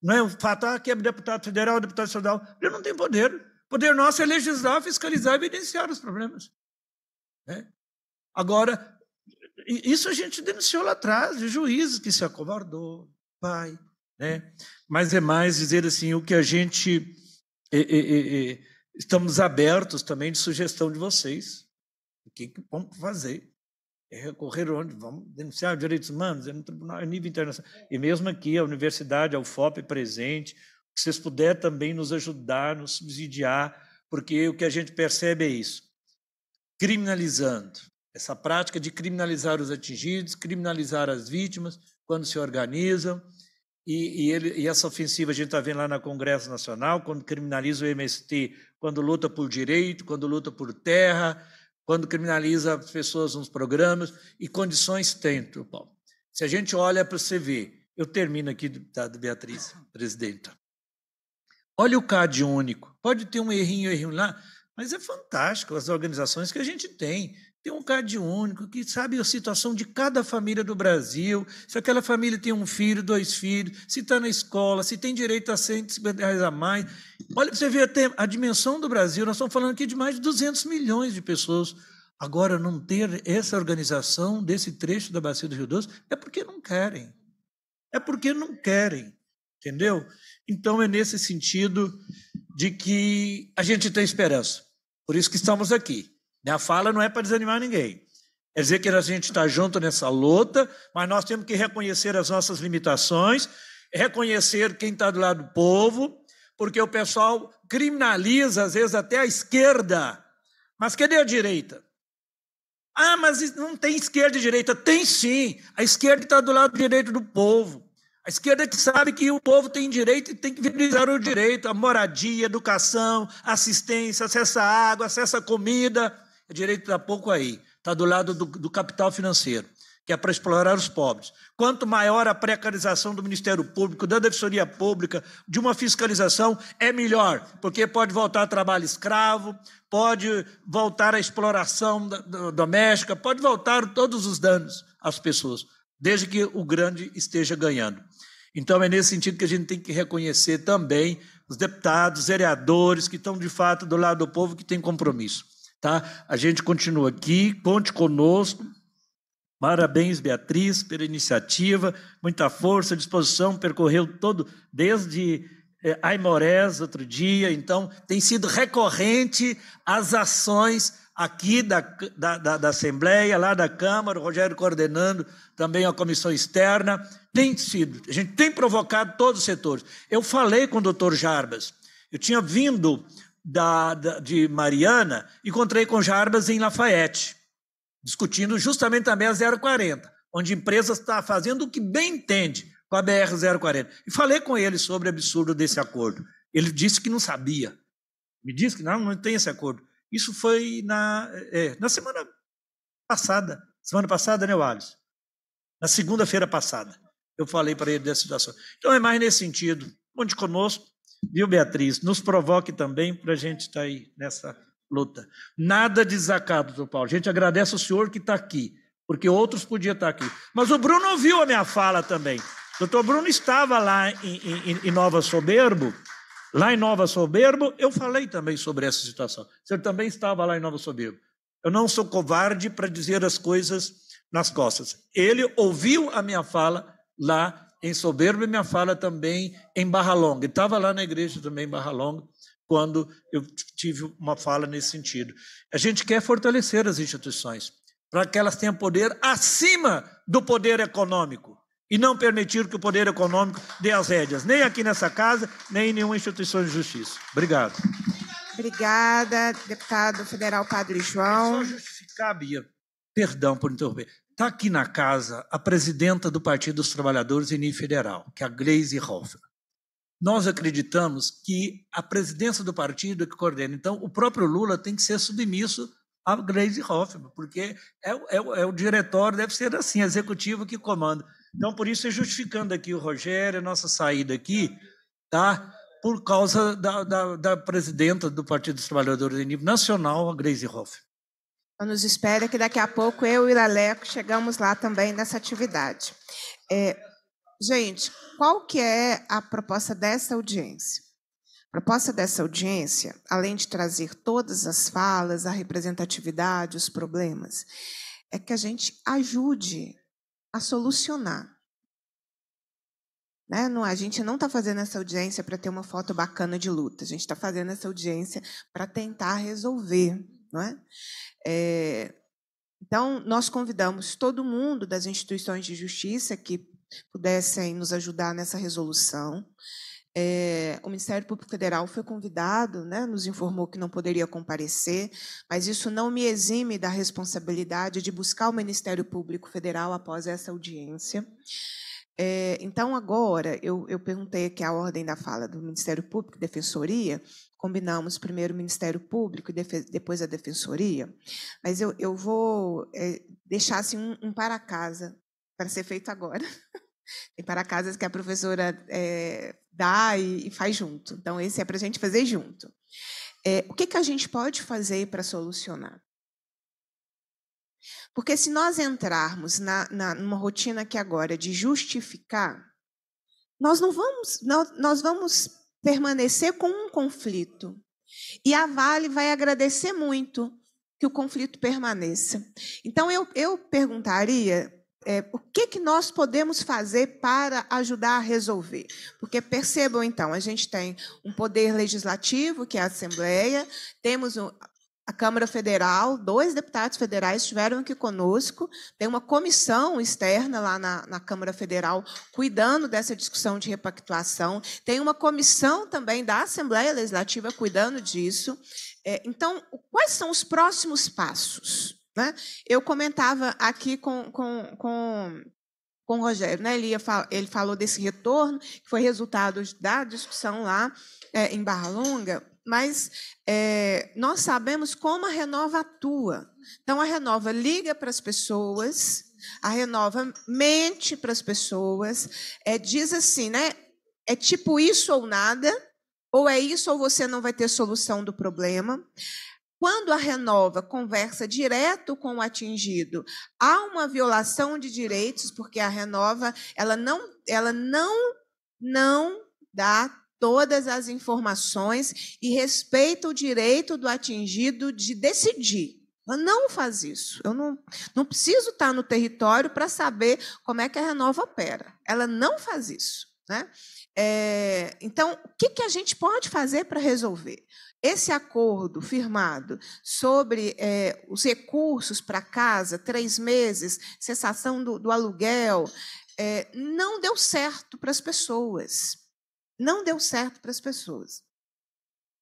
Não é o fato, ah, que é deputado federal, deputado estadual. Ele não tem poder. O poder nosso é legislar, fiscalizar e evidenciar os problemas. Né? Agora, isso a gente denunciou lá atrás, de juízes que se acovardou, pai. Né? Mas é mais dizer assim, o que a gente. É, estamos abertos também de sugestão de vocês. O que, é que vamos fazer? É recorrer onde? Vamos denunciar direitos humanos, é no tribunal, é nível internacional. É. E mesmo aqui, a universidade, a UFOP presente, se vocês puderem também nos ajudar, nos subsidiar, porque o que a gente percebe é isso. Criminalizando, essa prática de criminalizar os atingidos, criminalizar as vítimas quando se organizam. E, e, ele, e essa ofensiva a gente está vendo lá no Congresso Nacional, quando criminaliza o MST, quando luta por direito, quando luta por terra, quando criminaliza as pessoas nos programas e condições tem, Paulo. Se a gente olha para você ver, eu termino aqui, deputada tá, Beatriz, presidenta. Olha o CAD único. Pode ter um errinho, errinho lá, mas é fantástico as organizações que a gente tem tem um Cade único, que sabe a situação de cada família do Brasil, se aquela família tem um filho, dois filhos, se está na escola, se tem direito a 150 reais a mais. Olha para você ver até a dimensão do Brasil, nós estamos falando aqui de mais de 200 milhões de pessoas. Agora, não ter essa organização desse trecho da Bacia do Rio Doce é porque não querem. É porque não querem, entendeu? Então, é nesse sentido de que a gente tem esperança. Por isso que estamos aqui. Né? A fala não é para desanimar ninguém. Quer dizer que a gente está junto nessa luta, mas nós temos que reconhecer as nossas limitações, reconhecer quem está do lado do povo, porque o pessoal criminaliza, às vezes, até a esquerda. Mas cadê a direita? Ah, mas não tem esquerda e direita. Tem sim. A esquerda está do lado direito do povo. A esquerda que sabe que o povo tem direito e tem que viabilizar o direito, a moradia, educação, assistência, acesso à água, acesso à comida. A direita está pouco aí, está do lado do, do capital financeiro, que é para explorar os pobres. Quanto maior a precarização do Ministério Público, da Defensoria Pública, de uma fiscalização, é melhor, porque pode voltar a trabalho escravo, pode voltar a exploração doméstica, pode voltar todos os danos às pessoas, desde que o grande esteja ganhando. Então, é nesse sentido que a gente tem que reconhecer também os deputados, vereadores que estão de fato do lado do povo que tem compromisso. Tá? A gente continua aqui, conte conosco. Parabéns, Beatriz, pela iniciativa, muita força, disposição, percorreu todo, desde é, Aimorés, outro dia, então, tem sido recorrente as ações aqui da, da, da, da, Assembleia, lá da Câmara, o Rogério coordenando também a comissão externa. Tem sido, a gente tem provocado todos os setores. Eu falei com o doutor Jarbas, eu tinha vindo da, da, de Mariana, encontrei com Jarbas em Lafayette, discutindo justamente também a 040, onde a empresa está fazendo o que bem entende com a BR-040. E falei com ele sobre o absurdo desse acordo. Ele disse que não sabia. Me disse que não, não tem esse acordo. Isso foi na, é, na semana passada. Semana passada, né, Wallace? Na segunda-feira passada. Eu falei para ele dessa situação. Então é mais nesse sentido. Monte conosco, Viu, Beatriz? Nos provoque também para a gente estar tá aí nessa luta. Nada de desacato, doutor Paulo. A gente agradece o senhor que está aqui, porque outros podiam estar tá aqui. Mas o Bruno ouviu a minha fala também. Doutor Bruno estava lá em, em, em Nova Soberbo, lá em Nova Soberbo, eu falei também sobre essa situação. Você também estava lá em Nova Soberbo. Eu não sou covarde para dizer as coisas nas costas. Ele ouviu a minha fala lá em e minha fala também em Barra Longa. Estava lá na igreja também em Barra Longa, quando eu tive uma fala nesse sentido. A gente quer fortalecer as instituições, para que elas tenham poder acima do poder econômico e não permitir que o poder econômico dê as rédeas, nem aqui nessa casa, nem em nenhuma instituição de justiça. Obrigado. Obrigada, deputado federal Padre João. só justificar, Bia, perdão por interromper, Está aqui na casa a presidenta do Partido dos Trabalhadores em nível federal, que é a Gleise Hofer. Nós acreditamos que a presidência do partido é que coordena. Então, o próprio Lula tem que ser submisso a Gleise Hoffmann, porque é, é, é, o diretório, deve ser assim, executivo que comanda. Então, por isso, é justificando aqui o Rogério, a nossa saída aqui, tá? por causa da, da, da presidenta do Partido dos Trabalhadores em nível nacional, a Gleise Hoffmann. Então, nos espera que daqui a pouco eu e o Leleco chegamos lá também nessa atividade. É, gente, qual que é a proposta dessa audiência? A proposta dessa audiência, além de trazer todas as falas, a representatividade, os problemas, é que a gente ajude a solucionar. Né? Não, a gente não está fazendo essa audiência para ter uma foto bacana de luta, a gente está fazendo essa audiência para tentar resolver não é? é então, nós convidamos todo mundo das instituições de justiça que pudessem nos ajudar nessa resolução. É, o Ministério Público Federal foi convidado, né, nos informou que não poderia comparecer, mas isso não me exime da responsabilidade de buscar o Ministério Público Federal após essa audiência. É, então, agora, eu, eu perguntei aqui a ordem da fala do Ministério Público e Defensoria, combinamos primeiro o Ministério Público e defe, depois a Defensoria, mas eu, eu vou é, deixar assim, um, um para casa, para ser feito agora. Tem para casas que a professora é, dá e, e, faz junto. Então, esse é para a gente fazer junto. É, o que, que a gente pode fazer para solucionar? Porque se nós entrarmos na, na, numa rotina aqui agora de justificar, nós não vamos, nós, nós vamos permanecer com um conflito. E a Vale vai agradecer muito que o conflito permaneça. Então, eu, eu perguntaria é, o que, que nós podemos fazer para ajudar a resolver? Porque percebam, então, a gente tem um poder legislativo, que é a Assembleia, temos o, a Câmara Federal, dois deputados federais estiveram aqui conosco. Tem uma comissão externa lá na, na, Câmara Federal cuidando dessa discussão de repactuação. Tem uma comissão também da Assembleia Legislativa cuidando disso. É, então, quais são os próximos passos? Né? Eu comentava aqui com, com, com com o Rogério. Né? Ele, ele falou desse retorno, que foi resultado da discussão lá é, em Barra Longa mas é, nós sabemos como a Renova atua. Então, a Renova liga para as pessoas, a Renova mente para as pessoas, é, diz assim, né? É tipo isso ou nada, ou é isso ou você não vai ter solução do problema. Quando a Renova conversa direto com o atingido, há uma violação de direitos, porque a Renova ela não, ela não, não dá todas as informações e respeita o direito do atingido de decidir. Ela não faz isso. Eu não, não preciso estar no território para saber como é que a Renova opera. Ela não faz isso. Né? É, então, o que, que a gente pode fazer para resolver? Esse acordo firmado sobre é, os recursos para casa, três meses, cessação do, do aluguel, é, não deu certo para as pessoas não deu certo para as pessoas.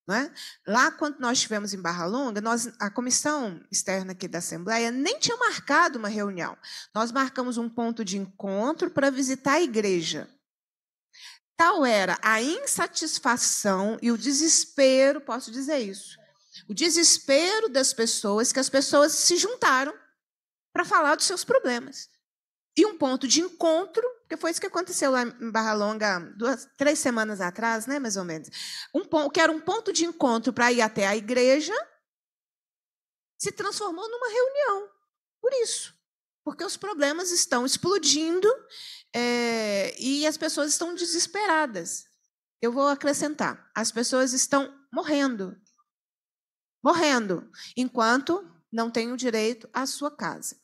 É? Lá, quando nós estivemos em Barra Longa, nós, a comissão externa aqui da Assembleia nem tinha marcado uma reunião. Nós marcamos um ponto de encontro para visitar a igreja. Tal era a insatisfação e o desespero, posso dizer isso, o desespero das pessoas, que as pessoas se juntaram para falar dos seus problemas e um ponto de encontro, porque foi isso que aconteceu lá em Barra Longa duas, três semanas atrás, né, mais ou menos. Um ponto, que era um ponto de encontro para ir até a igreja, se transformou numa reunião. Por isso, porque os problemas estão explodindo é, e as pessoas estão desesperadas. Eu vou acrescentar: as pessoas estão morrendo, morrendo, enquanto não têm o direito à sua casa.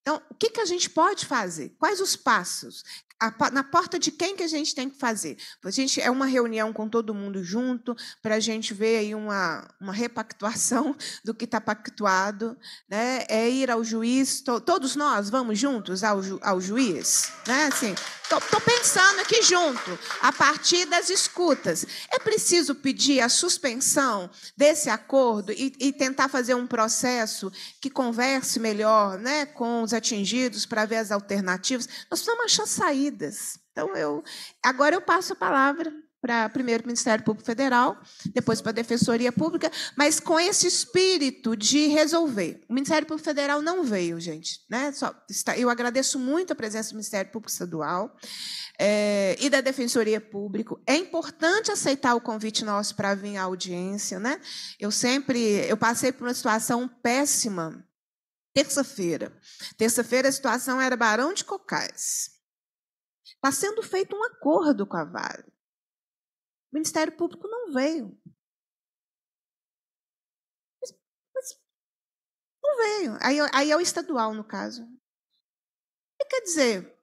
Então, o que, que a gente pode fazer? Quais os passos? A, na porta de quem que a gente tem que fazer? A gente é uma reunião com todo mundo junto para a gente ver aí uma, uma repactuação do que está pactuado, né? É ir ao juiz, to, todos nós vamos juntos ao, ju, ao juiz, né? Assim, Estou pensando aqui junto, a partir das escutas. É preciso pedir a suspensão desse acordo e, e tentar fazer um processo que converse melhor né, com os atingidos para ver as alternativas. Nós precisamos achar saídas. Então, eu, agora eu passo a palavra para primeiro o Ministério Público Federal, depois para a Defensoria Pública, mas com esse espírito de resolver. O Ministério Público Federal não veio, gente. Né? Só está, eu agradeço muito a presença do Ministério Público Estadual é, e da Defensoria Pública. É importante aceitar o convite nosso para vir à audiência. Né? Eu sempre eu passei por uma situação péssima. Terça-feira. Terça-feira a situação era Barão de Cocais. Está sendo feito um acordo com a Vale o Ministério Público não veio. Mas, mas não veio. Aí, aí é o estadual, no caso. que quer dizer,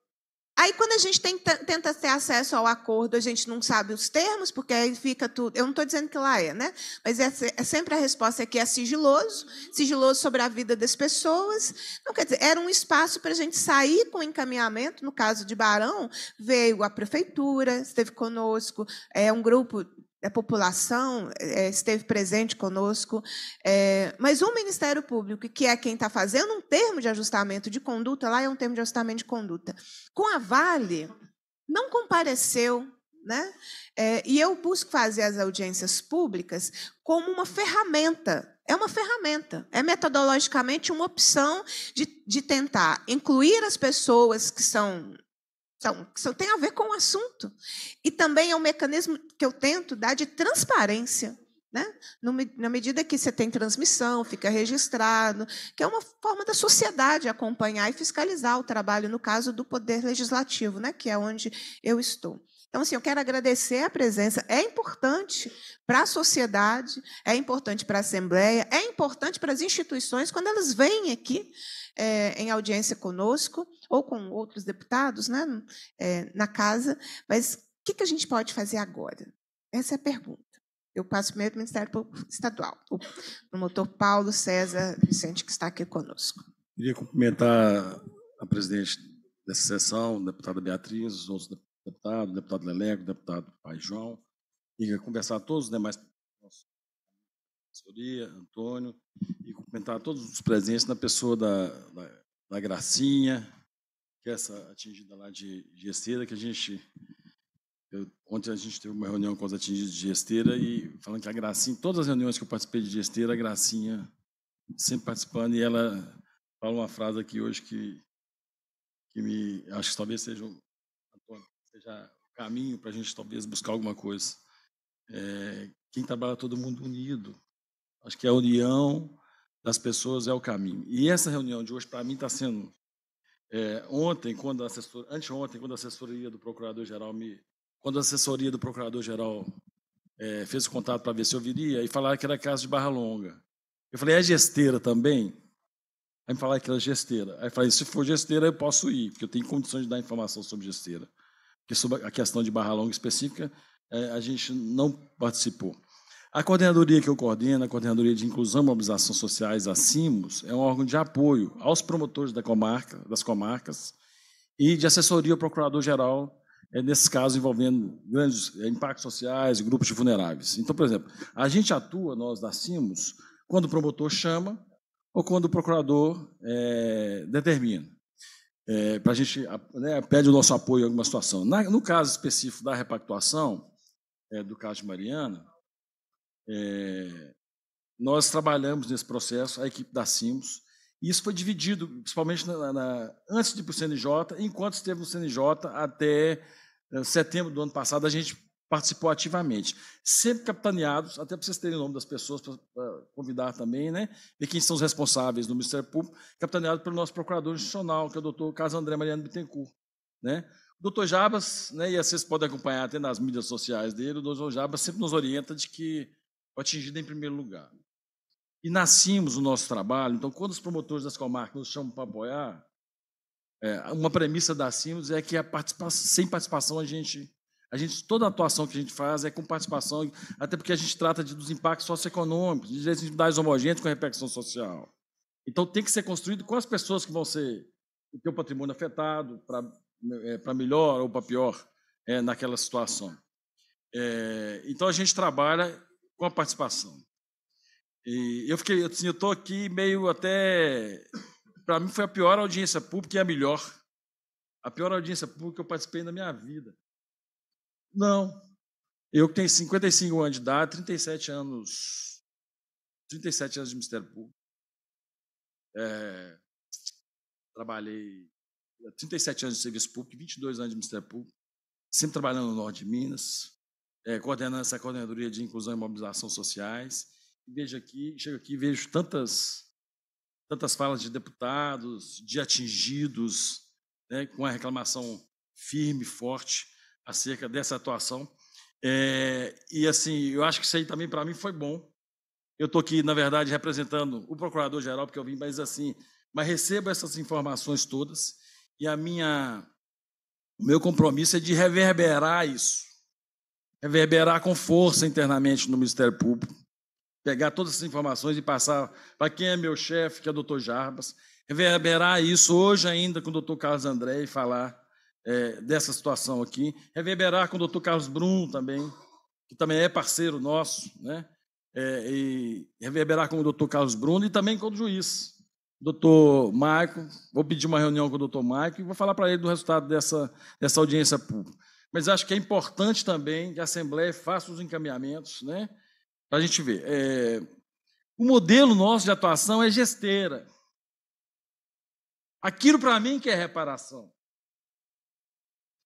Aí, quando a gente tenta, tenta, ter acesso ao acordo, a gente não sabe os termos, porque aí fica tudo. Eu não estou dizendo que lá é, né? Mas é, é, sempre a resposta é que é sigiloso sigiloso sobre a vida das pessoas. Não quer dizer, era um espaço para a gente sair com encaminhamento. No caso de Barão, veio a prefeitura, esteve conosco, é um grupo da população é, esteve presente conosco, é, mas o Ministério Público, que é quem está fazendo um termo de ajustamento de conduta, lá é um termo de ajustamento de conduta, com a Vale, não compareceu. Né? É, e eu busco fazer as audiências públicas como uma ferramenta é uma ferramenta, é metodologicamente uma opção de, de tentar incluir as pessoas que são então, isso tem a ver com o assunto. E também é um mecanismo que eu tento dar de transparência. Né? Na medida que você tem transmissão, fica registrado, que é uma forma da sociedade acompanhar e fiscalizar o trabalho, no caso do Poder Legislativo, né? que é onde eu estou. Então, assim, eu quero agradecer a presença. É importante para a sociedade, é importante para a Assembleia, é importante para as instituições, quando elas vêm aqui é, em audiência conosco, ou com outros deputados né, é, na casa, mas o que, que a gente pode fazer agora? Essa é a pergunta. Eu passo primeiro para o Ministério Público Estadual, o promotor Paulo César Vicente, que está aqui conosco. Queria cumprimentar a presidente dessa sessão, a deputada Beatriz, os outros deputado, deputado Lelego, deputado Pai João, e conversar todos os demais assessoria, Antônio, e cumprimentar todos os presentes na pessoa da, da, da Gracinha, que é essa atingida lá de, de esteira, que a gente. Eu, ontem a gente teve uma reunião com os atingidos de esteira e falando que a Gracinha, todas as reuniões que eu participei de esteira, a Gracinha sempre participando, e ela fala uma frase aqui hoje que, que me acho que talvez seja seja caminho para a gente talvez buscar alguma coisa. É, quem trabalha todo mundo unido. Acho que a união das pessoas é o caminho. E essa reunião de hoje, para mim, está sendo. É, ontem, quando a assessor, anteontem, quando a assessoria do procurador-geral me. Quando a assessoria do procurador-geral é, fez o contato para ver se eu viria, e falaram que era casa de Barra Longa. Eu falei, é gesteira também? Aí me falaram que era gesteira. Aí eu falei, se for gesteira, eu posso ir, porque eu tenho condições de dar informação sobre gesteira que sobre a questão de Barra Longa específica, é, a gente não participou. A coordenadoria que eu coordeno, a Coordenadoria de Inclusão e Mobilização Sociais, a CIMOS, é um órgão de apoio aos promotores da comarca, das comarcas e de assessoria ao procurador-geral, é, nesses casos envolvendo grandes é, impactos sociais e grupos de vulneráveis. Então, por exemplo, a gente atua, nós da CIMOS, quando o promotor chama ou quando o procurador é, determina é, para a gente né, pede o nosso apoio em alguma situação. Na, no caso específico da repactuação, é, do caso de Mariana, é, nós trabalhamos nesse processo, a equipe da CIMOS, e isso foi dividido, principalmente na, na, antes de ir para o CNJ, enquanto esteve no CNJ até é, setembro do ano passado, a gente participou ativamente. Sempre capitaneados, até para vocês terem o nome das pessoas, para convidar também, né? E quem são os responsáveis do Ministério Público, capitaneado pelo nosso procurador institucional, que é o doutor Carlos André Mariano Bittencourt, né? O doutor Jabas, né, e vocês podem acompanhar até nas mídias sociais dele, o doutor Jabas sempre nos orienta de que o atingido é em primeiro lugar. E nascimos o nosso trabalho, então, quando os promotores das comarcas nos chamam para apoiar, é, uma premissa da CIMOS é que participação, sem participação a gente a gente, toda a atuação que a gente faz é com participação, até porque a gente trata de, dos impactos socioeconômicos, de desigualdades homogêneas com repercussão social. Então, tem que ser construído com as pessoas que vão ser o teu patrimônio afetado para é, melhor ou para pior é, naquela situação. É, então, a gente trabalha com a participação. E eu fiquei, assim, eu estou aqui meio até. Para mim, foi a pior audiência pública e a melhor. A pior audiência pública que eu participei na minha vida. Não. Eu que tenho 55 anos de idade, 37 anos, 37 anos de Ministério Público. É, trabalhei 37 anos de serviço público, 22 anos de Ministério Público, sempre trabalhando no Norte de Minas, é, coordenando essa coordenadoria de inclusão e mobilização sociais. vejo aqui, chego aqui e vejo tantas, tantas falas de deputados, de atingidos, né, com a reclamação firme, forte acerca dessa atuação. É, e assim, eu acho que isso aí também para mim foi bom. Eu estou aqui, na verdade, representando o procurador-geral, porque eu vim, mas assim, mas recebo essas informações todas e a minha, o meu compromisso é de reverberar isso, reverberar com força internamente no Ministério Público, pegar todas essas informações e passar para quem é meu chefe, que é o doutor Jarbas, reverberar isso hoje ainda com o doutor Carlos André e falar é, dessa situação aqui. Reverberar com o doutor Carlos Brum também, que também é parceiro nosso, né? É, e reverberar com o doutor Carlos Bruno e também com o juiz, doutor Maico. Vou pedir uma reunião com o doutor Maico e vou falar para ele do resultado dessa, dessa audiência pública. Mas acho que é importante também que a Assembleia faça os encaminhamentos, né? Para a gente ver. É, o modelo nosso de atuação é gesteira. Aquilo para mim que é reparação.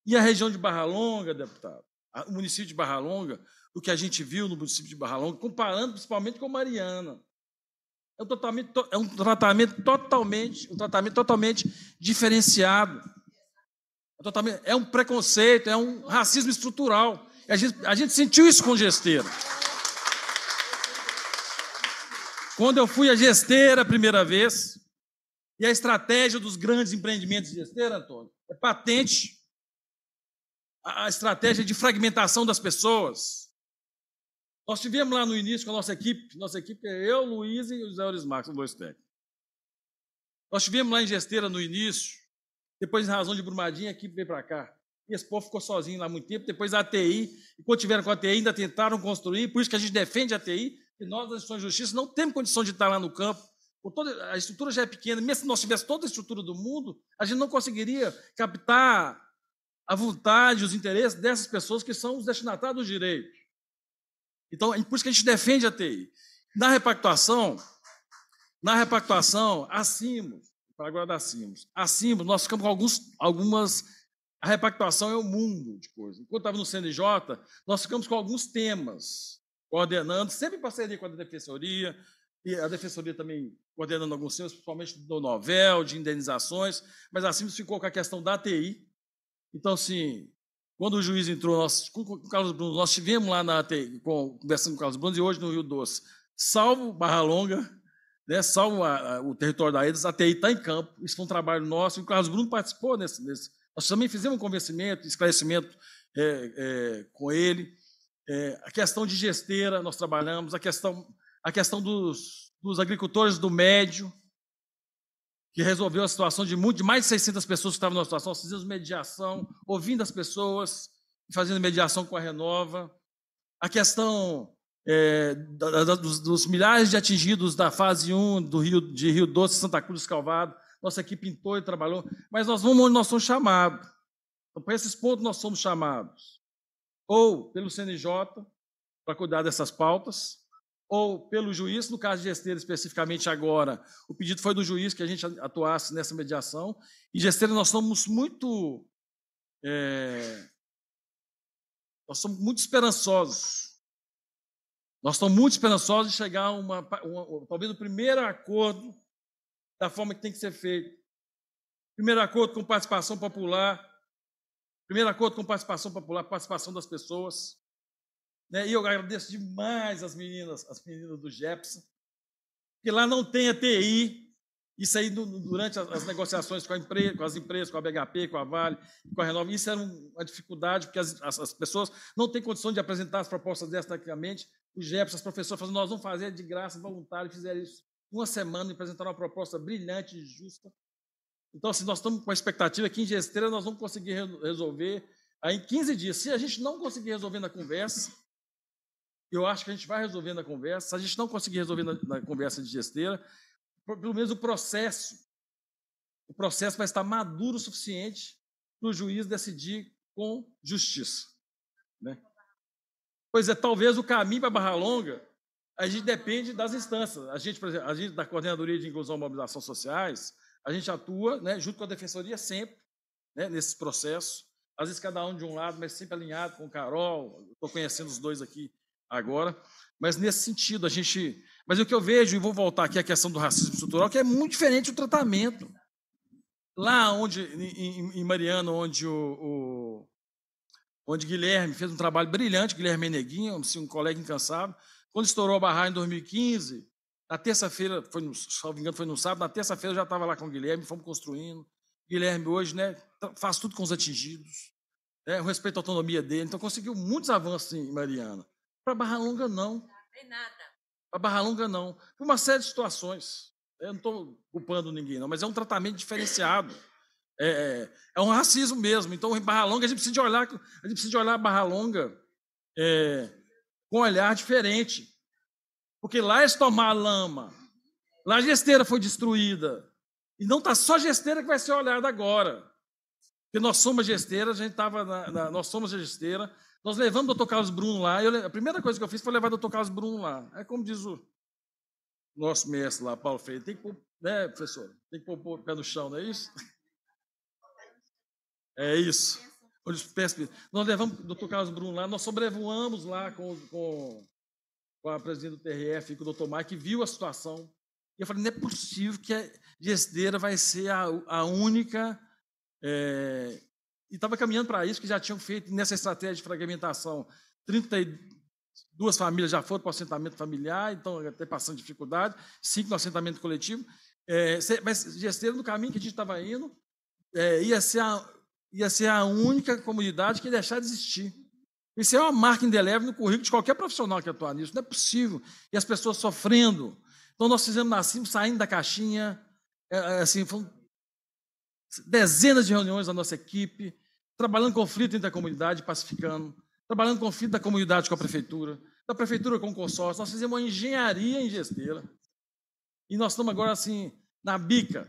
E a região de Barra Longa, deputado, o município de Barra Longa, o que a gente viu no município de Barra Longa, comparando principalmente com Mariana. É um, tratamento, é um tratamento totalmente, um tratamento totalmente diferenciado. É, é um preconceito, é um racismo estrutural. A gente, a gente sentiu isso com gesteira. Quando eu fui a gesteira a primeira vez, e a estratégia dos grandes empreendimentos de gesteira, Antônio, é patente a estratégia de fragmentação das pessoas. Nós tivemos lá no início com a nossa equipe, nossa equipe é eu, Luiz e o José Auris Marques, são dois técnicos. Nós tivemos lá em Gesteira no início, depois em razão de Brumadinho, a equipe veio para cá. E esse povo ficou sozinho lá muito tempo, depois a ATI, e quando tiveram com a ATI ainda tentaram construir, por isso que a gente defende a ATI, e nós, da instituições de Justiça, não temos condição de estar lá no campo, toda, a estrutura já é pequena, mesmo se nós tivéssemos toda a estrutura do mundo, a gente não conseguiria captar a vontade, os interesses dessas pessoas que são os destinatários do direito. Então, é por isso que a gente defende a TI. Na repactuação, na repactuação, acimos, para agora da nós ficamos com alguns, algumas. A repactuação é um mundo de coisas. Enquanto estava no CNJ, nós ficamos com alguns temas, coordenando, sempre em parceria com a Defensoria, e a Defensoria também coordenando alguns temas, principalmente do novel, de indenizações, mas a ficou com a questão da TI, então, assim, quando o juiz entrou, nós, com o Carlos Bruno, nós estivemos lá na ATI, conversando com o Carlos Bruno, e hoje no Rio Doce, salvo Barra Longa, né, salvo a, a, o território da EDES, a TI está em campo, isso foi um trabalho nosso, e o Carlos Bruno participou nesse. nesse. Nós também fizemos um convencimento, esclarecimento é, é, com ele. É, a questão de gesteira, nós trabalhamos, a questão, a questão dos, dos agricultores do médio, que resolveu a situação de, mais de 600 pessoas que estavam na situação. Fizemos mediação, ouvindo as pessoas, fazendo mediação com a Renova. A questão é, da, da, dos, dos, milhares de atingidos da fase 1 do Rio, de Rio Doce, Santa Cruz, Calvado. Nossa equipe pintou e trabalhou, mas nós vamos onde nós somos chamados. Então, para esses pontos, nós somos chamados ou pelo CNJ, para cuidar dessas pautas, ou pelo juiz, no caso de Gesteira especificamente agora, o pedido foi do juiz que a gente atuasse nessa mediação. E Gesteira, nós somos muito. É, nós somos muito esperançosos. Nós estamos muito esperançosos de chegar a uma, uma, talvez o primeiro acordo da forma que tem que ser feito. Primeiro acordo com participação popular. Primeiro acordo com participação popular, participação das pessoas. Né? E eu agradeço demais as meninas, as meninas do Jepson, que lá não tem a TI. Isso aí, durante as, negociações com, empresa, com, as empresas, com a BHP, com a Vale, com a Renova, isso era uma dificuldade, porque as, as, as pessoas não têm condição de apresentar as propostas dessas tecnicamente. O Jefferson, as professoras falaram, nós vamos fazer de graça, voluntário, fizeram isso uma semana e apresentaram uma proposta brilhante e justa. Então, assim, nós estamos com a expectativa que em gesteira nós vamos conseguir resolver aí em 15 dias. Se a gente não conseguir resolver na conversa, eu acho que a gente vai resolvendo a conversa. Se a gente não conseguir resolver na, na conversa de gesteira, pelo menos o processo, o processo vai estar maduro o suficiente para o juiz decidir com justiça. Né? Pois é, talvez o caminho para Barra Longa, a gente depende das instâncias. A gente, por exemplo, a gente da Coordenadoria de Inclusão e Mobilização Sociais, a gente atua né, junto com a Defensoria sempre, né, nesses processos. Às vezes cada um de um lado, mas sempre alinhado com o Carol. Estou conhecendo os dois aqui agora, mas nesse sentido a gente. Mas o que eu vejo, e vou voltar aqui à questão do racismo estrutural, que é muito diferente o tratamento. Lá onde, em, Mariano, Mariana, onde o, o, onde Guilherme fez um trabalho brilhante, Guilherme Meneguinho, um colega incansável, quando estourou a barragem em 2015, na terça-feira, foi no, se não me engano, foi no sábado, na terça-feira eu já estava lá com o Guilherme, fomos construindo. Guilherme hoje né, faz tudo com os atingidos, né, respeito à autonomia dele, então conseguiu muitos avanços em Mariana. Para Barra Longa, não. Para Barra Longa, não. Por uma série de situações. Eu não estou culpando ninguém, não, mas é um tratamento diferenciado. É, é, é, um racismo mesmo. Então, em Barra Longa, a gente precisa de olhar, a gente precisa de olhar Barra Longa é, com um olhar diferente. Porque lá se tomar lama, lá a gesteira foi destruída. E não está só a gesteira que vai ser olhada agora. Porque nós somos gesteira, a gente estava nós somos gesteira, nós levamos o doutor Carlos Bruno lá. Eu, a primeira coisa que eu fiz foi levar o doutor Carlos Bruno lá. É como diz o nosso mestre lá, Paulo Freire, tem que pôr, né, professor? Tem que pôr o pé no chão, não é isso? É isso. Nós levamos o doutor Carlos Bruno lá, nós sobrevoamos lá com, com, com a presidente do TRF e com o doutor Mike, viu a situação. E eu falei, não é possível que a gesteira vai ser a, a única é, e estava caminhando para isso, que já tinham feito nessa estratégia de fragmentação. 32 famílias já foram para o assentamento familiar, então até passando dificuldade, cinco no assentamento coletivo. É, mas Gesteiro, no caminho que a gente estava indo, é, ia, ser a, ia ser a única comunidade que ia deixar de existir. Isso é uma marca indelével no currículo de qualquer profissional que atuar nisso. Não é possível. E as pessoas sofrendo. Então, nós fizemos, nascimos saindo da caixinha, é, é assim, fomos dezenas de reuniões da nossa equipe, trabalhando conflito entre a comunidade, pacificando, trabalhando conflito da comunidade com a prefeitura, da prefeitura com o consórcio. Nós fizemos uma engenharia em gesteira. E nós estamos agora assim, na bica,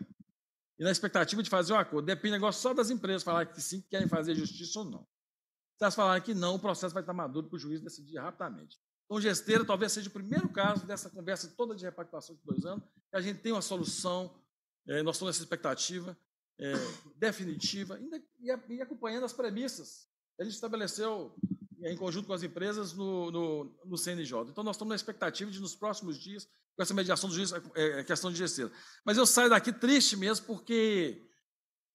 e na expectativa de fazer um acordo. Depende agora só das empresas falar que sim, que querem fazer justiça ou não. Se elas falarem que não, o processo vai estar maduro para o juiz decidir rapidamente. Então, gesteira talvez seja o primeiro caso dessa conversa toda de repactuação de dois anos, que a gente tem uma solução, eh, nós estamos nessa expectativa, é, definitiva e, e, acompanhando as premissas. A gente estabeleceu é, em conjunto com as empresas no, no, no, CNJ. Então, nós estamos na expectativa de, nos próximos dias, com essa mediação do juiz, é, é, é questão de gestão. Mas eu saio daqui triste mesmo, porque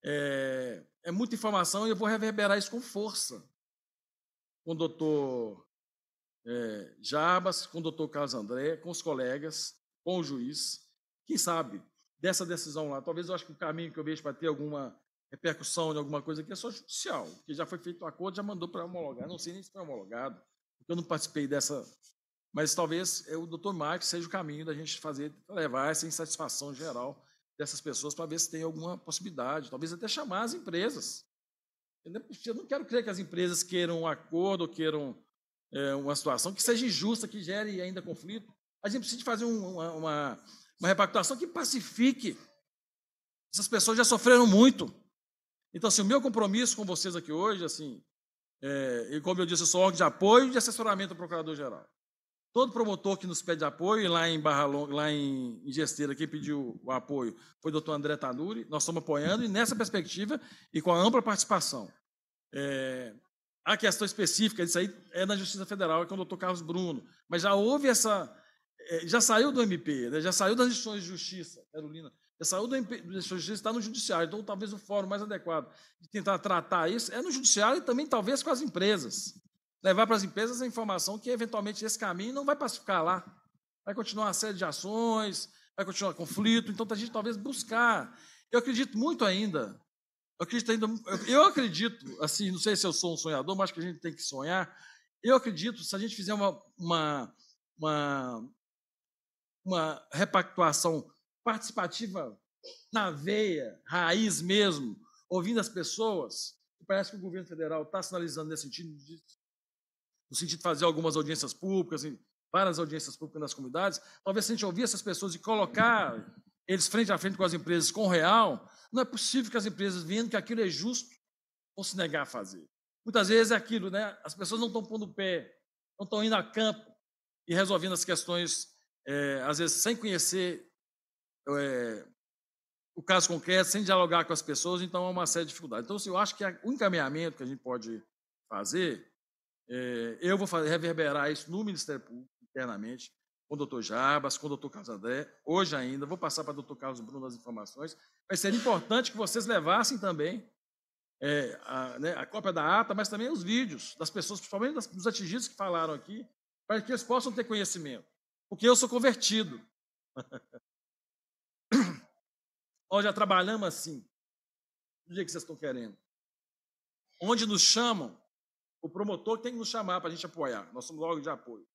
é, é muita informação e eu vou reverberar isso com força com o doutor é, Jabas, com o doutor Carlos André, com os colegas, com o juiz. Quem sabe dessa decisão lá. Talvez eu acho que o caminho que eu vejo para ter alguma repercussão de alguma coisa aqui é só judicial, porque já foi feito o acordo, já mandou para homologar. Não sei nem se foi homologado, porque eu não participei dessa. Mas talvez é, o doutor Marques seja o caminho da gente fazer, levar essa insatisfação geral dessas pessoas para ver se tem alguma possibilidade, talvez até chamar as empresas. Eu não quero crer que as empresas queiram um acordo, queiram é, uma situação que seja injusta, que gere ainda conflito. A gente precisa fazer uma, uma uma repactuação que pacifique. Essas pessoas já sofreram muito. Então, assim, o meu compromisso com vocês aqui hoje, assim, é, e como eu disse, eu sou órgão de apoio e de assessoramento do Procurador-Geral. Todo promotor que nos pede apoio, lá em Barra Longa, lá em, Gesteira, quem pediu o apoio foi o doutor André Tanuri, nós estamos apoiando, e nessa perspectiva e com a ampla participação. É, a questão específica disso aí é na Justiça Federal, é com o doutor Carlos Bruno, mas já houve essa, é, já saiu do MP, né? já saiu das instituições de justiça, Carolina, já saiu do MP, das instituições de justiça, está no judiciário. Então, talvez o fórum mais adequado de tentar tratar isso é no judiciário e também, talvez, com as empresas. Levar para as empresas a informação que, eventualmente, esse caminho não vai pacificar lá. Vai continuar uma série de ações, vai continuar conflito. Então, a gente talvez buscar. Eu acredito muito ainda. Eu acredito, ainda, eu acredito, assim, não sei se eu sou um sonhador, mas acho que a gente tem que sonhar. Eu acredito, se a gente fizer uma, uma, uma uma repactuação participativa na veia, raiz mesmo, ouvindo as pessoas, parece que o governo federal está sinalizando nesse sentido, no sentido de fazer algumas audiências públicas, várias audiências públicas nas comunidades, talvez se a gente ouvir essas pessoas e colocar eles frente a frente com as empresas com o real, não é possível que as empresas vendo que aquilo é justo vão se negar a fazer. Muitas vezes é aquilo, né? As pessoas não estão pondo o pé, não estão indo a campo e resolvendo as questões é, às vezes sem conhecer é, o caso concreto, sem dialogar com as pessoas, então é uma série de dificuldades. Então, assim, eu acho que o encaminhamento que a gente pode fazer, é, eu vou fazer, reverberar isso no Ministério Público, internamente, com o doutor Jabas, com o doutor Carlos André, hoje ainda, vou passar para o doutor Carlos Bruno as informações, mas seria importante que vocês levassem também é, a, né, a, cópia da ata, mas também os vídeos das pessoas, principalmente dos atingidos que falaram aqui, para que eles possam ter conhecimento porque eu sou convertido. Nós já trabalhamos assim. Do dia que vocês estão querendo. Onde nos chamam, o promotor tem que nos chamar para a gente apoiar. Nós somos órgão de apoio.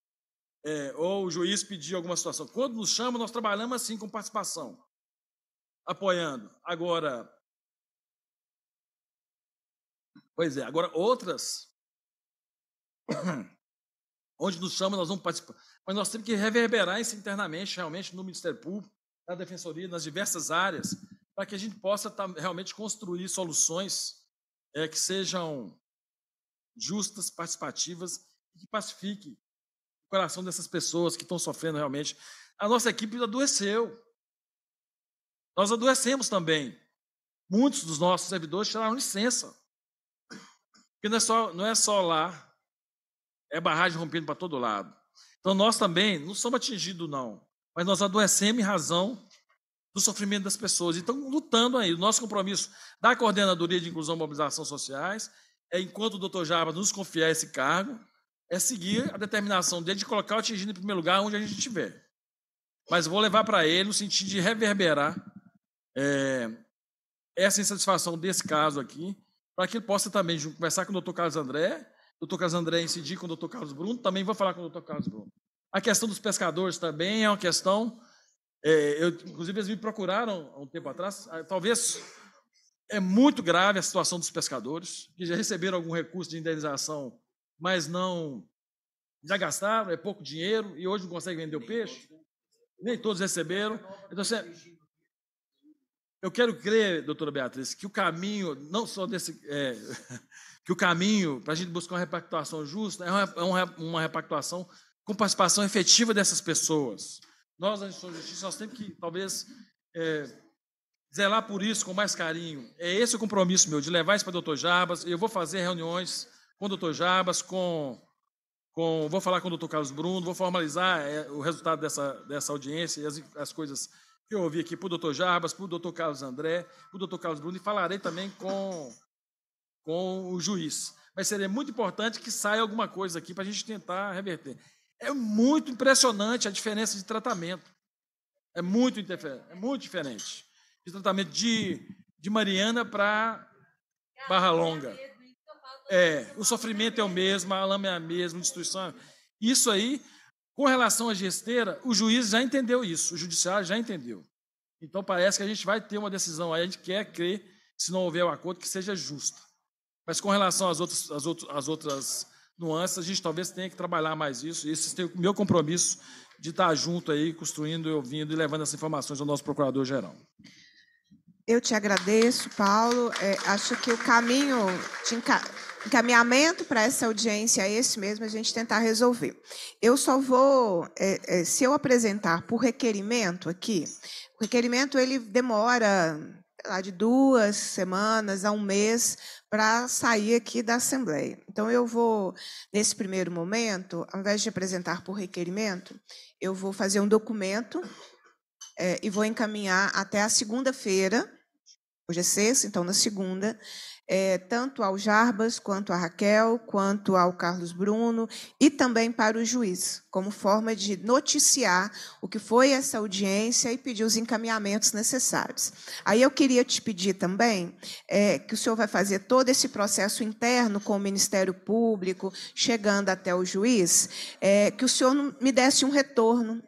É, ou o juiz pedir alguma situação. Quando nos chamam, nós trabalhamos assim, com participação, apoiando. Agora, pois é, agora outras, onde nos chamam, nós vamos participar mas nós temos que reverberar isso internamente, realmente, no Ministério Público, na Defensoria, nas diversas áreas, para que a gente possa tá, realmente construir soluções é, que sejam justas, participativas e que pacifiquem o coração dessas pessoas que estão sofrendo realmente. A nossa equipe adoeceu. Nós adoecemos também. Muitos dos nossos servidores tiraram licença. Porque não é só, não é só lá, é barragem rompendo para todo lado. Então nós também não somos atingidos, não. Mas nós adoecemos em razão do sofrimento das pessoas. Então, lutando aí. O nosso compromisso da Coordenadoria de Inclusão e Mobilização Sociais é, enquanto o doutor Java nos confiar esse cargo, é seguir a determinação dele de colocar o atingido em primeiro lugar onde a gente estiver. Mas vou levar para ele no sentido de reverberar é, essa insatisfação desse caso aqui, para que ele possa também conversar com o doutor Carlos André doutor Carlos André incidir com o doutor Carlos Bruno, também vou falar com o doutor Carlos Bruno. A questão dos pescadores também é uma questão. É, eu, inclusive, eles me procuraram há um tempo atrás. Ah, talvez é muito grave a situação dos pescadores, que já receberam algum recurso de indenização, mas não. Já gastaram, é pouco dinheiro e hoje não conseguem vender o peixe. Né? Nem todos receberam. Então, você, eu quero crer, doutora Beatriz, que o caminho, não só desse. É, que o caminho para a gente buscar uma repactuação justa é uma, é uma repactuação com participação efetiva dessas pessoas. Nós, da Instituição de Justiça, nós temos que, talvez, é, zelar por isso com mais carinho. É esse o compromisso meu, de levar isso para o doutor Jabas. Eu vou fazer reuniões com o doutor Jabas, com, com, vou falar com o doutor Carlos Bruno, vou formalizar é, o resultado dessa, dessa audiência e as, as coisas que eu ouvi aqui para o doutor Jabas, para o doutor Carlos André, para o doutor Carlos Bruno, e falarei também com com o juiz. Mas seria muito importante que saia alguma coisa aqui para a gente tentar reverter. É muito impressionante a diferença de tratamento. É muito, é muito diferente. De tratamento de, de Mariana para Barra Longa. É, o sofrimento é o mesmo, a lama é a mesma, a destruição é... Isso aí, com relação à gesteira, o juiz já entendeu isso, o judiciário já entendeu. Então parece que a gente vai ter uma decisão aí, a gente quer crer, se não houver um acordo, que seja justa. Mas com relação às outras, às outras, às outras nuances, a gente talvez tenha que trabalhar mais isso. E esse é o meu compromisso de estar junto aí, construindo, ouvindo e levando essas informações ao nosso procurador-geral. Eu te agradeço, Paulo. É, acho que o caminho de encaminhamento para essa audiência é esse mesmo, a gente tentar resolver. Eu só vou, é, é, se eu apresentar por requerimento aqui, o requerimento ele demora lá, de duas semanas a um mês para sair aqui da Assembleia. Então, eu vou, nesse primeiro momento, ao invés de apresentar por requerimento, eu vou fazer um documento é, e vou encaminhar até a segunda-feira, hoje é sexta, então na segunda, é, tanto ao Jarbas, quanto à Raquel, quanto ao Carlos Bruno, e também para o juiz, como forma de noticiar o que foi essa audiência e pedir os encaminhamentos necessários. Aí eu queria te pedir também é, que o senhor vai fazer todo esse processo interno com o Ministério Público, chegando até o juiz, é, que o senhor me desse um retorno.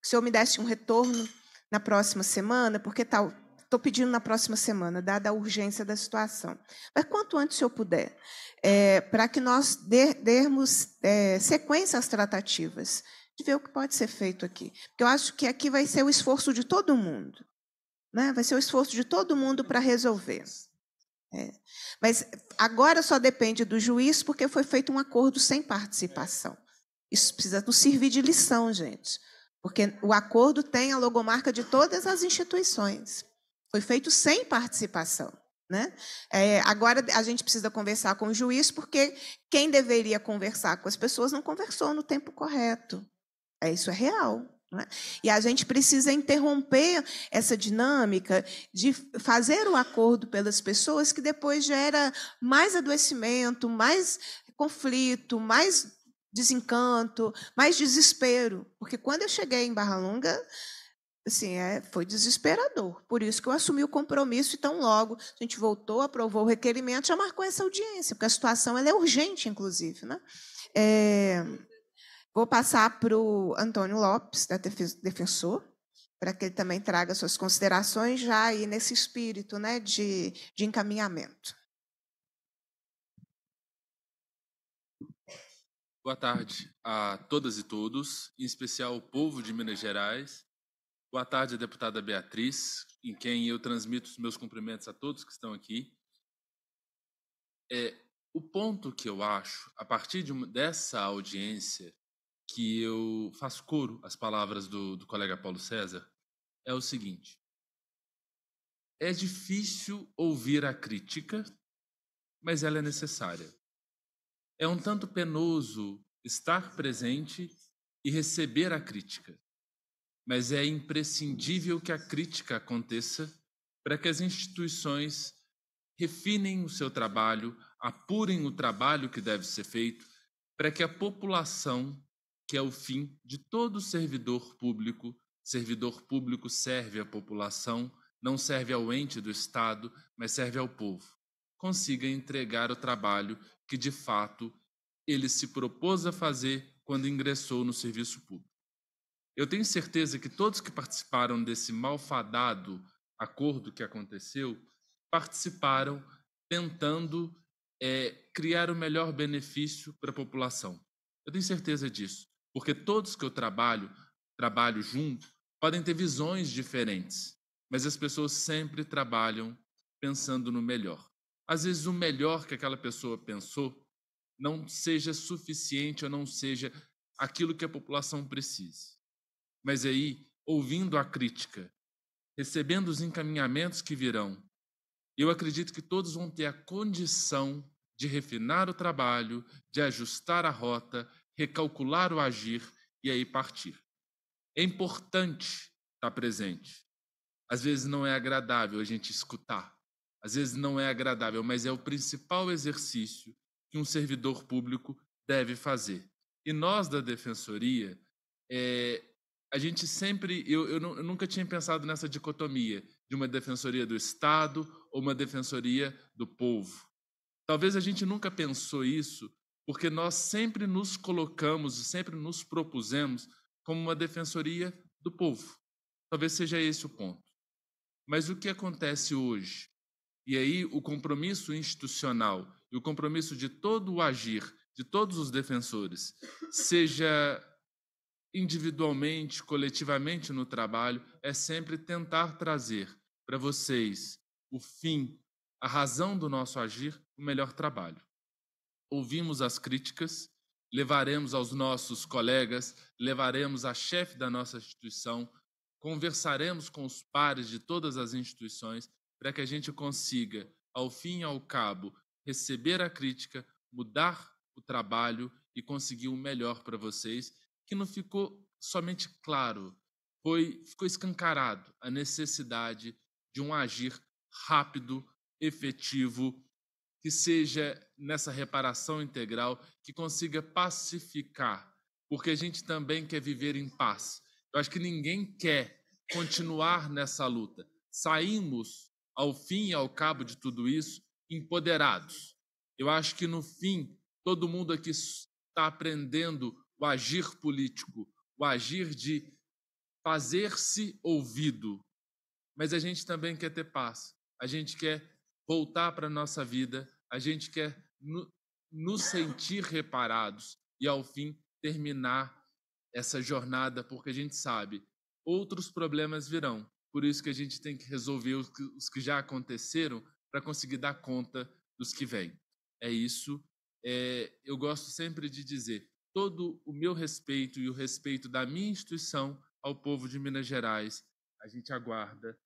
Que o senhor me desse um retorno na próxima semana, porque tal Estou pedindo na próxima semana, dada a urgência da situação. Mas quanto antes eu puder, é, para que nós dermos é, sequência às tratativas, de ver o que pode ser feito aqui. Porque eu acho que aqui vai ser o esforço de todo mundo. Né? Vai ser o esforço de todo mundo para resolver. É. Mas agora só depende do juiz, porque foi feito um acordo sem participação. Isso precisa nos servir de lição, gente. Porque o acordo tem a logomarca de todas as instituições. Foi feito sem participação. Né? É, agora a gente precisa conversar com o juiz, porque quem deveria conversar com as pessoas não conversou no tempo correto. É, isso é real. né? E a gente precisa interromper essa dinâmica de fazer o acordo pelas pessoas, que depois gera mais adoecimento, mais conflito, mais desencanto, mais desespero. Porque quando eu cheguei em Barra Longa, assim, é, foi desesperador. Por isso que eu assumi o compromisso e tão logo a gente voltou, aprovou o requerimento, já marcou essa audiência, porque a situação ela é urgente, inclusive. Né? É, vou passar para o Antônio Lopes, da Defensor, para que ele também traga suas considerações já aí nesse espírito né, de, de encaminhamento. Boa tarde a todas e todos, em especial o povo de Minas Gerais, Boa tarde, deputada Beatriz, em quem eu transmito os meus cumprimentos a todos que estão aqui. É, o ponto que eu acho, a partir de uma, dessa audiência, que eu faço coro às palavras do, do colega Paulo César, é o seguinte: é difícil ouvir a crítica, mas ela é necessária. É um tanto penoso estar presente e receber a crítica mas é imprescindível que a crítica aconteça para que as instituições refinem o seu trabalho, apurem o trabalho que deve ser feito, para que a população, que é o fim de todo servidor público, servidor público serve à população, não serve ao ente do Estado, mas serve ao povo, consiga entregar o trabalho que de fato ele se propôs a fazer quando ingressou no serviço público. Eu tenho certeza que todos que participaram desse malfadado acordo que aconteceu participaram tentando é, criar o melhor benefício para a população. Eu tenho certeza disso, porque todos que eu trabalho, trabalho junto, podem ter visões diferentes, mas as pessoas sempre trabalham pensando no melhor. Às vezes, o melhor que aquela pessoa pensou não seja suficiente ou não seja aquilo que a população precisa mas aí ouvindo a crítica, recebendo os encaminhamentos que virão. Eu acredito que todos vão ter a condição de refinar o trabalho, de ajustar a rota, recalcular o agir e aí partir. É importante estar presente. Às vezes não é agradável a gente escutar, às vezes não é agradável, mas é o principal exercício que um servidor público deve fazer. E nós da defensoria é, a gente sempre. Eu, eu, eu, nunca tinha pensado nessa dicotomia de uma defensoria do Estado ou uma defensoria do povo. Talvez a gente nunca pensou isso, porque nós sempre nos colocamos e sempre nos propusemos como uma defensoria do povo. Talvez seja esse o ponto. Mas o que acontece hoje? E aí, o compromisso institucional e o compromisso de todo o agir de todos os defensores, seja individualmente, coletivamente no trabalho, é sempre tentar trazer para vocês o fim, a razão do nosso agir, o melhor trabalho. Ouvimos as críticas, levaremos aos nossos colegas, levaremos à chefe da nossa instituição, conversaremos com os pares de todas as instituições para que a gente consiga, ao fim e ao cabo, receber a crítica, mudar o trabalho e conseguir o melhor para vocês que não ficou somente claro, foi ficou escancarado a necessidade de um agir rápido, efetivo, que seja nessa reparação integral, que consiga pacificar, porque a gente também quer viver em paz. Eu acho que ninguém quer continuar nessa luta. Saímos, ao fim e ao cabo de tudo isso, empoderados. Eu acho que no fim, todo mundo aqui está aprendendo o agir político, o agir de fazer-se ouvido. Mas a gente também quer ter paz, a gente quer voltar para a nossa vida, a gente quer no, nos sentir reparados e, ao fim, terminar essa jornada, porque a gente sabe outros problemas virão. Por isso que a gente tem que resolver os que, os que já aconteceram para conseguir dar conta dos que vêm. É isso. É, eu gosto sempre de dizer: todo o meu respeito e o respeito da minha instituição ao povo de Minas Gerais. A gente aguarda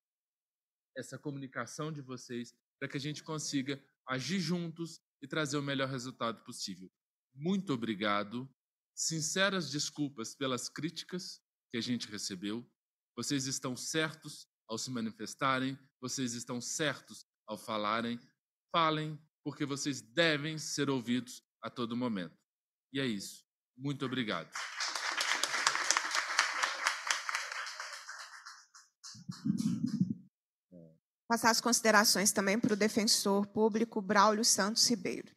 essa comunicação de vocês para que a gente consiga agir juntos e trazer o melhor resultado possível. Muito obrigado. Sinceras desculpas pelas críticas que a gente recebeu. Vocês estão certos ao se manifestarem, vocês estão certos ao falarem. Falem, porque vocês devem ser ouvidos a todo momento. E é isso. Muito obrigado. Passar as considerações também para o defensor público Braulio Santos Ribeiro.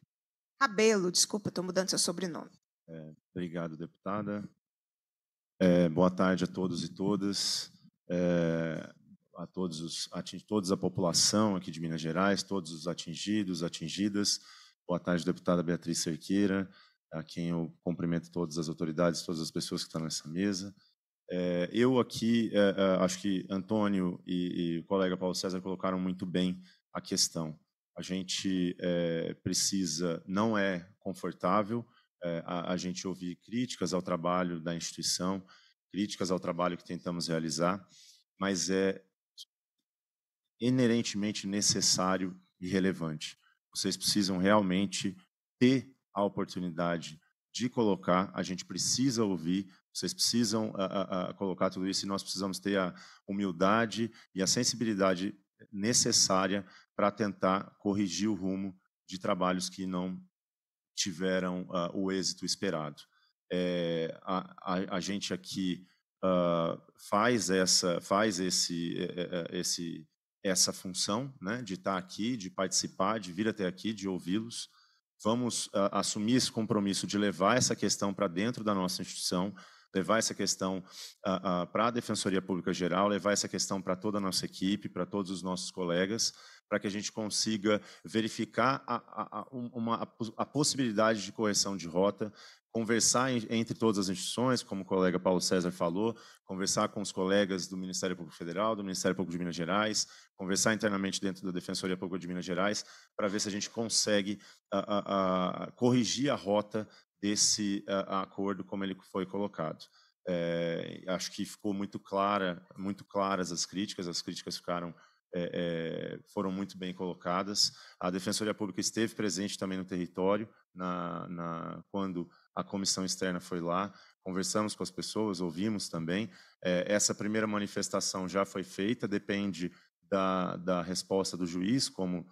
Abelo, desculpa, estou mudando seu sobrenome. É, obrigado, deputada. É, boa tarde a todos e todas, é, a todos os, a toda a população aqui de Minas Gerais, todos os atingidos, atingidas. Boa tarde, deputada Beatriz Cerqueira, a quem eu cumprimento todas as autoridades, todas as pessoas que estão nessa mesa. É, eu aqui, é, acho que Antônio e, e, o colega Paulo César colocaram muito bem a questão. A gente é, precisa, não é confortável a, a gente ouvir críticas ao trabalho da instituição, críticas ao trabalho que tentamos realizar, mas é inerentemente necessário e relevante. Vocês precisam realmente ter a oportunidade de colocar, a gente precisa ouvir, vocês precisam a, ah, a, ah, ah, colocar tudo isso e nós precisamos ter a humildade e a sensibilidade necessária para tentar corrigir o rumo de trabalhos que não tiveram o êxito esperado. É, a, a, gente aqui faz essa faz esse é, é, é, esse essa função né, de estar tá aqui, de participar, de vir até aqui, de ouvi-los Vamos ah, assumir esse compromisso de levar essa questão para dentro da nossa instituição, levar essa questão ah, ah, para a Defensoria Pública Geral, levar essa questão para toda a nossa equipe, para todos os nossos colegas, para que a gente consiga verificar a, a, a, uma, a possibilidade de correção de rota, conversar entre todas as instituições, como o colega Paulo César falou, conversar com os colegas do Ministério Público Federal, do Ministério Público de Minas Gerais, conversar internamente dentro da Defensoria Pública de Minas Gerais, para ver se a gente consegue a, a, a, corrigir a rota desse acordo como ele foi colocado. É, acho que ficou muito clara, muito claras as críticas, as críticas ficaram é, é, foram muito bem colocadas. A Defensoria Pública esteve presente também no território, na, na, quando a comissão externa foi lá, conversamos com as pessoas, ouvimos também. É, essa primeira manifestação já foi feita, depende da, da resposta do juiz, como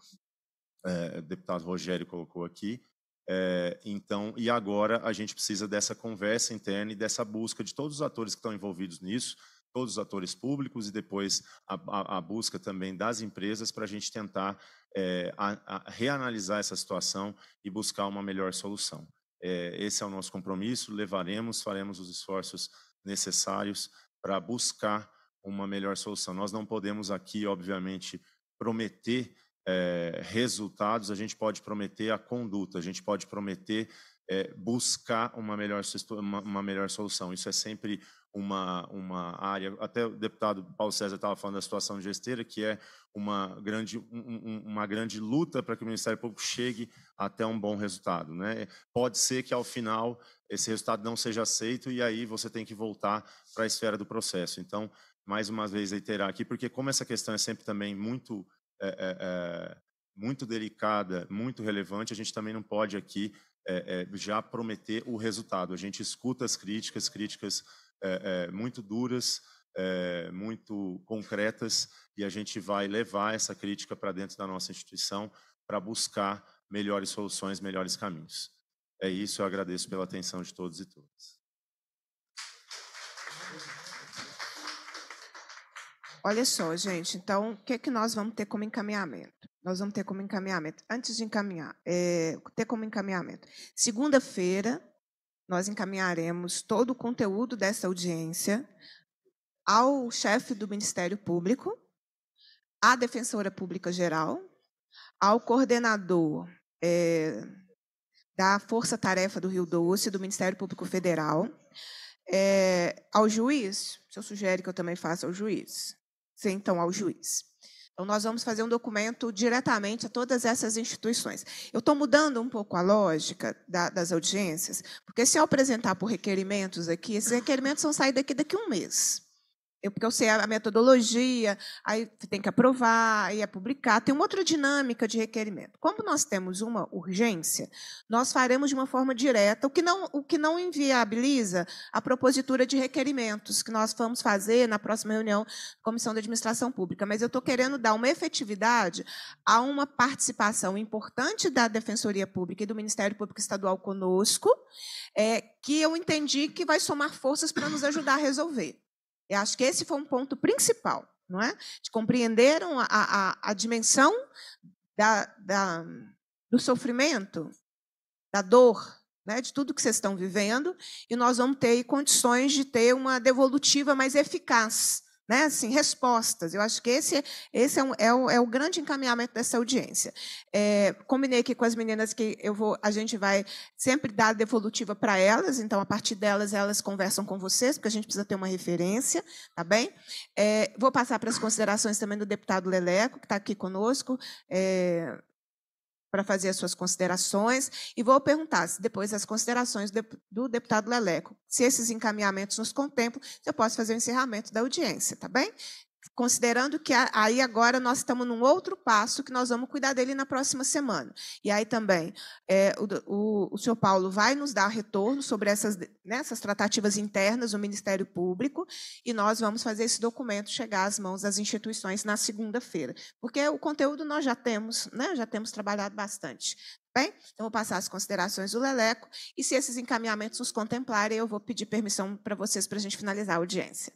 é, o deputado Rogério colocou aqui. É, então, e agora a gente precisa dessa conversa interna e dessa busca de todos os atores que estão envolvidos nisso, todos os atores públicos e depois a, a, a busca também das empresas para a gente tentar é, a, reanalisar essa situação e buscar uma melhor solução. É, esse é o nosso compromisso, levaremos, faremos os esforços necessários para buscar uma melhor solução. Nós não podemos aqui, obviamente, prometer é, resultados, a gente pode prometer a conduta, a gente pode prometer é, buscar uma melhor, uma, uma melhor solução. Isso é sempre uma, uma área, até o deputado Paulo César estava falando da situação de gesteira, que é uma grande, um, uma grande luta para que o Ministério Público chegue até um bom resultado. Né? Pode ser que, ao final, esse resultado não seja aceito e aí você tem que voltar para a esfera do processo. Então, mais uma vez, reiterar aqui, porque como essa questão é sempre também muito, é, é, é muito delicada, muito relevante, a gente também não pode aqui é, é já prometer o resultado. A gente escuta as críticas, críticas é, é, muito duras, é, muito concretas, e a gente vai levar essa crítica para dentro da nossa instituição para buscar melhores soluções, melhores caminhos. É isso, eu agradeço pela atenção de todos e todas. Olha só, gente, então o que, é que nós vamos ter como encaminhamento? Nós vamos ter como encaminhamento, antes de encaminhar, é, ter como encaminhamento. Segunda-feira, nós encaminharemos todo o conteúdo dessa audiência ao chefe do Ministério Público, à Defensora Pública Geral, ao coordenador é, da Força Tarefa do Rio Doce, do Ministério Público Federal, é, ao juiz, se eu sugere que eu também faça ao juiz, então ao juiz. Então, nós vamos fazer um documento diretamente a todas essas instituições. Eu estou mudando um pouco a lógica da, das audiências, porque se eu apresentar por requerimentos aqui, esses requerimentos vão sair daqui daqui a um mês. Eu, porque eu sei a metodologia, aí tem que aprovar, aí é publicar. Tem uma outra dinâmica de requerimento. Como nós temos uma urgência, nós faremos de uma forma direta, o que não, o que não inviabiliza a propositura de requerimentos que nós vamos fazer na próxima reunião da Comissão de Administração Pública. Mas eu estou querendo dar uma efetividade a uma participação importante da Defensoria Pública e do Ministério Público Estadual conosco, é, que eu entendi que vai somar forças para nos ajudar a resolver. Eu acho que esse foi um ponto principal, não é? De compreenderam a, a, a dimensão da, da, do sofrimento, da dor, né, de tudo que vocês estão vivendo, e nós vamos ter condições de ter uma devolutiva mais eficaz né? Assim, respostas. Eu acho que esse, esse é, um, é, o, é o grande encaminhamento dessa audiência. É, combinei aqui com as meninas que eu vou, a gente vai sempre dar devolutiva para elas, então, a partir delas, elas conversam com vocês, porque a gente precisa ter uma referência, tá bem? É, vou passar para as considerações também do deputado Leleco, que está aqui conosco. É, para fazer as suas considerações e vou perguntar se depois das considerações do deputado Leleco, se esses encaminhamentos nos contemplam, eu posso fazer o encerramento da audiência, tá bem? considerando que aí agora nós estamos num outro passo que nós vamos cuidar dele na próxima semana. E aí também é, o, o, o senhor Paulo vai nos dar retorno sobre essas, né, essas tratativas internas do Ministério Público e nós vamos fazer esse documento chegar às mãos das instituições na segunda-feira, porque o conteúdo nós já temos, né, já temos trabalhado bastante. Bem, então vou passar as considerações do Leleco e se esses encaminhamentos nos contemplarem, eu vou pedir permissão para vocês para a gente finalizar a audiência.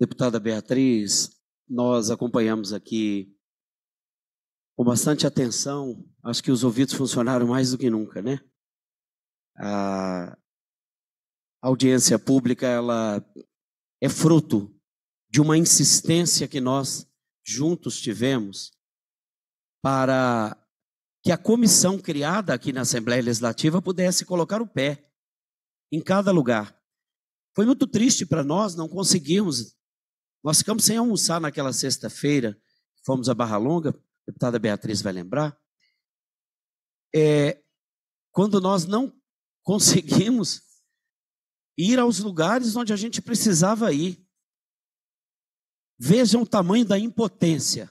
Deputada Beatriz, nós acompanhamos aqui com bastante atenção, acho que os ouvidos funcionaram mais do que nunca, né? A audiência pública, ela é fruto de uma insistência que nós juntos tivemos para que a comissão criada aqui na Assembleia Legislativa pudesse colocar o pé em cada lugar. Foi muito triste para nós não conseguirmos nós ficamos sem almoçar naquela sexta-feira, fomos a Barra Longa, a deputada Beatriz vai lembrar. É, quando nós não conseguimos ir aos lugares onde a gente precisava ir. Vejam o tamanho da impotência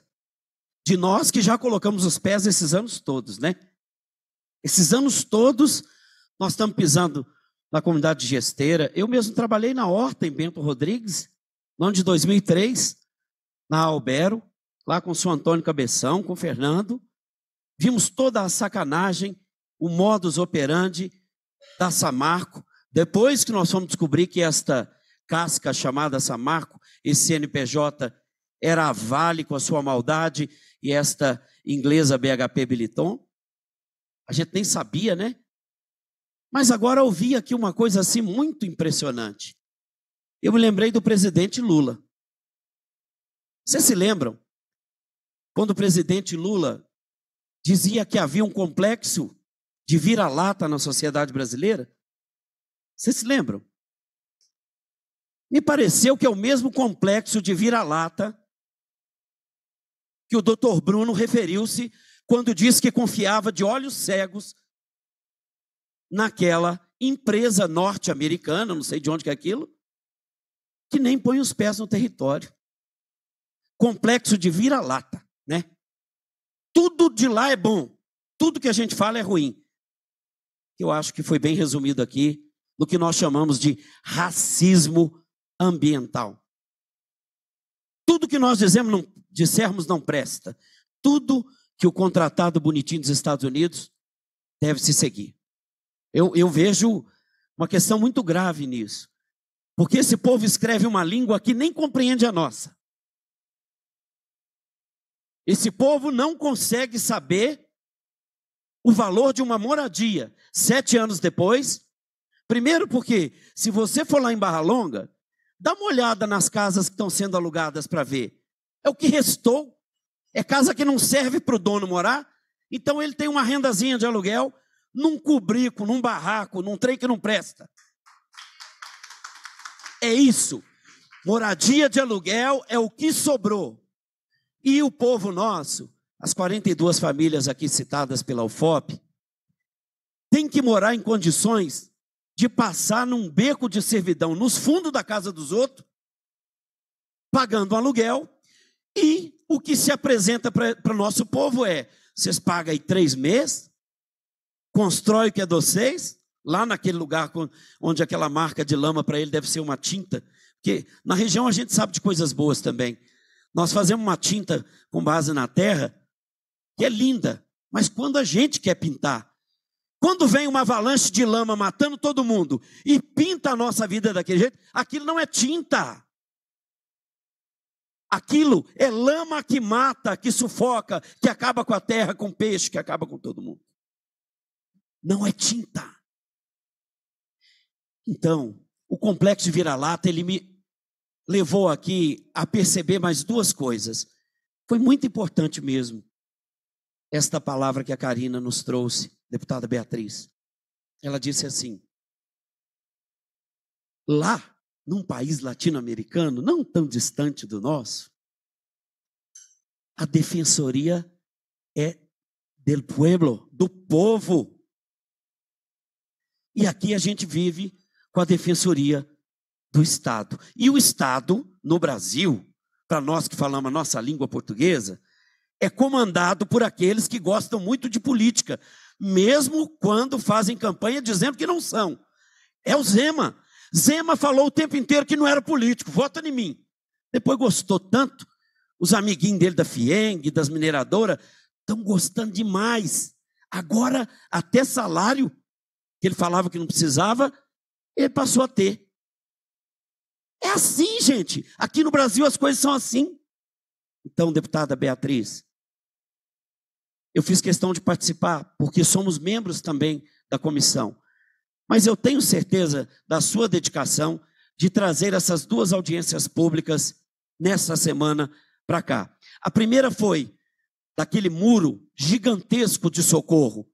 de nós que já colocamos os pés esses anos todos, né? Esses anos todos nós estamos pisando na comunidade de gesteira. Eu mesmo trabalhei na horta em Bento Rodrigues no ano de 2003, na Albero, lá com o São Antônio Cabeção, com o Fernando. Vimos toda a sacanagem, o modus operandi da Samarco. Depois que nós fomos descobrir que esta casca chamada Samarco, esse CNPJ, era a Vale com a sua maldade e esta inglesa BHP Billiton. A gente nem sabia, né? Mas agora ouvi aqui uma coisa assim muito impressionante eu me lembrei do presidente Lula. Vocês se lembram? Quando o presidente Lula dizia que havia um complexo de vira-lata na sociedade brasileira? Vocês se lembram? Me pareceu que é o mesmo complexo de vira-lata que o doutor Bruno referiu-se quando disse que confiava de olhos cegos naquela empresa norte-americana, não sei de onde que é aquilo, que nem põe os pés no território. Complexo de vira-lata, né? Tudo de lá é bom, tudo que a gente fala é ruim. Eu acho que foi bem resumido aqui no que nós chamamos de racismo ambiental. Tudo que nós dizemos não, dissermos não presta. Tudo que o contratado bonitinho dos Estados Unidos deve se seguir. Eu, eu vejo uma questão muito grave nisso. Porque esse povo escreve uma língua que nem compreende a nossa. Esse povo não consegue saber o valor de uma moradia sete anos depois. Primeiro, porque se você for lá em Barra Longa, dá uma olhada nas casas que estão sendo alugadas para ver. É o que restou. É casa que não serve para o dono morar. Então ele tem uma rendazinha de aluguel num cubrico, num barraco, num trem que não presta é isso. Moradia de aluguel é o que sobrou. E o povo nosso, as 42 famílias aqui citadas pela UFOP, tem que morar em condições de passar num beco de servidão nos fundos da casa dos outros, pagando aluguel, e o que se apresenta para o nosso povo é: vocês pagam aí três meses, constrói o que é de vocês, lá naquele lugar onde aquela marca de lama para ele deve ser uma tinta, porque na região a gente sabe de coisas boas também. Nós fazemos uma tinta com base na terra, que é linda, mas quando a gente quer pintar, quando vem uma avalanche de lama matando todo mundo e pinta a nossa vida daquele jeito, aquilo não é tinta. Aquilo é lama que mata, que sufoca, que acaba com a terra, com o peixe, que acaba com todo mundo. Não é tinta. Então, o complexo de vira-lata, ele me levou aqui a perceber mais duas coisas. Foi muito importante mesmo esta palavra que a Karina nos trouxe, deputada Beatriz. Ela disse assim: lá, num país latino-americano, não tão distante do nosso, a defensoria é del pueblo, do povo. E aqui a gente vive com a Defensoria do Estado. E o Estado, no Brasil, para nós que falamos a nossa língua portuguesa, é comandado por aqueles que gostam muito de política, mesmo quando fazem campanha dizendo que não são. É o Zema. Zema falou o tempo inteiro que não era político, vota em mim. Depois gostou tanto, os amiguinhos dele da Fieng, das mineradoras, estão gostando demais. Agora, até salário, que ele falava que não precisava, ele passou a ter. É assim, gente. Aqui no Brasil as coisas são assim. Então, deputada Beatriz, eu fiz questão de participar, porque somos membros também da comissão. Mas eu tenho certeza da sua dedicação de trazer essas duas audiências públicas nessa semana para cá. A primeira foi daquele muro gigantesco de socorro.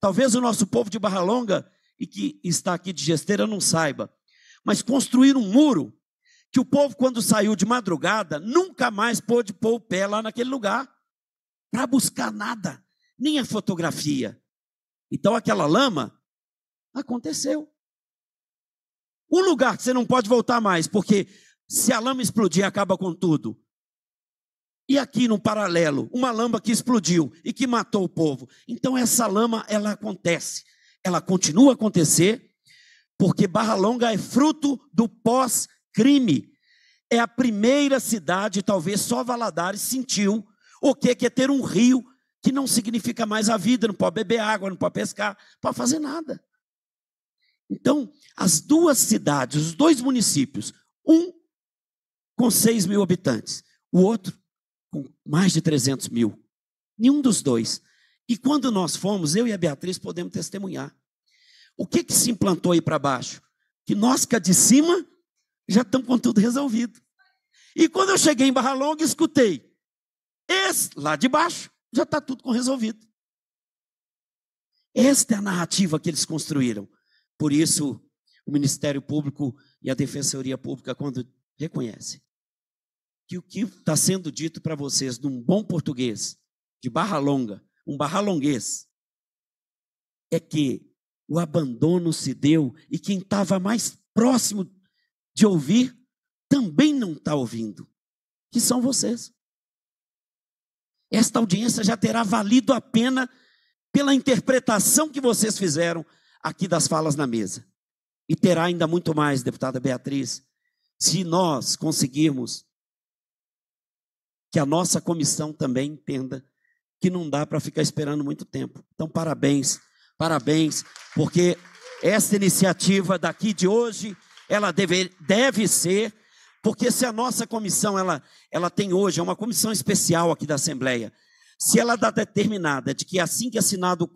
Talvez o nosso povo de Barra Longa e que está aqui de gesteira não saiba, mas construíram um muro que o povo, quando saiu de madrugada, nunca mais pôde pôr o pé lá naquele lugar para buscar nada, nem a fotografia. Então aquela lama aconteceu. Um lugar que você não pode voltar mais, porque se a lama explodir, acaba com tudo. E aqui no paralelo, uma lama que explodiu e que matou o povo. Então essa lama, ela acontece ela continua a acontecer, porque Barra Longa é fruto do pós-crime. É a primeira cidade, talvez só Valadares sentiu o que é ter um rio que não significa mais a vida, não pode beber água, não pode pescar, não pode fazer nada. Então, as duas cidades, os dois municípios, um com 6 mil habitantes, o outro com mais de 300 mil. Nenhum dos dois e quando nós fomos, eu e a Beatriz podemos testemunhar. O que, que se implantou aí para baixo? Que nós que é de cima já estamos com tudo resolvido. E quando eu cheguei em Barra Longa, escutei. Esse, lá de baixo, já está tudo com resolvido. Esta é a narrativa que eles construíram. Por isso, o Ministério Público e a Defensoria Pública, quando reconhecem que o que está sendo dito para vocês num bom português, de barra longa, um barralonguês, é que o abandono se deu e quem estava mais próximo de ouvir também não está ouvindo, que são vocês. Esta audiência já terá valido a pena pela interpretação que vocês fizeram aqui das falas na mesa. E terá ainda muito mais, deputada Beatriz, se nós conseguirmos que a nossa comissão também entenda que não dá para ficar esperando muito tempo. Então, parabéns, parabéns, porque essa iniciativa daqui de hoje, ela deve, deve ser, porque se a nossa comissão, ela, ela tem hoje, é uma comissão especial aqui da Assembleia, se ela dá determinada de que assim que assinado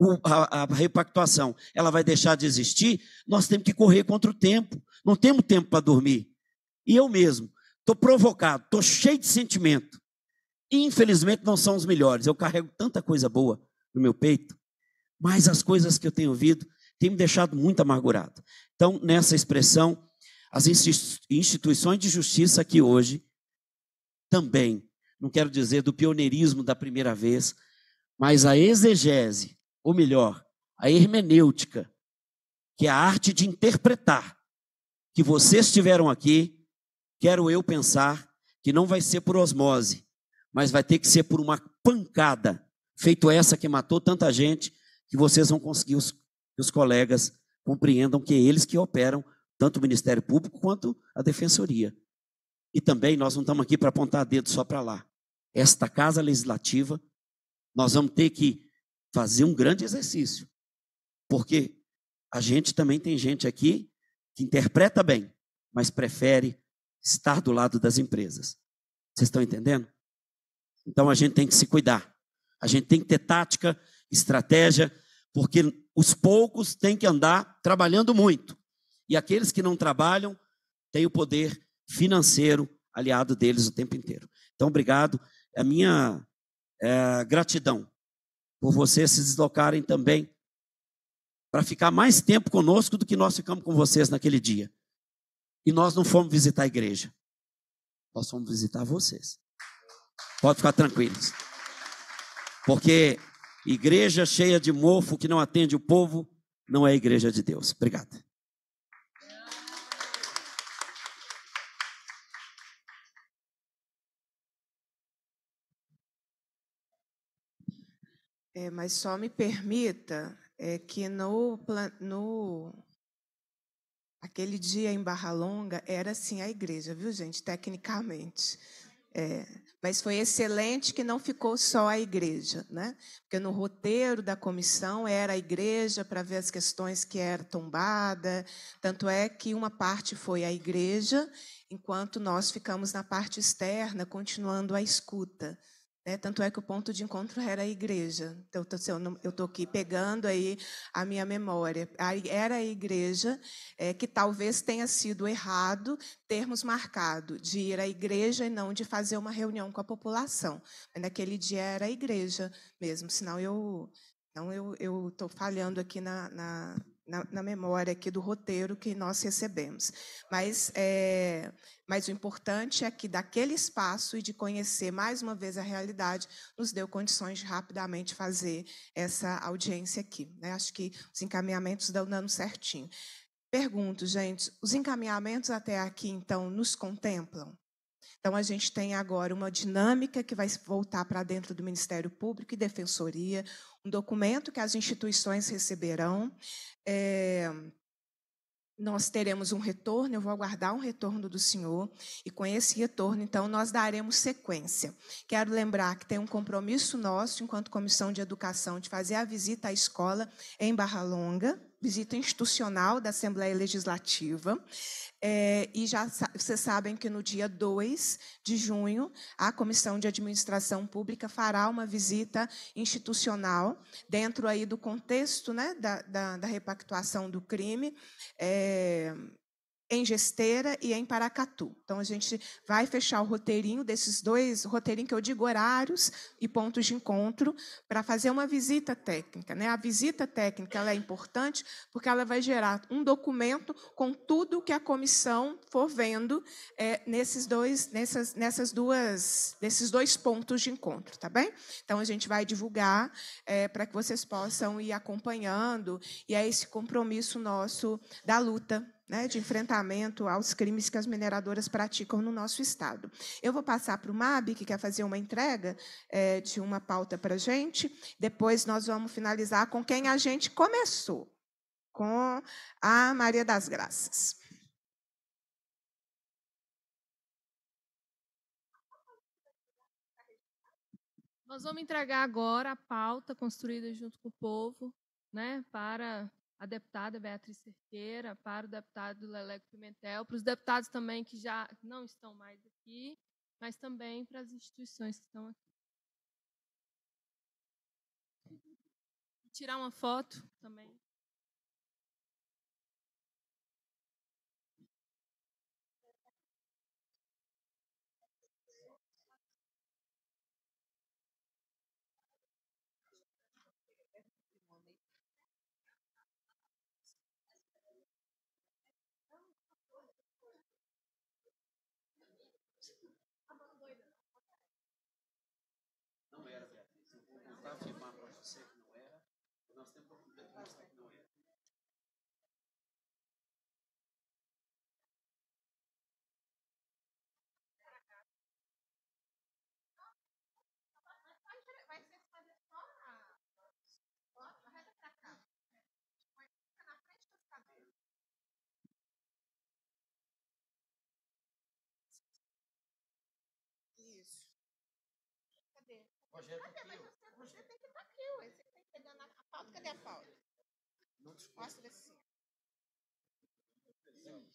o, a, a repactuação, ela vai deixar de existir, nós temos que correr contra o tempo, não temos tempo para dormir. E eu mesmo, estou provocado, estou cheio de sentimento, infelizmente não são os melhores. Eu carrego tanta coisa boa no meu peito, mas as coisas que eu tenho ouvido têm me deixado muito amargurado. Então, nessa expressão, as instituições de justiça aqui hoje também, não quero dizer do pioneirismo da primeira vez, mas a exegese, ou melhor, a hermenêutica, que é a arte de interpretar, que vocês tiveram aqui, quero eu pensar que não vai ser por osmose, mas vai ter que ser por uma pancada, feito essa que matou tanta gente, que vocês vão conseguir os, os colegas compreendam que é eles que operam tanto o Ministério Público quanto a Defensoria. E também nós não estamos aqui para apontar dedo só para lá. Esta casa legislativa, nós vamos ter que fazer um grande exercício, porque a gente também tem gente aqui que interpreta bem, mas prefere estar do lado das empresas. Vocês estão entendendo? Então a gente tem que se cuidar. A gente tem que ter tática, estratégia, porque os poucos têm que andar trabalhando muito. E aqueles que não trabalham têm o poder financeiro aliado deles o tempo inteiro. Então, obrigado. A minha é, gratidão por vocês se deslocarem também para ficar mais tempo conosco do que nós ficamos com vocês naquele dia. E nós não fomos visitar a igreja, nós fomos visitar vocês. Pode ficar tranquilos. Porque igreja cheia de mofo que não atende o povo não é igreja de Deus. Obrigado. É, mas só me permita é, que no, no aquele dia em Barra Longa era assim a igreja, viu gente? Tecnicamente é, mas foi excelente que não ficou só a igreja, né? Porque no roteiro da comissão era a igreja para ver as questões que era tombada, tanto é que uma parte foi a igreja, enquanto nós ficamos na parte externa, continuando a escuta. Né? Tanto é que o ponto de encontro era a igreja. Então, eu estou aqui pegando aí a minha memória. Era a igreja é, que talvez tenha sido errado termos marcado de ir à igreja e não de fazer uma reunião com a população. Mas naquele dia era a igreja mesmo, senão eu não eu estou falhando aqui na, na, na, na, memória aqui do roteiro que nós recebemos. Mas, é, mas o importante é que daquele espaço e de conhecer mais uma vez a realidade nos deu condições de rapidamente fazer essa audiência aqui. Né? Acho que os encaminhamentos estão dando certinho. Pergunto, gente, os encaminhamentos até aqui, então, nos contemplam? Então, a gente tem agora uma dinâmica que vai voltar para dentro do Ministério Público e Defensoria, um documento que as instituições receberão, é, nós teremos um retorno, eu vou aguardar um retorno do Senhor, e com esse retorno, então, nós daremos sequência. Quero lembrar que tem um compromisso nosso, enquanto Comissão de Educação, de fazer a visita à escola em Barra Longa, visita institucional da Assembleia Legislativa. É, e já vocês sabem que no dia 2 de junho, a Comissão de Administração Pública fará uma visita institucional dentro aí do contexto né, da, da, da repactuação do crime. É, em Gesteira e em Paracatu. Então, a gente vai fechar o roteirinho desses dois, roteirinho que eu digo horários e pontos de encontro, para fazer uma visita técnica. Né? A visita técnica ela é importante porque ela vai gerar um documento com tudo que a comissão for vendo é, nesses, dois, nessas, nessas duas, nesses dois pontos de encontro, tá bem? Então, a gente vai divulgar é, para que vocês possam ir acompanhando, e é esse compromisso nosso da luta né, de enfrentamento aos crimes que as mineradoras praticam no nosso Estado. Eu vou passar para o MAB, que quer fazer uma entrega é, de uma pauta para a gente. Depois nós vamos finalizar com quem a gente começou, com a Maria das Graças. Nós vamos entregar agora a pauta construída junto com o povo, né, para a deputada Beatriz Cerqueira, para o deputado Leleco Pimentel, para os deputados também que já não estão mais aqui, mas também para as instituições que estão aqui. Tirar uma foto também. Rogério ah, Você, tá, você, tem que estar tá aqui, ué. Você tem que pegar na a pauta. Cadê a pauta? Não Mostra assim. Sim.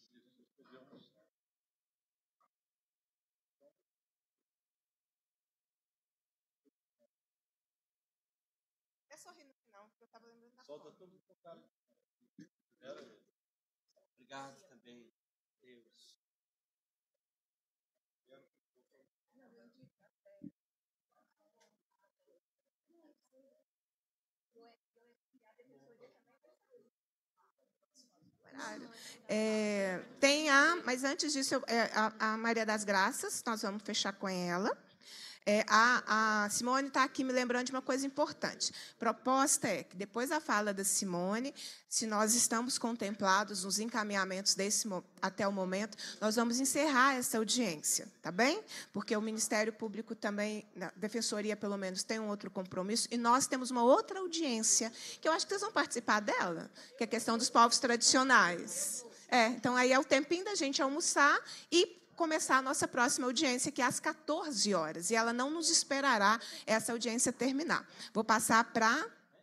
É sorrindo não, porque eu estava lembrando da Solta tudo pro cara. Obrigado também, Deus. É, tem a, mas antes disso, eu, é, a, a Maria das Graças, nós vamos fechar com ela. É, a, a, Simone está aqui me lembrando de uma coisa importante. Proposta é que, depois da fala da Simone, se nós estamos contemplados nos encaminhamentos desse até o momento, nós vamos encerrar essa audiência, tá bem? Porque o Ministério Público também, a Defensoria, pelo menos, tem um outro compromisso, e nós temos uma outra audiência, que eu acho que vocês vão participar dela, que é a questão dos povos tradicionais. É, então, aí é o tempinho da gente almoçar e começar a nossa próxima audiência, que é às 14 horas. E ela não nos esperará essa audiência terminar. Vou passar para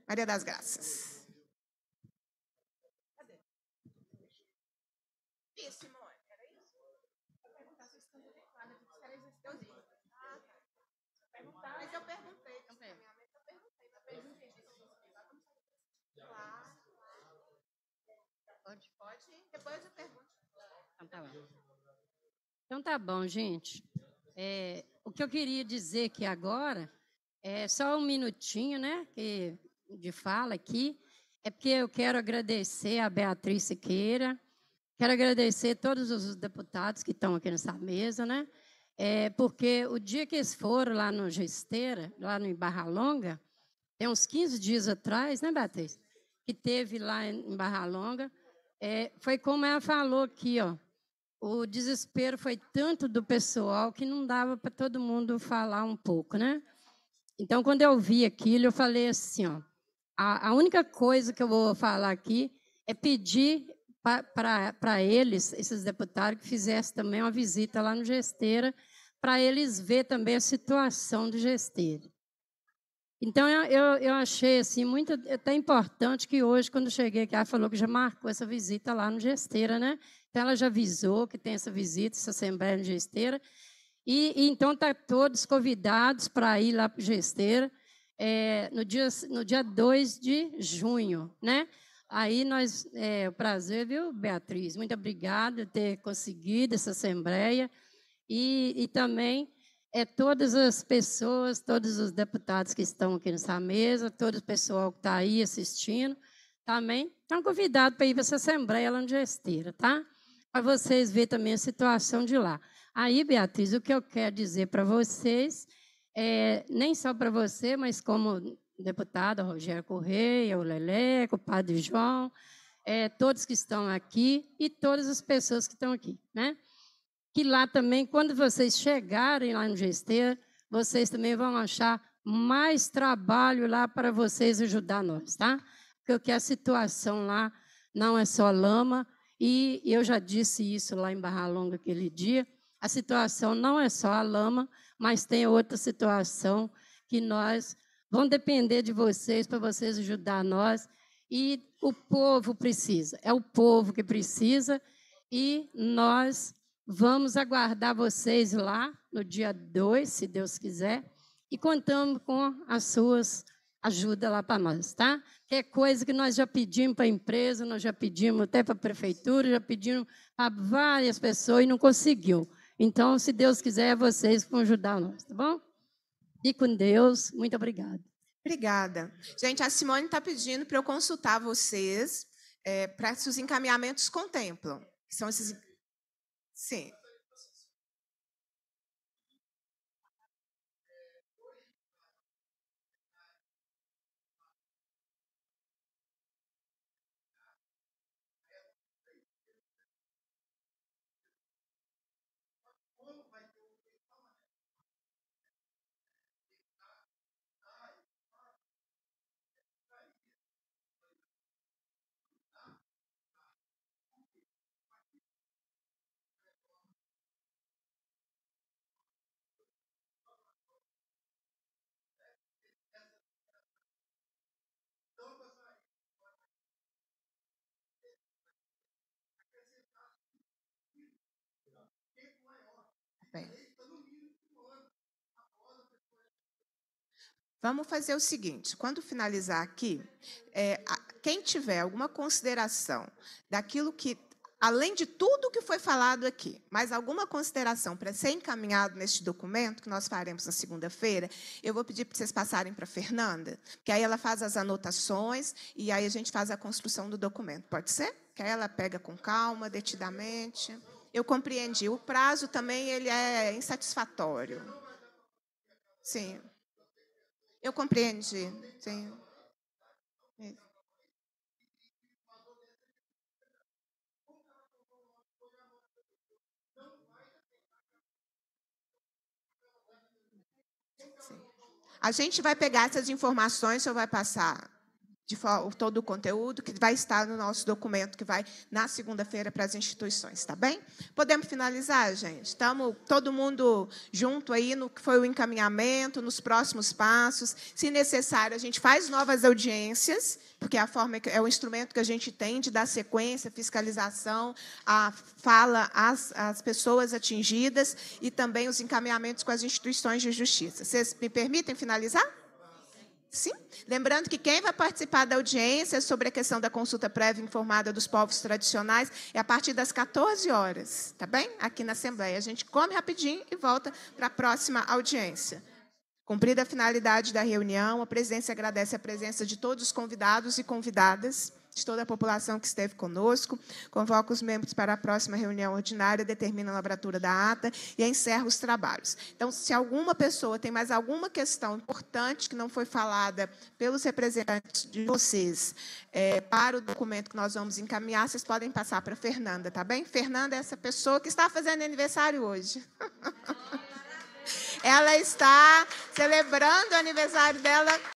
Maria das Graças. Pode? Depois eu pergunto. Então tá bom. Então tá bom, gente. É, o que eu queria dizer aqui agora é só um minutinho, né? Que de fala aqui. É porque eu quero agradecer a Beatriz Siqueira, quero agradecer todos os deputados que estão aqui nessa mesa, né? É, porque o dia que eles foram lá no Gesteira, lá no Barra Longa, tem uns 15 dias atrás, né, Beatriz? Que teve lá em Barra Longa, é, foi como ela falou aqui, ó o desespero foi tanto do pessoal que não dava para todo mundo falar um pouco, né? Então, quando eu vi aquilo, eu falei assim, ó, a, a única coisa que eu vou falar aqui é pedir para eles, esses deputados, que fizessem também uma visita lá no Gesteira, para eles ver também a situação do Gesteira. Então, eu, eu, eu achei assim, muito até importante que hoje, quando cheguei aqui, ela falou que já marcou essa visita lá no Gesteira, né? Então, ela já avisou que tem essa visita, essa Assembleia de Gesteira. E, e então, estão tá todos convidados para ir lá para Gesteira é, no, dia, no dia 2 de junho. Né? Aí, nós, é, o prazer, viu, Beatriz? Muito obrigada por ter conseguido essa Assembleia. E, e também é todas as pessoas, todos os deputados que estão aqui nessa mesa, todo o pessoal que está aí assistindo, também estão convidados para ir para essa Assembleia lá no Gesteira, tá? para vocês verem também a situação de lá. Aí, Beatriz, o que eu quero dizer para vocês, é, nem só para você, mas como deputada Rogério Correia, o Leleco, o Padre João, é, todos que estão aqui e todas as pessoas que estão aqui, né? Que lá também, quando vocês chegarem lá no Gesteira, vocês também vão achar mais trabalho lá para vocês ajudar nós, tá? Porque é a situação lá não é só lama, e eu já disse isso lá em Barra Longa aquele dia. A situação não é só a lama, mas tem outra situação que nós vão depender de vocês para vocês ajudar nós. E o povo precisa, é o povo que precisa. E nós vamos aguardar vocês lá no dia 2, se Deus quiser, e contamos com as suas ajuda lá para nós, tá? Que é coisa que nós já pedimos para a empresa, nós já pedimos até para a prefeitura, já pedimos para várias pessoas e não conseguiu. Então, se Deus quiser, é vocês vão ajudar nós, tá bom? E com Deus, muito obrigada. Obrigada. Gente, a Simone está pedindo para eu consultar vocês é, para se os encaminhamentos contemplam. São esses. Sim, Vamos fazer o seguinte: quando finalizar aqui, é, quem tiver alguma consideração daquilo que, além de tudo que foi falado aqui, mas alguma consideração para ser encaminhado neste documento, que nós faremos na segunda-feira, eu vou pedir para vocês passarem para a Fernanda, que aí ela faz as anotações e aí a gente faz a construção do documento. Pode ser? Que aí ela pega com calma, detidamente. Eu compreendi. O prazo também ele é insatisfatório. Sim. Eu compreendi. É. Sim. A gente vai pegar essas informações, o senhor vai passar de todo o conteúdo que vai estar no nosso documento que vai na segunda-feira para as instituições, tá bem? Podemos finalizar, gente? Estamos todo mundo junto aí no que foi o encaminhamento, nos próximos passos. Se necessário, a gente faz novas audiências, porque é a forma é o instrumento que a gente tem de dar sequência, fiscalização, a fala às, às pessoas atingidas e também os encaminhamentos com as instituições de justiça. Vocês me permitem finalizar? Sim. Lembrando que quem vai participar da audiência sobre a questão da consulta prévia informada dos povos tradicionais é a partir das 14 horas, tá bem? Aqui na Assembleia. A gente come rapidinho e volta para a próxima audiência. Cumprida a finalidade da reunião, a presidência agradece a presença de todos os convidados e convidadas de toda a população que esteve conosco. Convoco os membros para a próxima reunião ordinária, determina a lavratura da ata e encerro os trabalhos. Então, se alguma pessoa tem mais alguma questão importante que não foi falada pelos representantes de vocês é, para o documento que nós vamos encaminhar, vocês podem passar para a Fernanda, tá bem? Fernanda é essa pessoa que está fazendo aniversário hoje. Ela está celebrando o aniversário dela